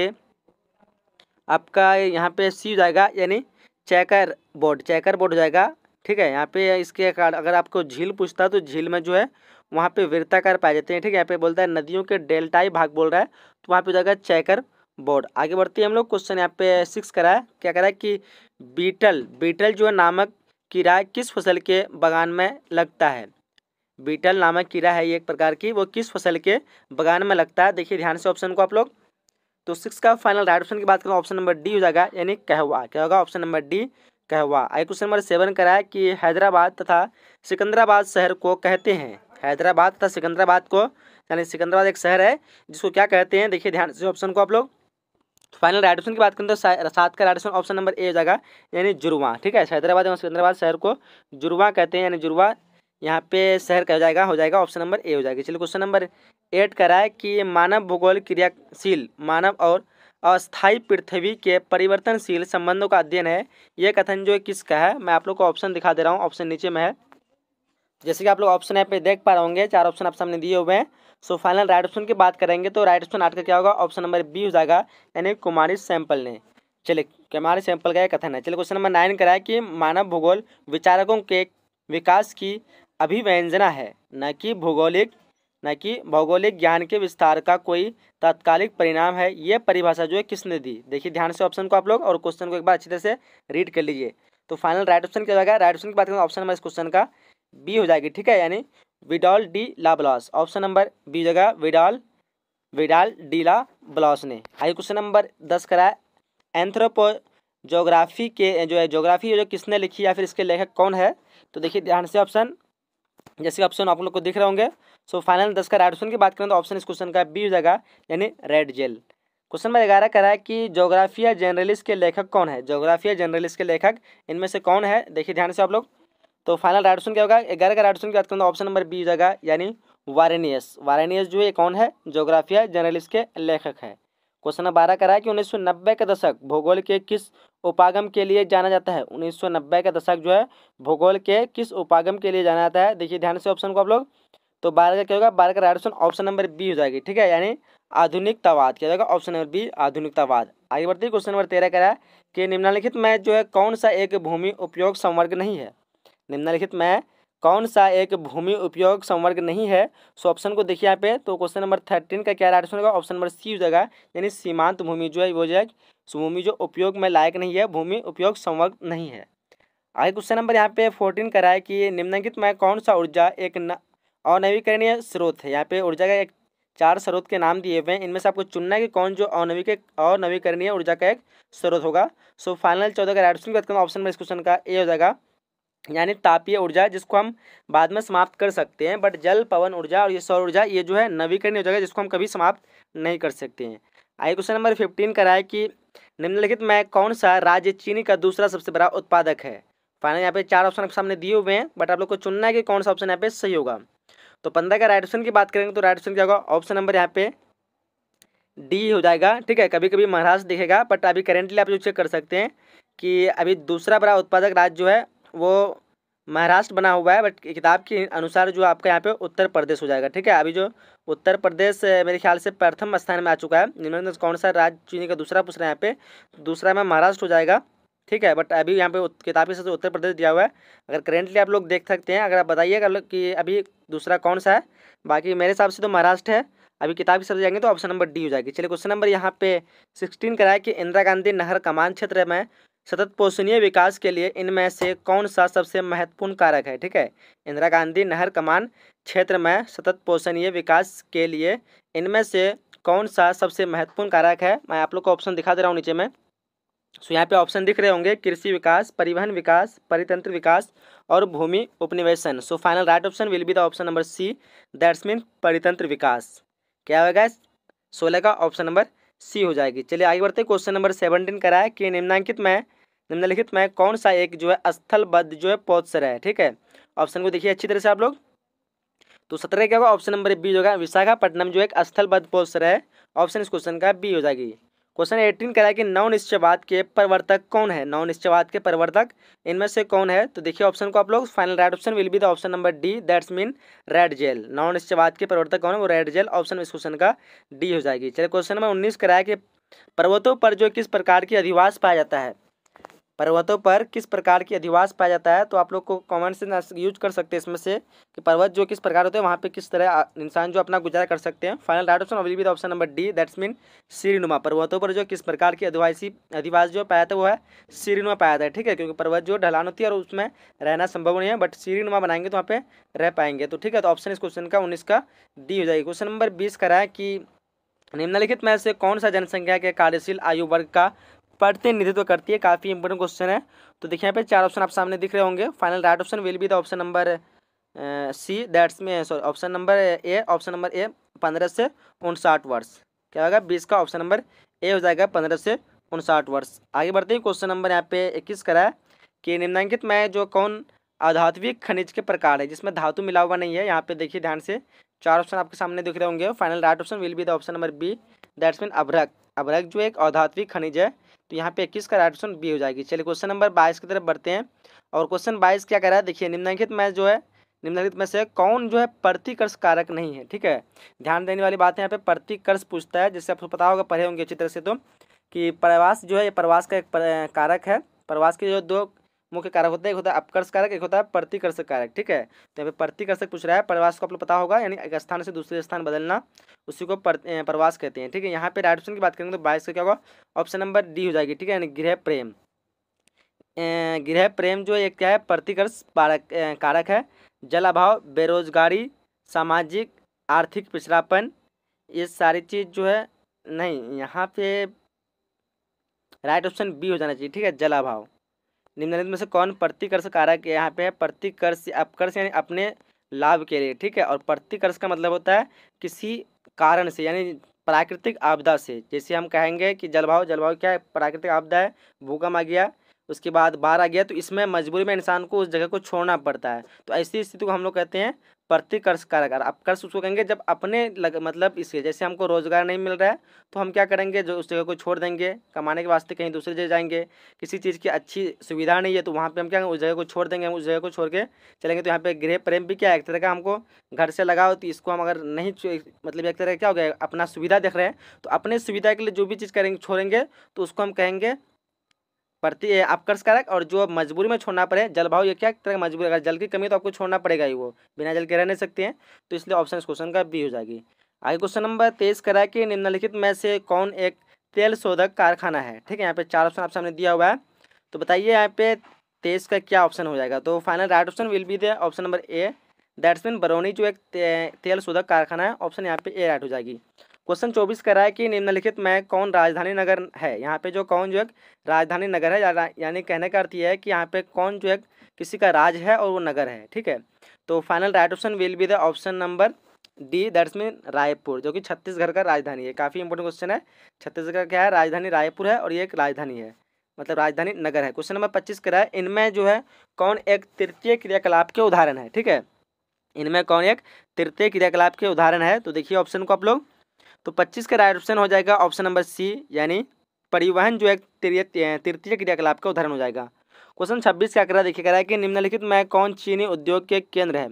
आपका यहाँ पे सी हो जाएगा यानी चेकर बोर्ड चेकर बोर्ड हो जाएगा ठीक है यहाँ पे इसके अगर आपको झील पूछता है तो झील में जो है वहाँ पे वृत्ताकार पाए जाते हैं ठीक है यहाँ पे बोलता है नदियों के डेल्टाई भाग बोल रहा है तो वहाँ पे जाएगा चैकर बोर्ड आगे बढ़ते हैं हम लोग क्वेश्चन यहाँ पे सिक्स करा है क्या करा है कि बीटल बीटल जो है नामक कीड़ा किस फसल के बगान में लगता है बीटल नामक कीड़ा है ये एक प्रकार की वो किस फसल के बगान में लगता है देखिए ध्यान से ऑप्शन को आप लोग तो सिक्स का फाइनल राइट ऑप्शन की बात करें ऑप्शन नंबर डी हो जाएगा यानी कहवा क्या होगा ऑप्शन नंबर डी कहवा आई क्वेश्चन नंबर सेवन कराया कि हैदराबाद तथा सिकंदराबाद शहर को कहते हैं हैदराबाद तथा सिकंदराबाद को यानी सिकंदराबाद एक शहर है जिसको क्या कहते हैं देखिए ध्यान से ऑप्शन को आप लोग फाइनल राइडोशन की बात करें तो सात का राइडोशन ऑप्शन नंबर ए हो जाएगा यानी जुड़वा ठीक है हैदराबाद एवं सिकंदराबाद शहर को जुड़वा कहते हैं यानी जुड़वा यहाँ पे शहर कह जाएगा हो जाएगा ऑप्शन नंबर ए हो जाएगा चलिए क्वेश्चन नंबर एट कराए कि मानव भूगोल क्रियाशील मानव और अस्थायी पृथ्वी के परिवर्तनशील संबंधों का अध्ययन है यह कथन जो किसका है मैं आप लोग को ऑप्शन दिखा दे रहा हूँ ऑप्शन नीचे में है जैसे कि आप लोग ऑप्शन यहाँ पे देख पा रहे होंगे चार ऑप्शन आप सामने दिए हुए हैं सो फाइनल राइट ऑप्शन की बात करेंगे तो राइट ऑप्शन आठ का क्या होगा ऑप्शन नंबर बी हो जाएगा यानी कुमारी सैंपल ने चलिए कुमारी सैंपल का यह कथन है चलिए क्वेश्चन नंबर नाइन कराया कि मानव भूगोल विचारकों के विकास की अभिव्यंजना है न कि भूगोलिक न कि भौगोलिक ज्ञान के विस्तार का कोई तात्कालिक परिणाम है ये परिभाषा जो है किसने दी देखिए ध्यान से ऑप्शन को आप लोग और क्वेश्चन को एक बार अच्छी तरह से रीड कर लीजिए तो फाइनल राइट ऑप्शन क्या जाएगा राइट ऑप्शन की बात करें ऑप्शन तो नंबर इस क्वेश्चन का बी हो जाएगी ठीक है यानी Vidal de la Blache option number B हो जाएगा विडॉल विडाल ला ब्लॉस ने आइए क्वेश्चन नंबर दस कराए एंथ्रोपो जोग्राफी के जो है जोग्राफी जो किसने लिखी या फिर इसके लेखक कौन है तो देखिए ध्यान से ऑप्शन जैसे ऑप्शन आप लोग को दिख रहे होंगे सो फाइनल दस का राइट ऑप्शन की बात करें तो ऑप्शन इस क्वेश्चन का बी हो जाएगा यानी रेड जेल क्वेश्चन नंबर ग्यारह कह रहा है कि जोग्राफिया जर्नलिस्ट के लेखक कौन है जोग्राफिया जर्नलिस्ट के लेखक इनमें से कौन है देखिए ध्यान से आप लोग तो फाइनल राइट ऑप्शन क्या होगा ग्यारह का राइट ऑप्शन की बात करें तो ऑप्शन नंबर बी हो जाएगा यानी वारेनियस वारेनियस जो है कौन है जोग्राफिया जर्नलिस्ट के लेखक है क्वेश्चन नंबर बारह करा है कि उन्नीस का दशक भूगोल के किस उपागम के लिए जाना जाता है उन्नीस का दशक जो है भूगोल के किस उपागम के लिए जाना जाता है देखिए ध्यान से ऑप्शन को आप लोग तो बारह का क्या होगा बारह का right option option number B हो जाएगी ठीक है यानी आधुनिकतावाद क्या होगा ऑप्शन नंबर बी आधुनिकतावाद आगे बढ़ते हैं क्वेश्चन नंबर तेरह कह रहा है कि निम्नलिखित में जो है कौन सा एक भूमि उपयोग संवर्ग नहीं है निम्नलिखित में कौन सा एक भूमि उपयोग संवर्ग नहीं है सो ऑप्शन को देखिए यहाँ पे तो क्वेश्चन नंबर थर्टीन का क्या राइट होगा ऑप्शन नंबर सी हो जाएगा यानी सीमांत भूमि जो है वो जो है भूमि जो उपयोग में लायक नहीं है भूमि उपयोग संवर्ग नहीं है आगे क्वेश्चन नंबर यहाँ पे फोर्टीन करा है कि निम्नलिखित में कौन सा ऊर्जा एक न अनवीकरणीय स्रोत है यहाँ पे ऊर्जा का एक चार स्रोत के नाम दिए हुए हैं इनमें से आपको चुनना है कि कौन जो अनवीक अनवीकरणीय ऊर्जा का एक स्रोत होगा सो फाइनल चौदह का राइट ऑप्शन की बात ऑप्शन में इस क्वेश्चन का ए हो जाएगा यानी तापीय ऊर्जा जिसको हम बाद में समाप्त कर सकते हैं बट जल पवन ऊर्जा और ये सौर ऊर्जा ये जो है नवीकरणीय ऊर्जा जिसको हम कभी समाप्त नहीं कर सकते हैं आइए क्वेश्चन नंबर फिफ्टीन का रहा है कि निम्नलिखित में कौन सा राज्य चीनी का दूसरा सबसे बड़ा उत्पादक है फाइनल यहाँ पे चार ऑप्शन आपके सामने दिए हुए हैं बट आप लोग को चुनना है कि कौन सा ऑप्शन यहाँ पे सही होगा तो पंद्रह का राइट ऑप्शन की बात करेंगे तो राइट ऑप्शन क्या होगा ऑप्शन नंबर यहाँ पे डी हो जाएगा ठीक है कभी कभी महाराष्ट्र दिखेगा बट अभी करेंटली आप जो चेक कर सकते हैं कि अभी दूसरा बड़ा उत्पादक राज्य जो है वो महाराष्ट्र बना हुआ है बट किताब के अनुसार जो आपका यहाँ पे उत्तर प्रदेश हो जाएगा ठीक है अभी जो उत्तर प्रदेश मेरे ख्याल से प्रथम स्थान में आ चुका है निम्न कौन सा राज्य चीनी का दूसरा पूछ रहे हैं यहाँ पे दूसरा में महाराष्ट्र हो जाएगा ठीक है बट अभी यहाँ पे किताबी साथ उत्तर प्रदेश दिया हुआ है अगर करेंटली आप लोग देख सकते हैं अगर आप बताइएगा लोग कि अभी दूसरा कौन सा है बाकी मेरे हिसाब से तो महाराष्ट्र है अभी किताब के साथ जाएंगे तो ऑप्शन नंबर डी हो जाएगी चलिए क्वेश्चन नंबर यहाँ पे सिक्सटीन कराए कि इंदिरा गांधी नहर कमान क्षेत्र में सतत पोषणीय विकास के लिए इनमें से कौन सा सबसे महत्वपूर्ण कारक है ठीक है इंदिरा गांधी नहर कमान क्षेत्र में सतत पोषणीय विकास के लिए इनमें से कौन सा सबसे महत्वपूर्ण कारक है मैं आप लोग को ऑप्शन दिखा दे रहा हूँ नीचे में सो यहाँ पे ऑप्शन दिख रहे होंगे कृषि विकास परिवहन विकास परितंत्र विकास और भूमि उपनिवेशन so final right option will be the option number C that's mean परितंत्र विकास क्या होगा सोलह का ऑप्शन नंबर सी हो जाएगी चलिए आगे बढ़ते क्वेश्चन नंबर सेवनटीन करा है कि निम्नांकित में निम्नलिखित में कौन सा एक जो है स्थलबद्ध जो है पौधसर है ठीक है ऑप्शन को देखिए अच्छी तरह से आप लोग तो सत्रह क्या होगा ऑप्शन नंबर बी होगा विशाखापट्टनम जो एक स्थलबद्ध पौधसर है ऑप्शन इस क्वेश्चन का बी हो जाएगी क्वेश्चन एटीन कह रहा है कि नौ निश्चयवाद के प्रवर्तक कौन है नौ निश्चयवाद के प्रवर्तक इनमें से कौन है तो देखिए ऑप्शन को आप लोग final right option will be the option number D that's mean Ratzel नौ निश्चयवाद के प्रवर्तक कौन है वो रेड जेल ऑप्शन इस क्वेश्चन का डी हो जाएगी चलिए क्वेश्चन नंबर उन्नीस कराया कि पर्वतों पर जो किस प्रकार की अधिवास पाया जाता है पर्वतों पर किस प्रकार की अधिवास पाया जाता है तो आप लोग को कॉमन से यूज कर सकते हैं इसमें से कि पर्वत जो किस प्रकार होते हैं वहाँ पे किस तरह इंसान जो अपना गुजारा कर सकते हैं final right option available option number D that's mean सीरीनुमा पर्वतों पर जो किस प्रकार की अधिवासी अधिवास जो पाया था वो है सीरीनुमा पाया था ठीक है क्योंकि पर्वत जो ढलान होती है और उसमें रहना संभव नहीं है बट सीरीनुमा बनाएंगे तो वहाँ पर रह पाएंगे तो ठीक है तो ऑप्शन इस क्वेश्चन का उन्नीस का डी हो जाएगी क्वेश्चन नंबर बीस कराए है कि निम्नलिखित में से कौन सा जनसंख्या के कार्यशील आयु वर्ग का प्रतिनिधित्व करती है काफ़ी इंपॉर्टेंट क्वेश्चन है तो देखिए यहाँ पे चार ऑप्शन आप सामने दिख रहे होंगे final right option will be the option number C that's में sorry option number A option number A पंद्रह से उनसाठ वर्ष क्या होगा बीस का ऑप्शन नंबर ए हो जाएगा पंद्रह से उनसाठ वर्ष आगे बढ़ते हैं क्वेश्चन नंबर यहाँ पे इक्कीस करा है कि निम्नांकित में जो कौन अधात्विक खनिज के प्रकार है जिसमें धातु मिला हुआ नहीं है यहाँ पे देखिए ध्यान से चार ऑप्शन आपके सामने दिख रहे होंगे final right option will be the option number B that's mean अभ्रक अभ्रक जो एक अधात्विक खनिज है तो यहाँ पे इक्कीस का राइट ऑप्शन बी हो जाएगी चलिए क्वेश्चन नंबर बाईस की तरफ बढ़ते हैं और क्वेश्चन बाईस क्या कह रहा है देखिए निम्नलिखित मैच जो है निम्नलिखित में से कौन जो है प्रतिकर्ष कारक नहीं है ठीक है ध्यान देने वाली बात है यहाँ पे प्रतिकर्ष पूछता है जिससे आपको पता होगा पढ़े होंगे अच्छी तरह से तो कि प्रवास जो है ये प्रवास का एक कारक है प्रवास के जो दो मुख्य कारक होता है एक होता है अपकर्ष कारक एक होता है प्रतिकर्षक कारक ठीक है तो यहाँ पे प्रतिकर्षक पूछ रहा है प्रवास को आप लोग पता होगा यानी एक स्थान से दूसरे स्थान बदलना उसी को प्रवास कहते हैं ठीक है यहाँ पे राइट ऑप्शन की बात करेंगे तो बाईस का क्या होगा ऑप्शन नंबर डी हो जाएगी ठीक है यानी गृह प्रेम गृह प्रेम जो एक क्या है प्रतिकर्ष कारक है जल अभाव बेरोजगारी सामाजिक आर्थिक पिछड़ापन ये सारी चीज़ जो है नहीं यहाँ पे राइट ऑप्शन बी हो जाना चाहिए ठीक है जल अभाव निम्नलिखित में से कौन प्रतिकर्ष कारक है यहाँ पे है प्रतिकर्ष अपकर्ष यानी अपने लाभ के लिए ठीक है और प्रतिकर्ष का मतलब होता है किसी कारण से यानी प्राकृतिक आपदा से जैसे हम कहेंगे कि जलभाव जलभाव क्या है प्राकृतिक आपदा है भूकंप आ गया उसके बाद बाढ़ आ गया तो इसमें मजबूरी में इंसान को उस जगह को छोड़ना पड़ता है तो ऐसी स्थिति को हम लोग कहते हैं प्रतिकर्ष कारक अपकर्ष उसको कहेंगे जब अपने लग, मतलब इसके जैसे हमको रोज़गार नहीं मिल रहा है तो हम क्या करेंगे जो उस जगह को छोड़ देंगे कमाने के वास्ते कहीं दूसरी जगह जाएंगे किसी चीज़ की अच्छी सुविधा नहीं है तो वहाँ पे हम क्या उस जगह को छोड़ देंगे हम उस जगह को छोड़ के चलेंगे तो यहाँ पे गृह प्रेम भी क्या है एक तरह का हमको घर से लगाओ तो इसको हम अगर नहीं मतलब एक तरह क्या हो गया अपना सुविधा देख रहे हैं तो अपने सुविधा के लिए जो भी चीज़ करेंगे छोड़ेंगे तो उसको हम कहेंगे प्रति आपकर्ष कारक और जो मजबूरी में छोड़ना पड़े जलभाव ये क्या तरह मजबूरी अगर जल की कमी तो आपको छोड़ना पड़ेगा ही वो बिना जल के रह नहीं सकते हैं तो इसलिए ऑप्शन इस क्वेश्चन का बी हो जाएगी आगे क्वेश्चन नंबर तेईस करा कि निम्नलिखित में से कौन एक तेल शोधक कारखाना है ठीक है यहाँ पे चार ऑप्शन आप सामने दिया हुआ है तो बताइए यहाँ पे तेईस का क्या ऑप्शन हो जाएगा तो final right option will be the option number A that's mean Barauni जो एक तेल शोधक कारखाना है ऑप्शन यहाँ पे ए राइट हो जाएगी क्वेश्चन चौबीस कह रहा है कि निम्नलिखित में कौन राजधानी नगर है यहाँ पे जो कौन जो है राजधानी नगर है यानी कहने का अर्थ यह है कि यहाँ पे कौन जो है किसी का राज है और वो नगर है ठीक है तो final right option will be the option number D that's mean Raipur जो कि छत्तीसगढ़ का राजधानी है काफ़ी इंपॉर्टेंट क्वेश्चन है छत्तीसगढ़ का क्या है राजधानी रायपुर है और ये एक राजधानी है मतलब राजधानी नगर है क्वेश्चन नंबर पच्चीस कह रहा है इनमें जो है कौन एक तृतीय क्रियाकलाप के उदाहरण है ठीक है इनमें कौन एक तृतीय क्रियाकलाप के उदाहरण है तो देखिए ऑप्शन को आप लोग तो पच्चीस का राइट ऑप्शन हो जाएगा ऑप्शन नंबर सी यानी परिवहन जो है तृतीय क्रियाकलाप का उदाहरण हो जाएगा क्वेश्चन छब्बीस का आंकड़ा देखिए कह रहा है कि निम्नलिखित में कौन चीनी उद्योग के केंद्र है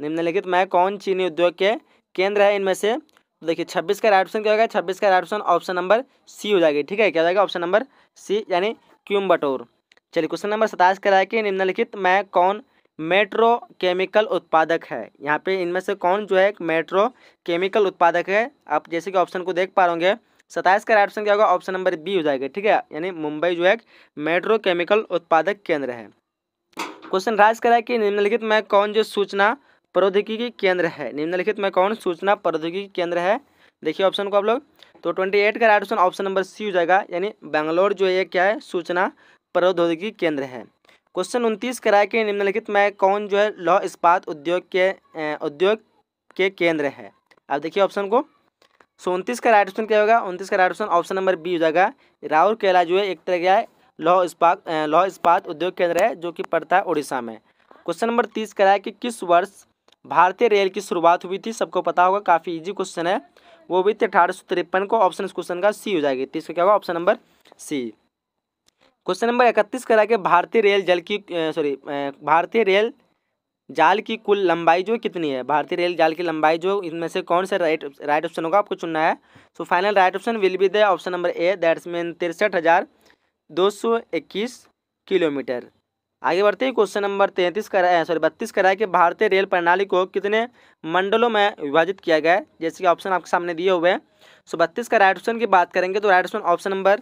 निम्नलिखित में कौन चीनी उद्योग के केंद्र है इनमें से तो देखिए छब्बीस का राइट ऑप्शन क्या होगा छब्बीस का right option option number C हो जाएगी ठीक है क्या हो जाएगा ऑप्शन नंबर सी यानी क्यूम्बटोर चलिए क्वेश्चन नंबर सताईस कह रहा है कि निम्नलिखित में कौन मेट्रो केमिकल उत्पादक है यहाँ पे इनमें से कौन जो है मेट्रो केमिकल उत्पादक है आप जैसे कि ऑप्शन को देख पा होंगे सताइस का ऑप्शन क्या होगा ऑप्शन नंबर बी हो जाएगा ठीक है यानी मुंबई जो है मेट्रो केमिकल उत्पादक केंद्र है क्वेश्चन राज करा कि निम्नलिखित में कौन जो सूचना प्रौद्योगिकी केंद्र है निम्नलिखित में कौन सूचना प्रौद्योगिकी केंद्र है देखिए ऑप्शन को आप लोग तो ट्वेंटी एट का right option option number C हो जाएगा यानी बेंगलोर जो है क्या है सूचना प्रौद्योगिकी केंद्र है क्वेश्चन उनतीस कराए कि निम्नलिखित में कौन जो है लौह इस्पात उद्योग के उद्योग के केंद्र है अब देखिए ऑप्शन को सो उनतीस का राइट ऑप्शन क्या होगा उनतीस का right option option number B हो जाएगा राहुल केला जो है एक तरह का लौह इस्पात लौह इस्पात उद्योग केंद्र है जो कि पड़ता है उड़ीसा में क्वेश्चन नंबर तीस कराया कि किस वर्ष भारतीय रेल की शुरुआत हुई थी सबको पता होगा काफ़ी ईजी क्वेश्चन है वो भी थी अठारह को ऑप्शन इस क्वेश्चन का सी हो जाएगी तीस का क्या होगा option number C question number इकतीस करा के भारतीय रेल जल की सॉरी भारतीय रेल जाल की कुल लंबाई जो कितनी है भारतीय रेल जाल की लंबाई जो इनमें से कौन सा राइट राइट ऑप्शन होगा आपको चुनना है so final right option will be the option number A that's mean तिरसठ हज़ार दो सौ इक्कीस किलोमीटर आगे बढ़ते हैं क्वेश्चन नंबर तैंतीस करा है सॉरी बत्तीस करा है कि भारतीय रेल प्रणाली को कितने मंडलों में विभाजित किया गया है जैसे कि ऑप्शन आपके सामने दिए हुए हैं सो बत्तीस का राइट ऑप्शन की बात करेंगे तो राइट ऑप्शन ऑप्शन नंबर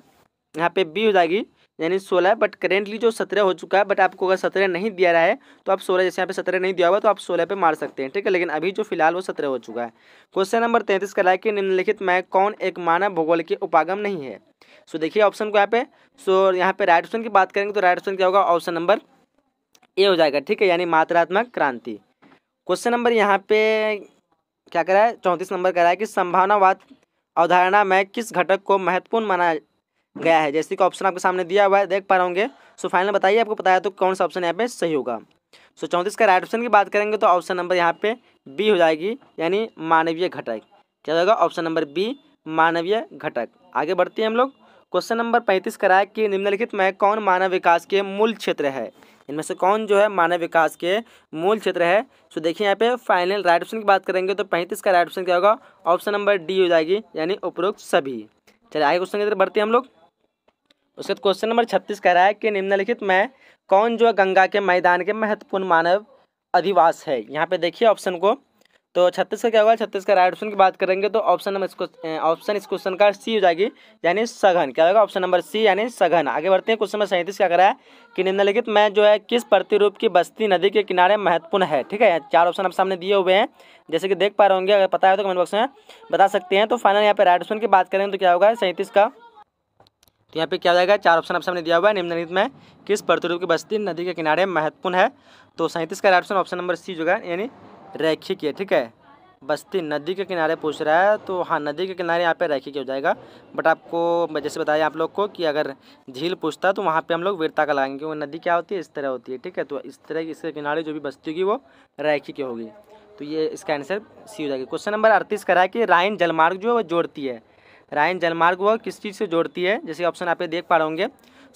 यहाँ पे बी हो जाएगी यानी सोलह बट करेंटली जो सत्रह हो चुका है बट आपको अगर सत्रह नहीं दिया रहा है तो आप सोलह जैसे यहाँ पे सत्रह नहीं दिया हुआ तो आप सोलह पे मार सकते हैं ठीक है लेकिन अभी जो फिलहाल वो सत्रह हो चुका है क्वेश्चन नंबर तैंतीस का है कि निम्नलिखित में कौन एक मानव भूगोल के उपागम नहीं है सो देखिए ऑप्शन को यहाँ पे सो यहाँ पे राइट ऑप्शन की बात करेंगे तो राइट ऑप्शन क्या होगा ऑप्शन नंबर ए हो जाएगा ठीक है यानी मात्रात्मक क्रांति क्वेश्चन नंबर यहाँ पे क्या करा है चौंतीस नंबर रहा है कि संभावनावाद अवधारणा में किस घटक को महत्वपूर्ण माना गया है जैसे कि ऑप्शन आपके सामने दिया हुआ है देख पा रहे होंगे सो फाइनल बताइए आपको पता है तो कौन सा ऑप्शन यहाँ पे सही होगा सो चौंतीस का राइट ऑप्शन की बात करेंगे तो ऑप्शन नंबर यहाँ पे बी हो जाएगी यानी मानवीय घटक क्या होगा ऑप्शन नंबर बी मानवीय घटक आगे बढ़ते हैं हम लोग क्वेश्चन नंबर पैंतीस कराया कि निम्नलिखित में कौन मानव विकास के मूल क्षेत्र है इनमें से कौन जो है मानव विकास के मूल क्षेत्र है सो देखिए यहाँ पे फाइनल राइट ऑप्शन की बात करेंगे तो पैंतीस का राइट ऑप्शन क्या होगा ऑप्शन नंबर डी हो जाएगी यानी उपरोक्त सभी चलिए आगे क्वेश्चन की तरफ बढ़ते हैं हम लोग उसके बाद क्वेश्चन नंबर छत्तीस कह रहा है कि निम्नलिखित में कौन जो गंगा के मैदान के महत्वपूर्ण मानव अधिवास है यहाँ पे देखिए ऑप्शन को तो छत्तीस का क्या होगा छत्तीस का राइट ऑप्शन की बात करेंगे तो ऑप्शन नंबर ऑप्शन इस क्वेश्चन का सी हो जाएगी यानी सघन क्या होगा ऑप्शन नंबर सी यानी सघन आगे बढ़ते हैं क्वेश्चन नंबर सैंतीस क्या रहा है कि निम्नलिखित में जो है किस प्रतिरूप की बस्ती नदी के किनारे महत्वपूर्ण है ठीक है चार ऑप्शन आप सामने दिए हुए हैं जैसे कि देख पा रहे होंगे अगर पता है तो कमेंट बॉक्स में बता सकते हैं तो फाइनल यहाँ पे राइट ऑप्शन की बात करेंगे तो क्या होगा सैंतीस का तो यहाँ पे क्या हो जाएगा चार ऑप्शन आपसे हमने दिया हुआ है निम्नलिखित में किस प्रतिरूप की बस्ती नदी के किनारे महत्वपूर्ण है तो सैंतीस का ऑप्शन ऑप्शन नंबर सी जो है यानी रैखिक है ठीक है बस्ती नदी के किनारे पूछ रहा है तो हाँ नदी के किनारे यहाँ पे रैखिक हो जाएगा बट आपको जैसे बताया आप लोग को कि अगर झील पूछता तो वहाँ पे हम लोग वीरता का लगाएंगे क्योंकि नदी क्या होती है इस तरह होती है ठीक है तो इस तरह की इसके किनारे जो भी बस्ती होगी वो रैखिक होगी तो ये इसका आंसर सी हो जाएगी क्वेश्चन नंबर अड़तीस कराए है कि राइन जलमार्ग जो है वो जोड़ती है रायन जलमार्ग वह किस चीज़ से जोड़ती है जैसे ऑप्शन आप देख पा रहे होंगे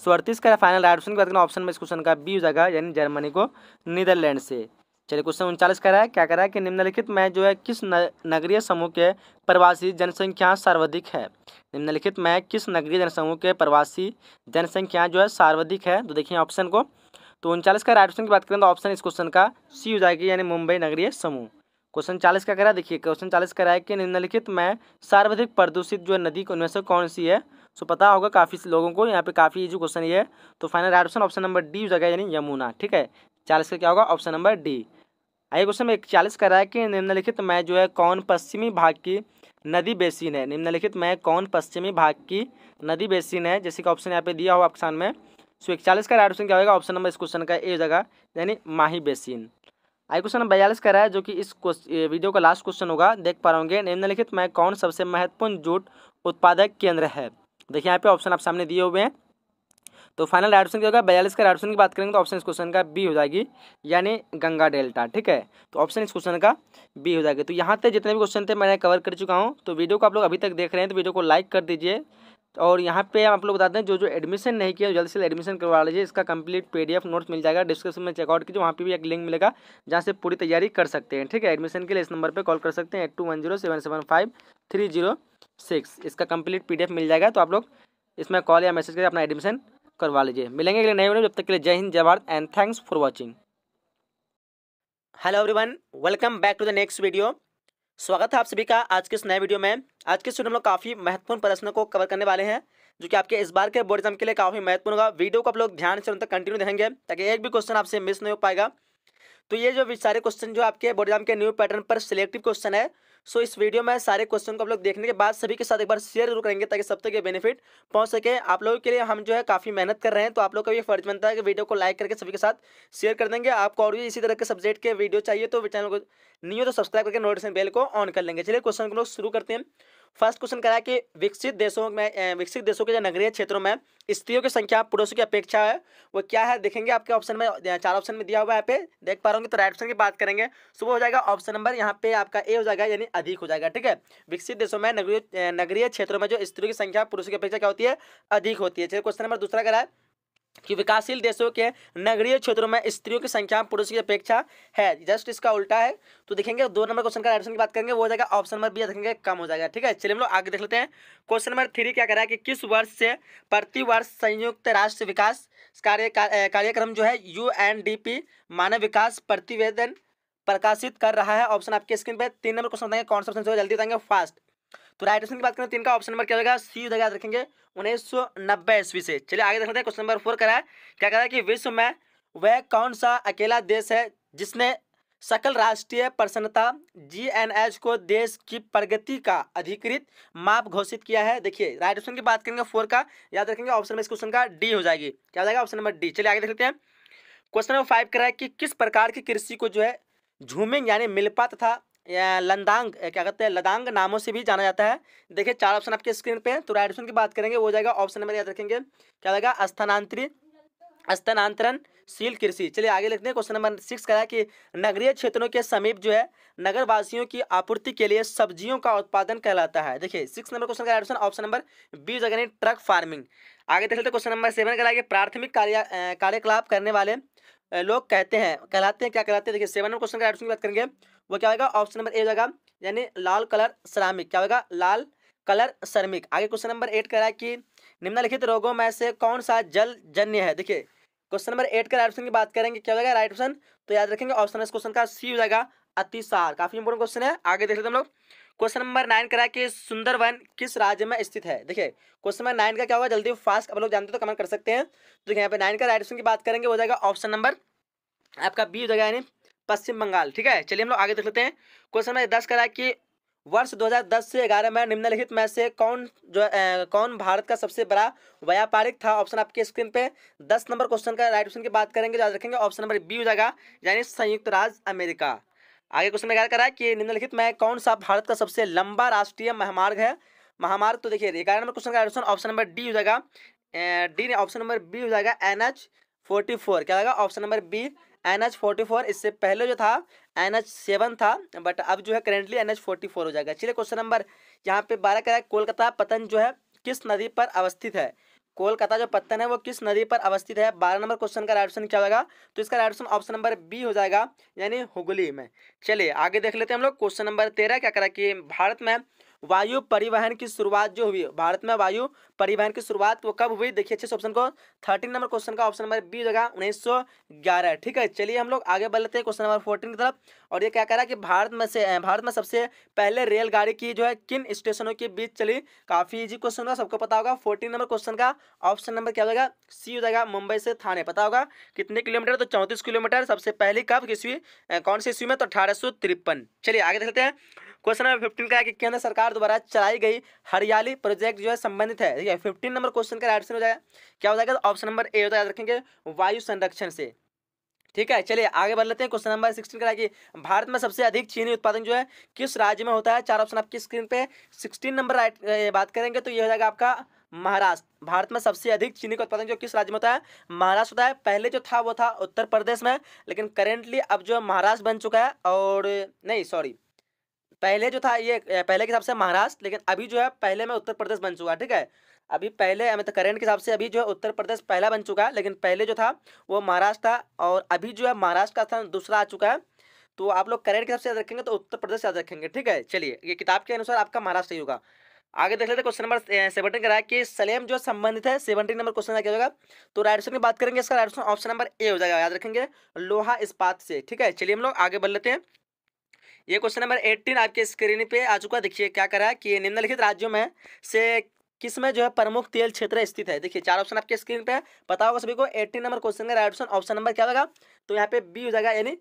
सो अड़तीस का फाइनल राइट ऑप्शन बात करें ऑप्शन में इस क्वेश्चन का बी हो जाएगा यानी जर्मनी को नीदरलैंड से चलिए क्वेश्चन उनचालीस कह रहा है क्या करा है कि निम्नलिखित में जो है किस नगरीय समूह के प्रवासी जनसंख्या सर्वाधिक है निम्नलिखित में किस नगरीय जनसमूह के प्रवासी जनसंख्या जो है सर्वाधिक है तो देखिए ऑप्शन को तो उनचालीस का राइट ऑप्शन की बात करें तो ऑप्शन इस क्वेश्चन का सी हो जाएगी यानी मुंबई नगरीय समूह क्वेश्चन चालीस का करा देखिए क्वेश्चन चालीस करा है कि निम्नलिखित में सर्वाधिक प्रदूषित जो नदी उनमें से कौन सी है सो पता होगा काफ़ी लोगों को यहाँ पे काफ़ी इजी क्वेश्चन ये है तो final right option option number D जगह यानी यमुना ठीक है चालीस का क्या होगा ऑप्शन नंबर डी आइए क्वेश्चन में कर रहा है कि निम्नलिखित में जो है कौन पश्चिमी भाग की नदी बेसिन है निम्नलिखित में कौन पश्चिमी भाग की नदी बेसिन है जैसे कि ऑप्शन यहाँ पे दिया हुआ ऑप्शन में सो इकचालीस का राइट ऑप्शन क्या होगा ऑप्शन नंबर इस क्वेश्चन का ए जगह यानी माही बेसिन आई क्वेश्चन बयालीस कर रहा है जो कि इस वीडियो का लास्ट क्वेश्चन होगा देख पा होंगे निम्नलिखित में कौन सबसे महत्वपूर्ण जूट उत्पादक केंद्र है देखिए यहाँ पे ऑप्शन आप सामने दिए हुए हैं तो फाइनल राइट ऑप्शन क्या होगा बयालीस का राइट ऑप्शन की बात करेंगे तो ऑप्शन इस क्वेश्चन का बी हो जाएगी यानी गंगा डेल्टा ठीक है तो ऑप्शन इस क्वेश्चन का बी हो जाएगी तो यहाँ तक जितने भी क्वेश्चन थे मैंने कवर कर चुका हूँ तो वीडियो को आप लोग अभी तक देख रहे हैं तो वीडियो को लाइक कर दीजिए और यहाँ पे आप लोग बताते हैं जो जो एडमिशन नहीं किया जल्द से जल्द एडमिशन करवा लीजिए इसका कंप्लीट पीडीएफ नोट्स मिल जाएगा डिस्क्रिप्शन में चेकआउट कीजिए वहाँ पे भी एक लिंक मिलेगा जहाँ से पूरी तैयारी कर सकते हैं ठीक है एडमिशन के लिए इस नंबर पर कॉल कर सकते हैं eight two one zero seven seven five three zero six इसका कंप्लीट पी मिल जाएगा तो आप लोग इसमें कॉल या मैसेज करके अपना एडमिशन करवा लीजिए मिलेंगे अगले नए वीडियो जब तक के लिए जय हिंद जय Bharat and thanks for watching hello everyone welcome back to the next video स्वागत है आप सभी का आज के इस नए वीडियो में आज के वीडियो हम लोग काफ़ी महत्वपूर्ण प्रश्नों को कवर करने वाले हैं जो कि आपके इस बार के बोर्ड एग्जाम के लिए काफ़ी महत्वपूर्ण होगा वीडियो को आप लोग ध्यान से तक कंटिन्यू देखेंगे ताकि एक भी क्वेश्चन आपसे मिस नहीं हो पाएगा तो ये जो सारे क्वेश्चन जो आपके बोर्ड एग्जाम के न्यू पैटर्न पर सिलेक्टिव क्वेश्चन है सो इस वीडियो में सारे क्वेश्चन को आप लोग देखने के बाद सभी के साथ एक बार शेयर जरूर करेंगे ताकि सब तक ये बेनिफिट पहुंच सके आप लोगों के लिए हम जो है काफ़ी मेहनत कर रहे हैं तो आप लोग का भी फर्ज बनता है कि वीडियो को लाइक करके सभी के साथ शेयर कर देंगे आपको और भी इसी तरह के सब्जेक्ट के वीडियो चाहिए तो चैनल को नहीं हो तो सब्सक्राइब करके नोटिफिकेशन बेल को ऑन कर लेंगे चलिए क्वेश्चन को लोग शुरू करते हैं फर्स्ट क्वेश्चन करा कि विकसित देशों में विकसित देशों के जो नगरीय क्षेत्रों में स्त्रियों की संख्या पुरुषों की अपेक्षा है वो क्या है देखेंगे आपके ऑप्शन में चार ऑप्शन में दिया हुआ है यहाँ पे देख पा रहा हूँ तो राइट ऑप्शन की बात करेंगे सो तो वो हो जाएगा ऑप्शन नंबर यहाँ पे आपका ए हो जाएगा यानी अधिक हो जाएगा ठीक है विकसित देशों में नगरीय नगरीय क्षेत्रों में जो स्त्रियों की संख्या पुरुषों की अपेक्षा क्या होती है अधिक होती है चलिए क्वेश्चन नंबर दूसरा करा है कि विकासशील देशों के नगरीय क्षेत्रों में स्त्रियों की संख्या पुरुष की अपेक्षा है जस्ट इसका उल्टा है तो देखेंगे दो नंबर क्वेश्चन का ऑप्शन की बात करेंगे वो हो जाएगा ऑप्शन नंबर बी देखेंगे कम हो जाएगा ठीक है चलिए हम लोग आगे देख लेते हैं क्वेश्चन नंबर थ्री क्या कह रहा है कि किस वर्ष से प्रति वर्ष संयुक्त राष्ट्र विकास कार्य कार्यक्रम जो है यू मानव विकास प्रतिवेदन प्रकाशित कर रहा है ऑप्शन आपके स्क्रीन पर तीन नंबर क्वेश्चन बताएंगे कौन सा ऑप्शन जो जल्दी बताएंगे फास्ट तो राइट ऑप्शन की बात करें तो इनका ऑप्शन नंबर क्या होगा सी उधर याद रखेंगे उन्नीस सौ नब्बे ईस्वी से चलिए आगे देखते हैं क्वेश्चन नंबर फोर करा है क्या कह रहा है कि विश्व में वह कौन सा अकेला देश है जिसने सकल राष्ट्रीय प्रसन्नता जीएनएच को देश की प्रगति का अधिकृत माप घोषित किया है देखिए राइट ऑप्शन की बात करेंगे फोर का याद रखेंगे ऑप्शन में इस क्वेश्चन का डी हो जाएगी क्या हो जाएगा ऑप्शन नंबर डी चलिए आगे देख लेते हैं क्वेश्चन नंबर फाइव कह रहा है कि किस प्रकार की कृषि को जो है झूमिंग यानी मिलपा तथा लंदांग क्या कहते हैं लदांग नामों से भी जाना जाता है देखिए चार ऑप्शन आपके स्क्रीन पे हैं तो राइट ऑप्शन की बात करेंगे वो जाएगा ऑप्शन नंबर याद रखेंगे क्या लगेगा स्थानांतरित स्थानांतरण सील कृषि चलिए आगे लिखते हैं क्वेश्चन नंबर सिक्स का है कि नगरीय क्षेत्रों के समीप जो है नगरवासियों की आपूर्ति के लिए सब्जियों का उत्पादन कहलाता है देखिए सिक्स नंबर क्वेश्चन का ऑप्शन ऑप्शन नंबर बी जगह ट्रक फार्मिंग आगे देख लेते क्वेश्चन नंबर सेवन है कि प्राथमिक कार्य कार्यकलाप करने वाले लोग कहते हैं कहलाते हैं क्या कहलाते हैं देखिए सेवन क्वेश्चन का ऑप्शन की बात करेंगे वो क्या होगा ऑप्शन नंबर ए होगा यानी लाल कलर श्रामिक क्या होगा लाल कलर श्रमिक आगे क्वेश्चन नंबर एट कह रहा है कि निम्नलिखित रोगों में से कौन सा जल जन्य है देखिए क्वेश्चन नंबर एट का राइट ऑप्शन की बात करेंगे क्या होगा राइट ऑप्शन तो याद रखेंगे ऑप्शन क्वेश्चन का सी हो जाएगा अतिसार काफी इंपोर्टेंट क्वेश्चन है आगे देख लेते हम लोग क्वेश्चन नंबर नाइन करा कि सुंदरवन किस राज्य में स्थित है देखिए क्वेश्चन नंबर नाइन का क्या होगा जल्दी फास्ट अब लोग जानते हो तो कमेंट कर सकते हैं तो देखिए यहाँ पे नाइन का राइट ऑप्शन की बात करेंगे हो जाएगा ऑप्शन नंबर आपका बी हो जाएगा यानी पश्चिम बंगाल ठीक है चलिए हम लोग आगे देख लेते हैं क्वेश्चन नंबर दस करा कि वर्ष दो से ग्यारह में निम्नलिखित में से कौन जो ए, कौन भारत का सबसे बड़ा व्यापारिक था ऑप्शन आपके स्क्रीन पे दस नंबर क्वेश्चन का राइट ऑप्शन की बात करेंगे याद रखेंगे ऑप्शन नंबर बी हो जाएगा यानी संयुक्त राज्य अमेरिका आगे क्वेश्चन में क्या करा है कि निम्नलिखित में कौन सा भारत का सबसे लंबा राष्ट्रीय महामार्ग है महामार्ग तो देखिए ग्यारह नंबर क्वेश्चन का ऑप्शन नंबर डी हो जाएगा डी ऑप्शन नंबर बी हो जाएगा एन एच फोर्टी फोर क्या होगा option number B N H forty four इससे पहले जो था एन एच सेवन था बट अब जो है currently N H forty four हो जाएगा चलिए क्वेश्चन नंबर यहाँ पे बारह है कोलकाता पतन जो है किस नदी पर अवस्थित है कोलकाता जो पत्तन है वो किस नदी पर अवस्थित है बारह नंबर क्वेश्चन का राइट ऑप्शन क्या होगा तो इसका right option option number B हो जाएगा यानी हुगली में चलिए आगे देख लेते हैं हम लोग क्वेश्चन नंबर तेरह क्या करा कि भारत में वायु परिवहन की शुरुआत जो हुई भारत में वायु परिवहन की शुरुआत वो कब हुई देखिए अच्छे से ऑप्शन को थर्टीन नंबर क्वेश्चन का ऑप्शन नंबर बी जगह उन्नीस ठीक है चलिए हम लोग आगे बढ़ लेते हैं क्वेश्चन नंबर फोर्टीन की तरफ और ये क्या कह रहा है कि भारत में से भारत में सबसे पहले रेलगाड़ी की जो है किन स्टेशनों के बीच चली काफी इजी क्वेश्चन होगा सबको पता होगा फोर्टीन नंबर क्वेश्चन का ऑप्शन नंबर क्या होगा सी हो जाएगा मुंबई से थाने पता होगा कितने किलोमीटर तो चौंतीस किलोमीटर सबसे पहली कब किसवी कौन सी ईस्वी में तो अठारह चलिए आगे देखते हैं क्वेश्चन नंबर फिफ्टीन का है कि केंद्र सरकार द्वारा चलाई गई हरियाली प्रोजेक्ट जो है संबंधित है ठीक है फिफ्टीन नंबर क्वेश्चन का राइट हो जाएगा क्या हो जाएगा ऑप्शन नंबर ए होता है याद रखेंगे वायु संरक्षण से ठीक है चलिए आगे बढ़ लेते हैं क्वेश्चन नंबर सिक्सटीन का कि भारत में सबसे अधिक चीनी उत्पादन जो है किस राज्य में होता है चार ऑप्शन आपकी स्क्रीन पे सिक्सटीन नंबर राइट बात करेंगे तो ये हो जाएगा आपका महाराष्ट्र भारत में सबसे अधिक चीनी का उत्पादन जो किस राज्य में होता है महाराष्ट्र होता है पहले जो था वो था उत्तर प्रदेश में लेकिन करेंटली अब जो महाराष्ट्र बन चुका है और नहीं सॉरी पहले जो था ये पहले के हिसाब से महाराष्ट्र लेकिन अभी जो है पहले में उत्तर प्रदेश बन चुका ठीक है अभी पहले मतलब करेंट के हिसाब से अभी जो है उत्तर प्रदेश पहला बन चुका है लेकिन पहले जो था वो महाराष्ट्र था और अभी जो है महाराष्ट्र का स्थान दूसरा आ चुका है तो आप लोग करेंट के हिसाब से याद रखेंगे तो उत्तर प्रदेश याद रखेंगे ठीक है चलिए ये किताब के अनुसार आपका महाराष्ट्र ही होगा आगे देख लेते क्वेश्चन नंबर सेवनटीन कराया कि सलेम जो संबंधित है सेवनटीन नंबर क्वेश्चन क्या होगा तो राइट ऑप्शन की बात करेंगे इसका right option option number A हो जाएगा याद रखेंगे लोहा इस्पात से ठीक है चलिए हम लोग आगे बढ़ लेते हैं ये क्वेश्चन नंबर एट्टीन आपके स्क्रीन पे आ चुका देखिए क्या रहा है कि निम्नलिखित राज्यों में से किस में जो है प्रमुख तेल क्षेत्र स्थित है देखिए चार ऑप्शन आपके स्क्रीन पे पता होगा सभी को एट्टीन नंबर क्वेश्चन का राइट ऑप्शन ऑप्शन नंबर क्या होगा तो यहाँ पे बी हो जाएगा यानी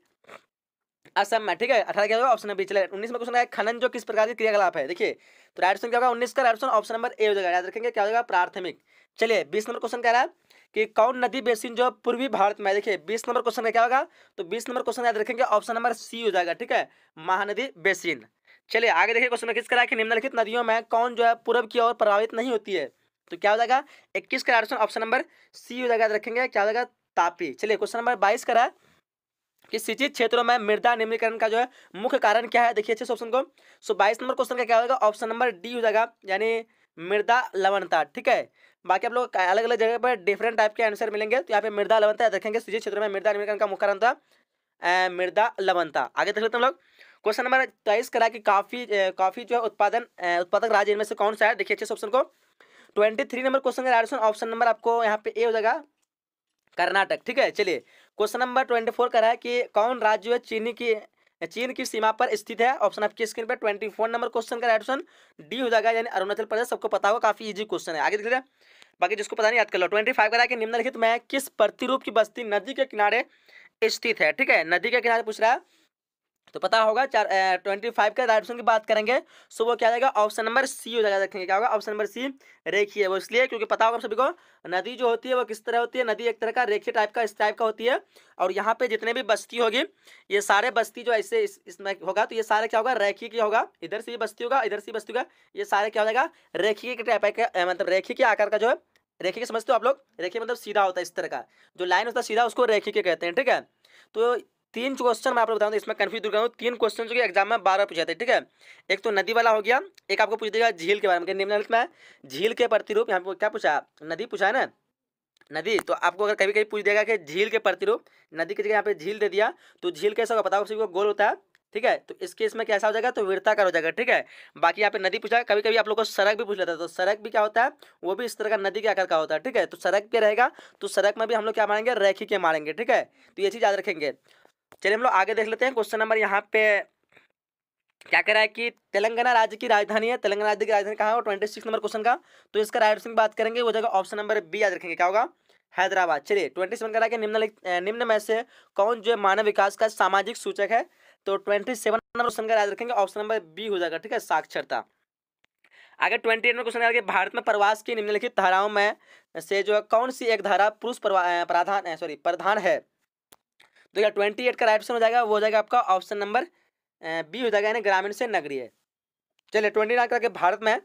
असम में ठीक है अठारह क्या होगा ऑप्शन नंबर चले उन्नीस में क्वेश्चन है खनन जो किस प्रकार की क्रियाकलाप है देखिए तो राइट ऑप्शन क्या होगा उन्नीस का right option option number A हो जाएगा याद रखेंगे क्या होगा प्राथमिक चलिए बीस नंबर क्वेश्चन कह रहा है कि कौन नदी बेसिन जो है पूर्वी भारत में देखिए बीस नंबर क्वेश्चन का क्या होगा तो बीस नंबर क्वेश्चन याद रखेंगे ऑप्शन नंबर सी हो जाएगा ठीक है महानदी बेसिन चलिए आगे देखिए क्वेश्चन किस कराए कि निम्नलिखित नदियों में कौन जो है पूर्व की ओर प्रभावित नहीं होती है तो क्या हो जाएगा इक्कीस का ऑप्शन ऑप्शन नंबर सी हो जाएगा याद रखेंगे क्या हो जाएगा तापी चलिए क्वेश्चन नंबर बाईस करा कि सिंचित क्षेत्रों में मृदा निम्नीकरण का जो है मुख्य कारण क्या है देखिए अच्छे से ऑप्शन को सो बाईस नंबर क्वेश्चन का क्या होगा ऑप्शन नंबर डी हो जाएगा यानी मृदा लवणता ठीक है बाकी आप लोग अलग अलग जगह पर डिफरेंट टाइप के आंसर मिलेंगे तो यहाँ पे मृदा लवनता देखेंगे सुजी क्षेत्र में मृदा निम्नलिखित का मुख्य कारण था मृदा लवनता आगे देख लेते हम लोग क्वेश्चन नंबर तेईस करा कि काफ़ी काफ़ी जो है उत्पादन उत्पादक राज्य इनमें से कौन सा है देखिए अच्छे से ऑप्शन को ट्वेंटी थ्री नंबर क्वेश्चन का ऑप्शन ऑप्शन नंबर आपको यहाँ पे ए हो जाएगा कर्नाटक ठीक है चलिए क्वेश्चन नंबर ट्वेंटी फोर करा है कि कौन राज्य जो है चीनी की चीन की सीमा पर स्थित है ऑप्शन आपकी स्क्रीन पर ट्वेंटी फोर नंबर क्वेश्चन का राइट ऑप्शन डी हो जाएगा यानी अरुणाचल प्रदेश सबको पता होगा काफी इजी क्वेश्चन है आगे देख लिया बाकी जिसको पता नहीं याद कर लो ट्वेंटी फाइव का निम्नलिखित में किस प्रतिरूप की बस्ती नदी के किनारे स्थित है ठीक है नदी के किनारे पूछ रहा है तो पता होगा चार ट्वेंटी फाइव का राइट ऑप्शन की बात करेंगे सो वो क्या जाएगा ऑप्शन नंबर सी हो जाएगा देखेंगे क्या होगा ऑप्शन नंबर सी रेखी है वो इसलिए क्योंकि पता होगा सभी को नदी जो होती है वो किस तरह होती है नदी एक तरह का रेखी टाइप का इस टाइप का होती है और यहाँ पे जितने भी बस्ती होगी ये सारे बस्ती जो ऐसे इस, इसमें होगा तो ये सारे क्या होगा रेखी की होगा इधर से भी बस्ती होगा इधर से भी बस्ती होगा ये सारे क्या हो जाएगा रेखी के टाइप का मतलब रेखी के आकार का जो है रेखी के समझते हो आप लोग रेखी मतलब सीधा होता है इस तरह का जो लाइन होता है सीधा उसको रेखी के कहते हैं ठीक है तो तीन क्वेश्चन मैं आपको बता इसमें कन्फ्यूज दूर हूँ तीन क्वेश्चन जो कि एग्जाम में बारह पूछा था ठीक है एक तो नदी वाला हो गया एक आपको पूछ देगा झील के बारे में निम्नलिखित में झील के प्रतिरूप यहाँ पर क्या पूछा नदी पूछा है ना नदी तो आपको अगर कभी कभी पूछ देगा कि झील के प्रतिरूप नदी की जगह यहाँ पे झील दे दिया तो झील कैसा होगा पता होगा सभी को गोल होता है ठीक है तो इस केस में कैसा हो जाएगा तो वृत्ताकार हो जाएगा ठीक है बाकी यहाँ पे नदी पूछा कभी कभी आप लोग को सड़क भी पूछ लेता है तो सड़क भी क्या होता है वो भी इस तरह का नदी के आकार का होता है ठीक है तो सड़क पे रहेगा तो सड़क में भी हम लोग क्या मारेंगे रेखी के मारेंगे ठीक है तो ये चीज़ याद रखेंगे चलिए हम लोग आगे देख लेते हैं क्वेश्चन नंबर यहाँ पे क्या कह रहा है कि तेलंगाना राज्य की राजधानी है तेलंगाना राज्य की राजधानी कहाँ है ट्वेंटी सिक्स नंबर क्वेश्चन का तो इसका राइट ऑप्शन बात करेंगे वो जगह ऑप्शन नंबर बी याद रखेंगे क्या होगा हैदराबाद चलिए ट्वेंटी सेवन कह रहा है निम्न निम्न में से कौन जो है मानव विकास का सामाजिक सूचक है तो ट्वेंटी सेवन नंबर क्वेश्चन का याद रखेंगे ऑप्शन नंबर बी हो जाएगा ठीक है साक्षरता आगे ट्वेंटी एट में क्वेश्चन है कि भारत में प्रवास की निम्नलिखित धाराओं में से जो है कौन सी एक धारा पुरुष प्रधान सॉरी प्रधान है देखिए ट्वेंटी एट का राइट ऑप्शन हो जाएगा वो हो जाएगा आपका ऑप्शन नंबर बी हो जाएगा यानी ग्रामीण से नगरीय चलिए ट्वेंटी नाइन करके भारत में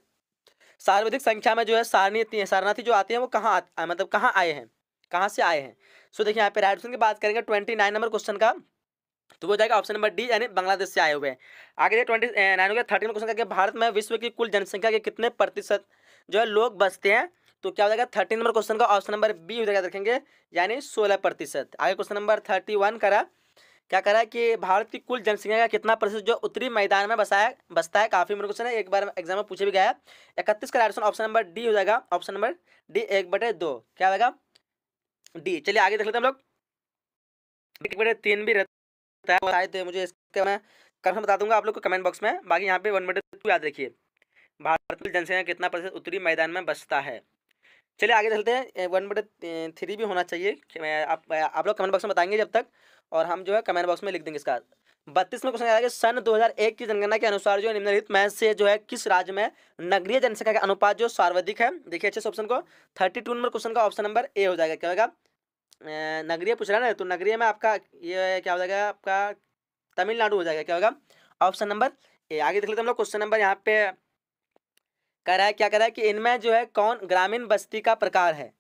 सार्वधिक संख्या में जो है सारणी शरणार्थी जो आते हैं वो कहाँ मतलब कहाँ आए हैं कहाँ से आए हैं सो देखिए यहाँ पे राइट ऑप्शन की बात करेंगे ट्वेंटी नाइन नंबर क्वेश्चन का तो वो जाएगा ऑप्शन नंबर डी यानी बांग्लादेश से आए हुए हैं आगे ट्वेंटी नाइन हो गया थर्टी क्वेश्चन करके भारत में विश्व की कुल जनसंख्या के कितने प्रतिशत जो है लोग बसते हैं तो क्या हो जाएगा थर्टी नंबर क्वेश्चन का ऑप्शन नंबर बी हो जाएगा देखेंगे यानी सोलह प्रतिशत आगे क्वेश्चन नंबर थर्टी वन करा क्या करा रहा है कि भारत की कुल जनसंख्या का कितना प्रतिशत जो उत्तरी मैदान में बसाया बसता है काफी मेरे क्वेश्चन है एक बार एग्जाम में पूछे भी गया है इकतीस का राइट ऑप्शन नंबर डी हो जाएगा ऑप्शन नंबर डी एक बटे दो क्या होगा डी चलिए आगे देख लेते हम लोग एक बटे तीन भी रहता है तो मुझे इसके मैं कन्फर्म बता दूंगा आप लोग को कमेंट बॉक्स में बाकी यहाँ पे वन बटे टू याद रखिए भारत की जनसंख्या कितना प्रतिशत उत्तरी मैदान में बसता है चलिए आगे चलते हैं वन बटे थ्री भी होना चाहिए आप आप लोग कमेंट बॉक्स में बताएंगे जब तक और हम जो है कमेंट बॉक्स में लिख देंगे इसका बत्तीस में क्वेश्चन कि सन 2001 की जनगणना के अनुसार जो निम्नलिखित में से जो है किस राज्य में नगरीय जनसंख्या का अनुपात जो सर्वाधिक है देखिए अच्छे से ऑप्शन को थर्टी टू नंबर क्वेश्चन का ऑप्शन नंबर ए हो जाएगा क्या होगा नगरीय पूछ रहा है ना तो नगरीय में आपका ये क्या हो जाएगा आपका तमिलनाडु हो जाएगा क्या होगा ऑप्शन नंबर ए आगे देख लेते हैं हम लोग क्वेश्चन नंबर यहाँ पे कह रहा है क्या कह रहा है कि इनमें जो है कौन ग्रामीण बस्ती का प्रकार है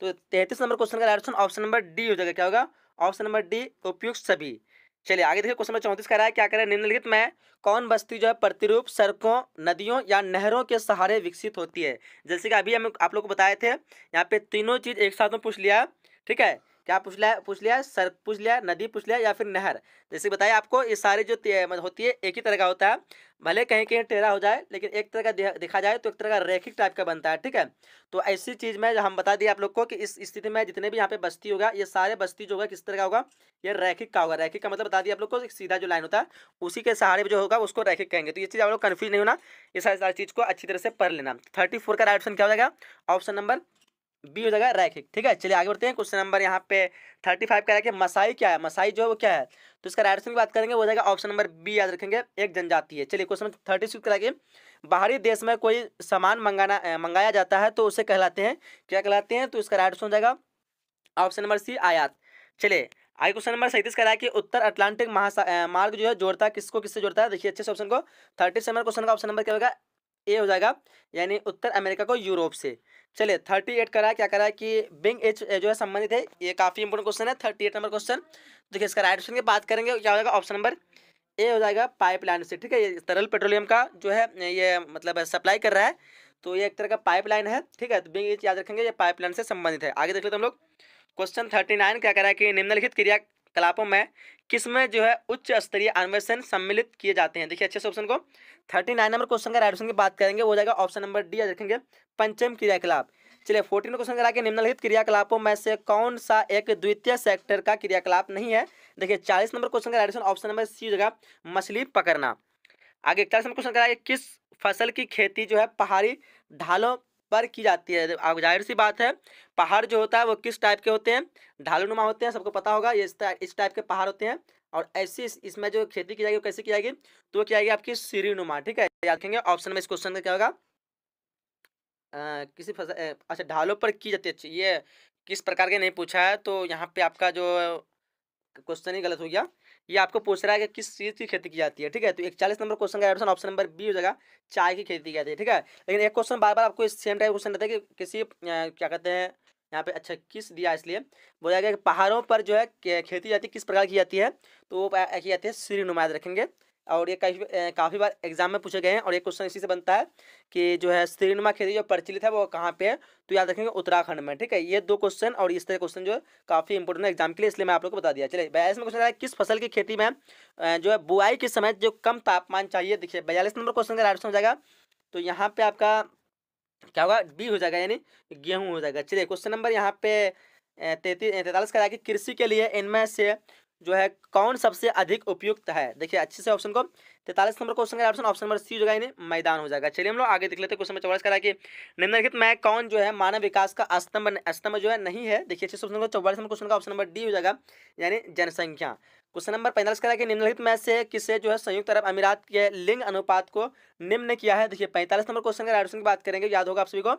तो तैतीस नंबर क्वेश्चन का ऑप्शन ऑप्शन नंबर डी हो जाएगा क्या होगा ऑप्शन नंबर डी उपयुक्त सभी चलिए आगे देखिए क्वेश्चन नंबर चौंतीस कह रहा है क्या कह रहा है निम्नलिखित में कौन बस्ती जो है प्रतिरूप सड़कों नदियों या नहरों के सहारे विकसित होती है जैसे कि अभी हम आप लोग को बताए थे यहाँ पे तीनों चीज़ एक साथ में पूछ लिया ठीक है क्या पूछ लिया पूछ लिया सर पूछ लिया नदी पूछ लिया या फिर नहर जैसे बताया आपको ये सारे जो मतलब होती है एक ही तरह का होता है भले कहीं कहीं टेढ़ा हो जाए लेकिन एक तरह का देखा जाए तो एक तरह का रेखिक टाइप का बनता है ठीक है तो ऐसी चीज़ में हम बता दिए आप लोग को कि इस स्थिति में जितने भी यहाँ पे बस्ती होगा ये सारे बस्ती जो होगा किस तरह का होगा ये रैखिक का होगा रैखिक का मतलब बता दिया आप लोग को सीधा जो लाइन होता है उसी के सहारे जो होगा उसको रैखिक कहेंगे तो ये चीज़ आप लोग कन्फ्यूज नहीं होना ये सारी सारी चीज़ को अच्छी तरह से पढ़ लेना थर्टी का राइट ऑप्शन क्या हो जाएगा ऑप्शन नंबर बी हो जाएगा रैखिक ठीक है चलिए आगे बढ़ते हैं क्वेश्चन नंबर यहाँ पे थर्टी फाइव का है मसाई क्या है मसाई जो है वो क्या है तो इसका राइट की बात करेंगे वो जाएगा ऑप्शन नंबर बी याद रखेंगे एक जनजाति है चलिए क्वेश्चन थर्टी सिक्स करा बाहरी देश में कोई सामान मंगाना मंगाया जाता है तो उसे कहलाते हैं क्या कहलाते हैं तो इसका राइट हो जाएगा ऑप्शन नंबर सी आयात चलिए आगे क्वेश्चन नंबर सैंतीस करा कि उत्तर अटलांटिक महासा मार्ग जो है जोड़ता किसको किससे जोड़ता है देखिए अच्छे से ऑप्शन को थर्टी सेवन क्वेश्चन का ऑप्शन नंबर क्या होगा ए हो जाएगा यानी उत्तर अमेरिका को यूरोप से चलिए थर्टी एट करा क्या करा कि बिंग एच जो है संबंधित है ये काफ़ी इंपोर्टेंट क्वेश्चन है थर्टी एट नंबर क्वेश्चन देखिए इसका राइट ऑप्शन की बात करेंगे क्या हो जाएगा ऑप्शन नंबर ए हो जाएगा पाइपलाइन से ठीक है ये तरल पेट्रोलियम का जो है ये मतलब सप्लाई कर रहा है तो ये एक तरह का पाइपलाइन है ठीक है तो बिंग एच याद रखेंगे ये पाइपलाइन से संबंधित है आगे देख लेते हम लोग क्वेश्चन थर्टी नाइन क्या करा है कि निम्नलिखित क्रिया कलापों में किसमें जो है उच्च स्तरीय अन्वेषण सम्मिलित किए जाते हैं देखिए अच्छे से ऑप्शन को थर्टी नाइन नंबर क्वेश्चन का राइट ऑप्शन की बात करेंगे वो जाएगा ऑप्शन नंबर डी देखेंगे पंचम क्रियाकलाप चलिए फोर्टीन क्वेश्चन करा के निम्नलिखित क्रियाकलापों में से कौन सा एक द्वितीय सेक्टर का क्रियाकलाप नहीं है देखिए चालीस नंबर क्वेश्चन का राइट ऑप्शन नंबर सी जगह मछली पकड़ना आगे इकतालीस नंबर क्वेश्चन कराएगा किस फसल की खेती जो है पहाड़ी ढालों पर की जाती है अब जाहिर सी बात है पहाड़ जो होता है वो किस टाइप के होते हैं नुमा होते हैं सबको पता होगा ये इस टाइप के पहाड़ होते हैं और ऐसी इसमें जो खेती की जाएगी वो कैसे की जाएगी तो की जाएगी आपकी सीरीनुमा ठीक है याद रखेंगे ऑप्शन में इस क्वेश्चन का क्या होगा आ, किसी फसल अच्छा ढालों पर की जाती है अच्छी ये किस प्रकार के नहीं पूछा है तो यहाँ पे आपका जो क्वेश्चन ही गलत हो गया ये आपको पूछ रहा है कि किस चीज़ की खेती की जाती है ठीक है तो एक चालीस नंबर क्वेश्चन का ऑप्शन ऑप्शन नंबर बी हो जाएगा चाय की खेती की जाती है ठीक है लेकिन एक क्वेश्चन बार बार आपको सेम टाइप क्वेश्चन रहता है कि किसी क्या कहते हैं यहाँ पे अच्छा किस दिया इसलिए बोला गया कि पहाड़ों पर जो है खेती जाती है किस प्रकार की जाती है तो वो की जाती है श्रीनुमायद रखेंगे और ये काफ़ी काफ़ी बार एग्जाम में पूछे गए हैं और ये क्वेश्चन इसी से बनता है कि जो है श्रीनुमा खेती जो प्रचलित है वो कहाँ पे है तो याद रखेंगे उत्तराखंड में ठीक है ये दो क्वेश्चन और इस तरह क्वेश्चन जो है काफ़ी इंपॉर्टेंट है एग्जाम के लिए इसलिए मैं आप लोग को बता दिया चलिए बयालीस में क्वेश्चन है किस फसल की खेती में जो है बुआई के समय जो कम तापमान चाहिए दिखे बयालीस नंबर क्वेश्चन का राइट हो जाएगा तो यहाँ पर आपका क्या होगा बी हो जाएगा यानी गेहूँ हो जाएगा चलिए क्वेश्चन नंबर यहाँ पे तैतीस तैतालीस का कि कृषि के लिए इनमें से जो है कौन सबसे अधिक उपयुक्त है देखिए अच्छे से ऑप्शन को तैतालीस नंबर क्वेश्चन का ऑप्शन ऑप्शन नंबर सी जगह इन्हें मैदान हो जाएगा चलिए हम लोग आगे देख लेते हैं क्वेश्चन नंबर चौवालीस करा कि निम्नलिखित में कौन जो है मानव विकास का स्तंभ स्तंभ जो है नहीं है देखिए अच्छे से ऑप्शन को चौवालीस नंबर क्वेश्चन का ऑप्शन नंबर डी हो जाएगा यानी जनसंख्या क्वेश्चन नंबर पैंतालीस कह रहा है कि निम्नलिखित में से किसे जो है संयुक्त अरब अमीरात के लिंग अनुपात को निम्न किया है देखिए पैंतालीस नंबर क्वेश्चन का ऑप्शन की बात करेंगे याद होगा आप सभी को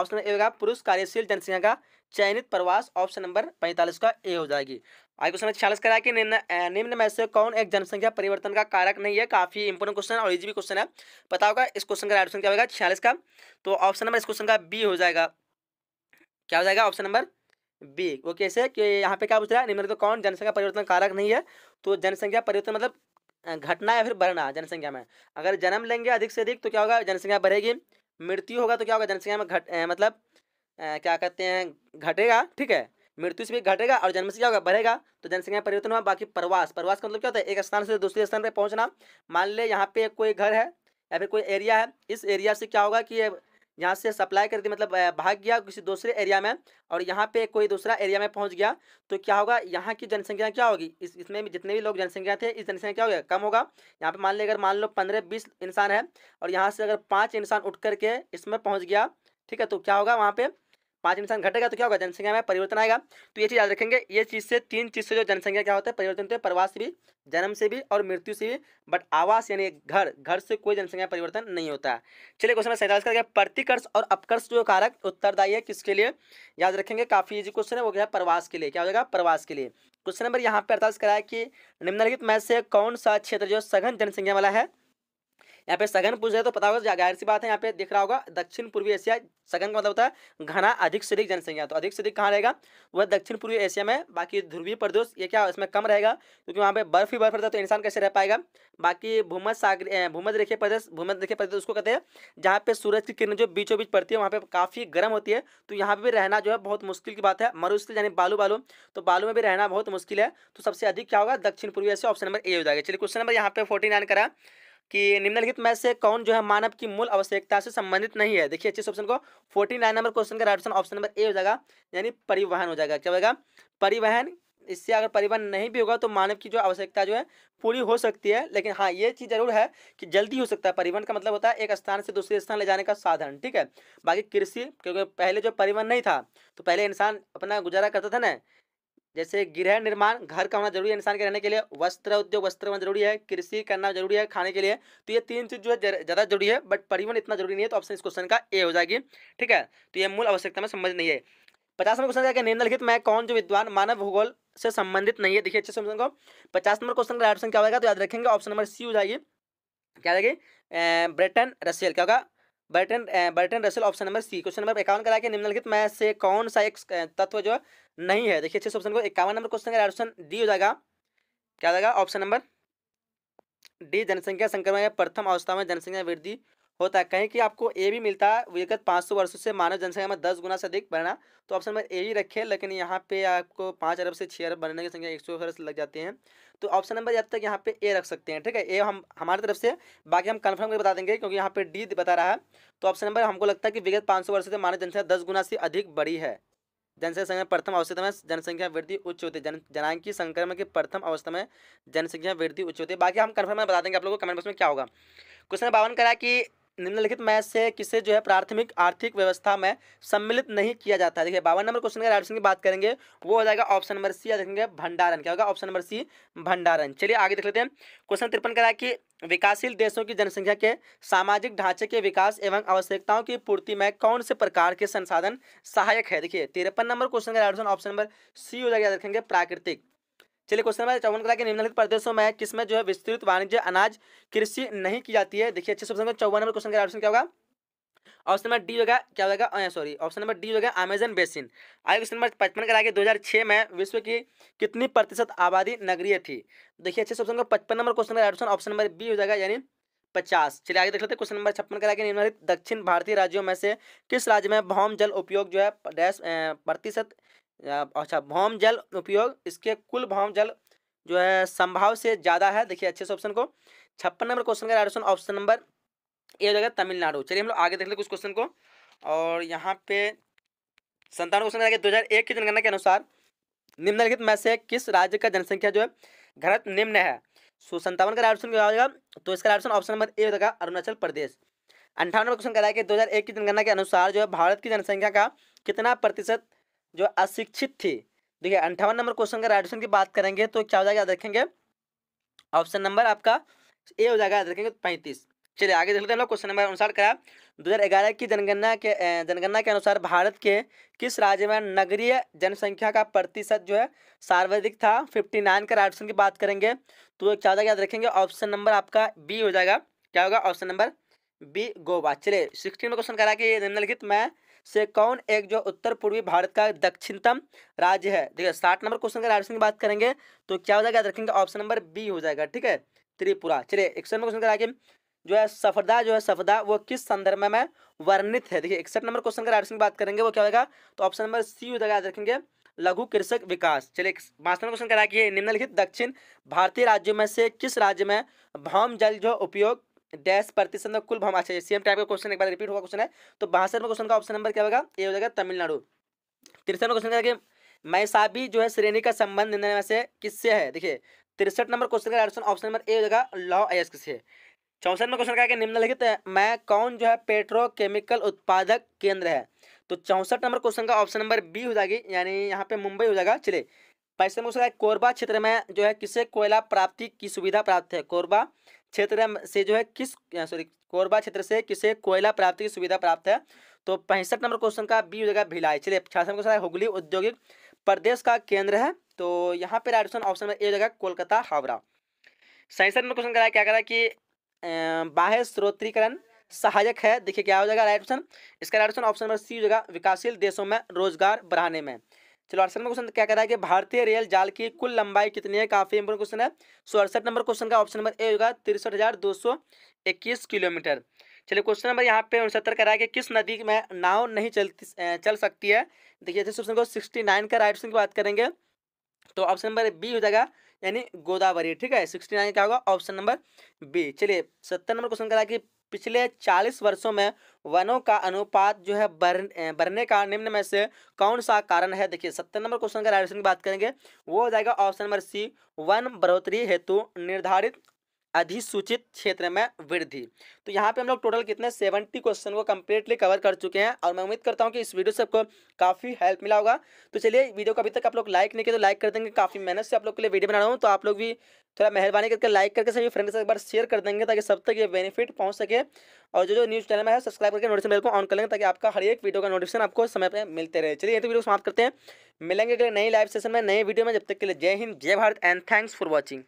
ऑप्शन ए होगा पुरुष कार्यशील जनसंख्या का चयनित प्रवास ऑप्शन नंबर पैंतालीस का ए हो जाएगी आगे क्वेश्चन नंबर छियालीस कह रहा है कि निम्न निम्न में से कौन एक जनसंख्या परिवर्तन का कारक नहीं है काफी इंपोर्टेंट क्वेश्चन और इजी भी क्वेश्चन है पता होगा इस क्वेश्चन का ऑप्शन क्या होगा छियालीस का तो ऑप्शन नंबर इस क्वेश्चन का बी हो जाएगा क्या हो जाएगा ऑप्शन नंबर बी वो कैसे कि यहाँ पे क्या पूछ रहा है निम्नलिखित कौन जनसंख्या परिवर्तन कारक नहीं है तो जनसंख्या परिवर्तन मतलब घटना या फिर बढ़ना जनसंख्या में अगर जन्म लेंगे अधिक से अधिक तो क्या होगा जनसंख्या बढ़ेगी मृत्यु होगा तो क्या होगा जनसंख्या में घट मतलब क्या कहते हैं घटेगा ठीक है मृत्यु से भी घटेगा और जन्म से क्या होगा बढ़ेगा तो जनसंख्या परिवर्तन हुआ बाकी प्रवास प्रवास का मतलब क्या होता है एक स्थान से दूसरे स्थान पर पहुँचना मान ले यहाँ पे कोई घर है या फिर कोई एरिया है इस एरिया से क्या होगा कि यहाँ से सप्लाई कर दी मतलब भाग गया किसी दूसरे एरिया में और यहाँ पे कोई दूसरा एरिया में पहुँच गया तो क्या होगा यहाँ की जनसंख्या क्या होगी इस इसमें भी जितने भी लोग जनसंख्या थे इस जनसंख्या क्या होगा कम होगा यहाँ पे मान लें अगर मान लो पंद्रह बीस इंसान है और यहाँ से अगर पाँच इंसान उठ करके इसमें पहुँच गया ठीक है तो क्या होगा वहाँ पर पांच इंसान घटेगा तो क्या होगा जनसंख्या में परिवर्तन आएगा तो ये चीज़ याद रखेंगे ये चीज़ से तीन चीज़ से जो जनसंख्या क्या होता है परिवर्तन होते हैं प्रवास से भी जन्म से भी और मृत्यु से भी बट आवास यानी घर घर से कोई जनसंख्या परिवर्तन नहीं होता चलिए क्वेश्चन सैंतालीस का प्रतिकर्ष और अपकर्ष जो कारक उत्तरदायी है किसके लिए याद रखेंगे काफ़ी इजी क्वेश्चन है वो क्या प्रवास के लिए क्या हो जाएगा प्रवास के लिए क्वेश्चन नंबर यहाँ पे अड़तालीस कराया कि निम्नलिखित में से कौन सा क्षेत्र जो सघन जनसंख्या वाला है यहाँ पे सघन पूछ रहे तो पता होगा जाहिर सी बात है यहाँ पे दिख रहा होगा दक्षिण पूर्वी एशिया सघन का मतलब होता है घना अधिक से अधिक जनसंख्या तो अधिक से अधिक कहाँ रहेगा वह दक्षिण पूर्वी एशिया में बाकी ध्रुवीय प्रदेश ये क्या इसमें कम रहेगा क्योंकि वहाँ पे बर्फ ही बर्फ रहता है तो इंसान कैसे रह पाएगा बाकी भूमध सागर भूमध रेखे प्रदेश भूमध रेखे प्रदेश उसको कहते हैं जहाँ पे सूरज की किरण जो बीचों बीच पड़ती है वहाँ पे काफ़ी गर्म होती है तो यहाँ पे भी रहना जो है बहुत मुश्किल की बात है मरुस्थल यानी बालू बालू तो बालू में भी रहना बहुत मुश्किल है तो सबसे अधिक क्या होगा दक्षिण पूर्वी एशिया ऑप्शन नंबर ए हो जाएगा चलिए क्वेश्चन नंबर यहाँ पे फोर्टी नाइन करा कि निम्नलिखित में से कौन जो है मानव की मूल आवश्यकता से संबंधित नहीं है देखिए अच्छे ऑप्शन को फोर्टी नाइन नंबर क्वेश्चन का राइट ऑप्शन नंबर ए हो जाएगा यानी परिवहन हो जाएगा क्या होगा परिवहन इससे अगर परिवहन नहीं भी होगा तो मानव की जो आवश्यकता जो है पूरी हो सकती है लेकिन हाँ ये चीज़ जरूर है कि जल्दी हो सकता है परिवहन का मतलब होता है एक स्थान से दूसरे स्थान ले जाने का साधन ठीक है बाकी कृषि क्योंकि पहले जो परिवहन नहीं था तो पहले इंसान अपना गुजारा करता था ना जैसे गृह निर्माण घर का होना जरूरी है इंसान के रहने के लिए वस्त्र उद्योग वस्त्र होना जरूरी है कृषि करना जरूरी है खाने के लिए तो ये तीन चीज़ जो है ज़्यादा जरूरी है बट परिवहन इतना जरूरी नहीं है तो ऑप्शन इस क्वेश्चन का ए हो जाएगी ठीक है तो ये मूल आवश्यकता में समझ नहीं है पचास नंबर क्वेश्चन क्या निम्नलिखित में कौन जो विद्वान मानव भूगोल से संबंधित नहीं है देखिए अच्छे समझ को पचास नंबर क्वेश्चन का ऑप्शन क्या होगा तो याद रखेंगे ऑप्शन नंबर सी हो जाएगी क्या जाएगी ब्रिटेन रशियल क्या होगा Bertrand Bertrand Russell option number C question number इक्यावन करा के निम्नलिखित में से कौन सा एक uh, तत्व जो नहीं है देखिए अच्छे ऑप्शन को इक्यावन नंबर क्वेश्चन का ऑप्शन डी हो जाएगा क्या जाएगा ऑप्शन नंबर डी जनसंख्या संक्रमण या प्रथम अवस्था में जनसंख्या वृद्धि होता है कहीं कि आपको ए भी मिलता है विगत पाँच सौ वर्षों से मानव जनसंख्या में दस गुना से अधिक बढ़ना तो ऑप्शन नंबर ए ही रखे लेकिन यहाँ पे आपको पाँच अरब से छः अरब बढ़ने की संख्या एक सौ अरब लग जाते हैं तो ऑप्शन नंबर जब तक यहाँ पे ए रख सकते हैं ठीक है ए हम हमारी तरफ से बाकी हम कन्फर्म कर बता देंगे क्योंकि यहाँ पे डी बता रहा है तो ऑप्शन नंबर हमको लगता है कि विगत पाँच सौ वर्षों से मानव जनसंख्या दस गुना से अधिक बढ़ी है जनसंख्या प्रथम अवस्था में जनसंख्या वृद्धि उच्च होती है जन जनांग की संक्रमण के प्रथम अवस्था में जनसंख्या वृद्धि उच्च होती है बाकी हम कन्फर्म बता देंगे आप लोगों को कमेंट बॉक्स में क्या होगा क्वेश्चन बावन करा कि निम्नलिखित में से किसे जो है प्राथमिक आर्थिक व्यवस्था में सम्मिलित नहीं किया जाता है देखिए बावन नंबर क्वेश्चन का राइट ऑप्शन की बात करेंगे वो हो जाएगा ऑप्शन नंबर सी या देखेंगे भंडारण क्या होगा ऑप्शन नंबर सी भंडारण चलिए आगे देख लेते हैं क्वेश्चन तिरपन कराए कि विकासशील देशों की जनसंख्या के सामाजिक ढांचे के विकास एवं आवश्यकताओं की पूर्ति में कौन से प्रकार के संसाधन सहायक है देखिए तिरपन नंबर क्वेश्चन का राइट ऑप्शन नंबर सी हो जाएगा देखेंगे प्राकृतिक चलिए क्वेश्चन नंबर चौवन का कि निम्नलिखित प्रदेशों में किसमें जो है विस्तृत वाणिज्य अनाज कृषि नहीं की जाती है देखिए अच्छे से चौवन नंबर क्वेश्चन का ऑप्शन क्या होगा ऑप्शन नंबर डी होगा क्या होगा सॉरी ऑप्शन नंबर डी होगा अमेजन बेसिन आगे क्वेश्चन नंबर पचपन करा के 2006 में विश्व की कितनी प्रतिशत आबादी नगरीय थी देखिए अच्छे से ऑप्शन पचपन नंबर क्वेश्चन का ऑप्शन ऑप्शन नंबर बी हो जाएगा यानी पचास चलिए आगे देख लेते हैं क्वेश्चन नंबर छप्पन करा के निम्नलिखित दक्षिण भारतीय राज्यों में से किस राज्य में भौम जल उपयोग जो है डैश प्रतिशत अच्छा भौम जल उपयोग इसके कुल भौम जल जो है संभाव से ज़्यादा है देखिए अच्छे से ऑप्शन को छप्पन नंबर क्वेश्चन का ऑप्शन ऑप्शन नंबर ए हो जाएगा तमिलनाडु चलिए हम लोग आगे देख लें कुछ क्वेश्चन को और यहाँ पे संतावन क्वेश्चन दो हज़ार एक की जनगणना के अनुसार निम्नलिखित में से किस राज्य का जनसंख्या जो है घरत निम्न है सो संतावन का ऑप्शन क्या होगा तो इसका ऑप्शन ऑप्शन नंबर ए हो जाएगा अरुणाचल प्रदेश अंठावन क्वेश्चन कराया कि दो हज़ार एक की जनगणना के अनुसार जो है भारत की जनसंख्या का कितना प्रतिशत जो अशिक्षित थी देखिए अंठावन नंबर क्वेश्चन का राइट ऑप्शन की बात करेंगे तो क्या हो जाएगा याद रखेंगे ऑप्शन नंबर आपका ए हो जाएगा याद रखेंगे तो पैंतीस चलिए आगे देख लेते हैं लोग क्वेश्चन नंबर अनुसार करा 2011 की जनगणना के जनगणना के अनुसार भारत के किस राज्य में नगरीय जनसंख्या का प्रतिशत जो है सार्वधिक था 59 का राइट ऑप्शन की बात करेंगे तो क्या हो याद रखेंगे ऑप्शन नंबर आपका बी हो जाएगा क्या होगा ऑप्शन नंबर बी गोवा चलिए सिक्सटीन में क्वेश्चन करा कि निम्नलिखित में से कौन एक जो उत्तर पूर्वी भारत का दक्षिणतम राज्य है देखिए साठ नंबर क्वेश्चन अगर ऑप्शन की बात करेंगे तो क्या हो जाएगा याद रखेंगे ऑप्शन नंबर बी हो जाएगा ठीक है त्रिपुरा चलिए इकसठ नंबर क्वेश्चन कराएंगे जो है सफदा जो है सफदा वो किस संदर्भ में वर्णित है देखिए इकसठ नंबर क्वेश्चन का ऑप्शन की बात करेंगे वो क्या होगा तो ऑप्शन नंबर सी हो जाएगा याद रखेंगे लघु कृषक विकास चलिए पांच नंबर क्वेश्चन करा कि निम्नलिखित दक्षिण भारतीय राज्यों में से किस राज्य में भौम जल जो उपयोग डैश प्रतिशत में कुल अच्छा सेम टाइप का क्वेश्चन एक बार रिपीट हुआ क्वेश्चन है तो बासठ में क्वेश्चन का ऑप्शन नंबर क्या होगा ये हो जाएगा तमिलनाडु तिरसठ में क्वेश्चन क्या मैसाबी जो है श्रेणी का संबंध निर्णय में से किससे है देखिए तिरसठ नंबर क्वेश्चन का ऑप्शन ऑप्शन नंबर ए हो जाएगा लॉ एस्क से चौसठ में क्वेश्चन क्या है निम्नलिखित मैं कौन जो है पेट्रोकेमिकल उत्पादक केंद्र है तो चौंसठ नंबर क्वेश्चन का ऑप्शन नंबर बी हो जाएगी यानी यहाँ पे मुंबई हो जाएगा चले पैसठ में क्वेश्चन कोरबा क्षेत्र में जो है किसे कोयला प्राप्ति की सुविधा प्राप्त है कोरबा क्षेत्र से जो है किस सॉरी कोरबा क्षेत्र से किसे कोयला प्राप्ति की सुविधा प्राप्त है तो पैंसठ नंबर क्वेश्चन का बी हो जाएगा भिलाई चलिए छियासठ नंबर क्वेश्चन हुगली औद्योगिक प्रदेश का केंद्र है तो यहाँ पे राइट ऑप्शन ऑप्शन ए हो जाएगा कोलकाता हावड़ा सैंसठ नंबर क्वेश्चन कराया क्या करा कि बाह्य स्रोत्रीकरण सहायक है देखिए क्या हो जाएगा राइट ऑप्शन इसका right option option number C हो जाएगा विकासशील देशों में रोजगार बढ़ाने में चलो अड़सठ नंबर क्वेश्चन क्या कह रहा है कि भारतीय रेल जाल की कुल लंबाई कितनी है काफी इंपोर्टेंट क्वेश्चन है सो अड़सठ नंबर क्वेश्चन का ऑप्शन नंबर ए होगा तिरसठ हजार दो सौ इक्कीस किलोमीटर चलिए क्वेश्चन नंबर यहाँ पे उनसत्तर कह रहा है कि किस नदी में नाव नहीं चलती चल सकती है देखिए जैसे ऑप्शन को सिक्सटी नाइन का राइट ऑप्शन की बात करेंगे तो ऑप्शन नंबर बी हो जाएगा यानी गोदावरी ठीक है सिक्सटी नाइन क्या होगा ऑप्शन नंबर बी चलिए सत्तर नंबर क्वेश्चन कह रहा है कि पिछले 40 वर्षों में वनों का अनुपात जो है बढ़ने का निम्न में से कौन सा कारण है देखिए सत्तर नंबर क्वेश्चन का राइट की बात करेंगे वो हो जाएगा ऑप्शन नंबर सी वन बढ़ोतरी हेतु निर्धारित अधिसूचित क्षेत्र में वृद्धि तो यहाँ पे हम लोग टोटल कितने सेवेंटी क्वेश्चन को कंप्लीटली कवर कर चुके हैं और मैं उम्मीद करता हूँ कि इस वीडियो से आपको काफ़ी हेल्प मिला होगा तो चलिए वीडियो को अभी तक आप लोग लाइक नहीं किए तो लाइक कर देंगे काफ़ी मेहनत से आप लोग के लिए वीडियो बना रहा हूँ तो आप लोग भी थोड़ा मेहरबानी करके लाइक करके सभी फ्रेंड से एक बार शेयर कर देंगे ताकि सब तक ये बेनिफिट पहुँच सके और जो जो न्यूज़ चैनल में है सब्सक्राइब करके नोटिफिकेशन बिल्कुल को ऑन कर लेंगे ताकि आपका हर एक वीडियो का नोटिफिकेशन आपको समय पर मिलते रहे चलिए ये तो वीडियो समाप्त करते हैं मिलेंगे अगले नई लाइव सेशन में नए वीडियो में जब तक के लिए जय हिंद जय Bharat and thanks for watching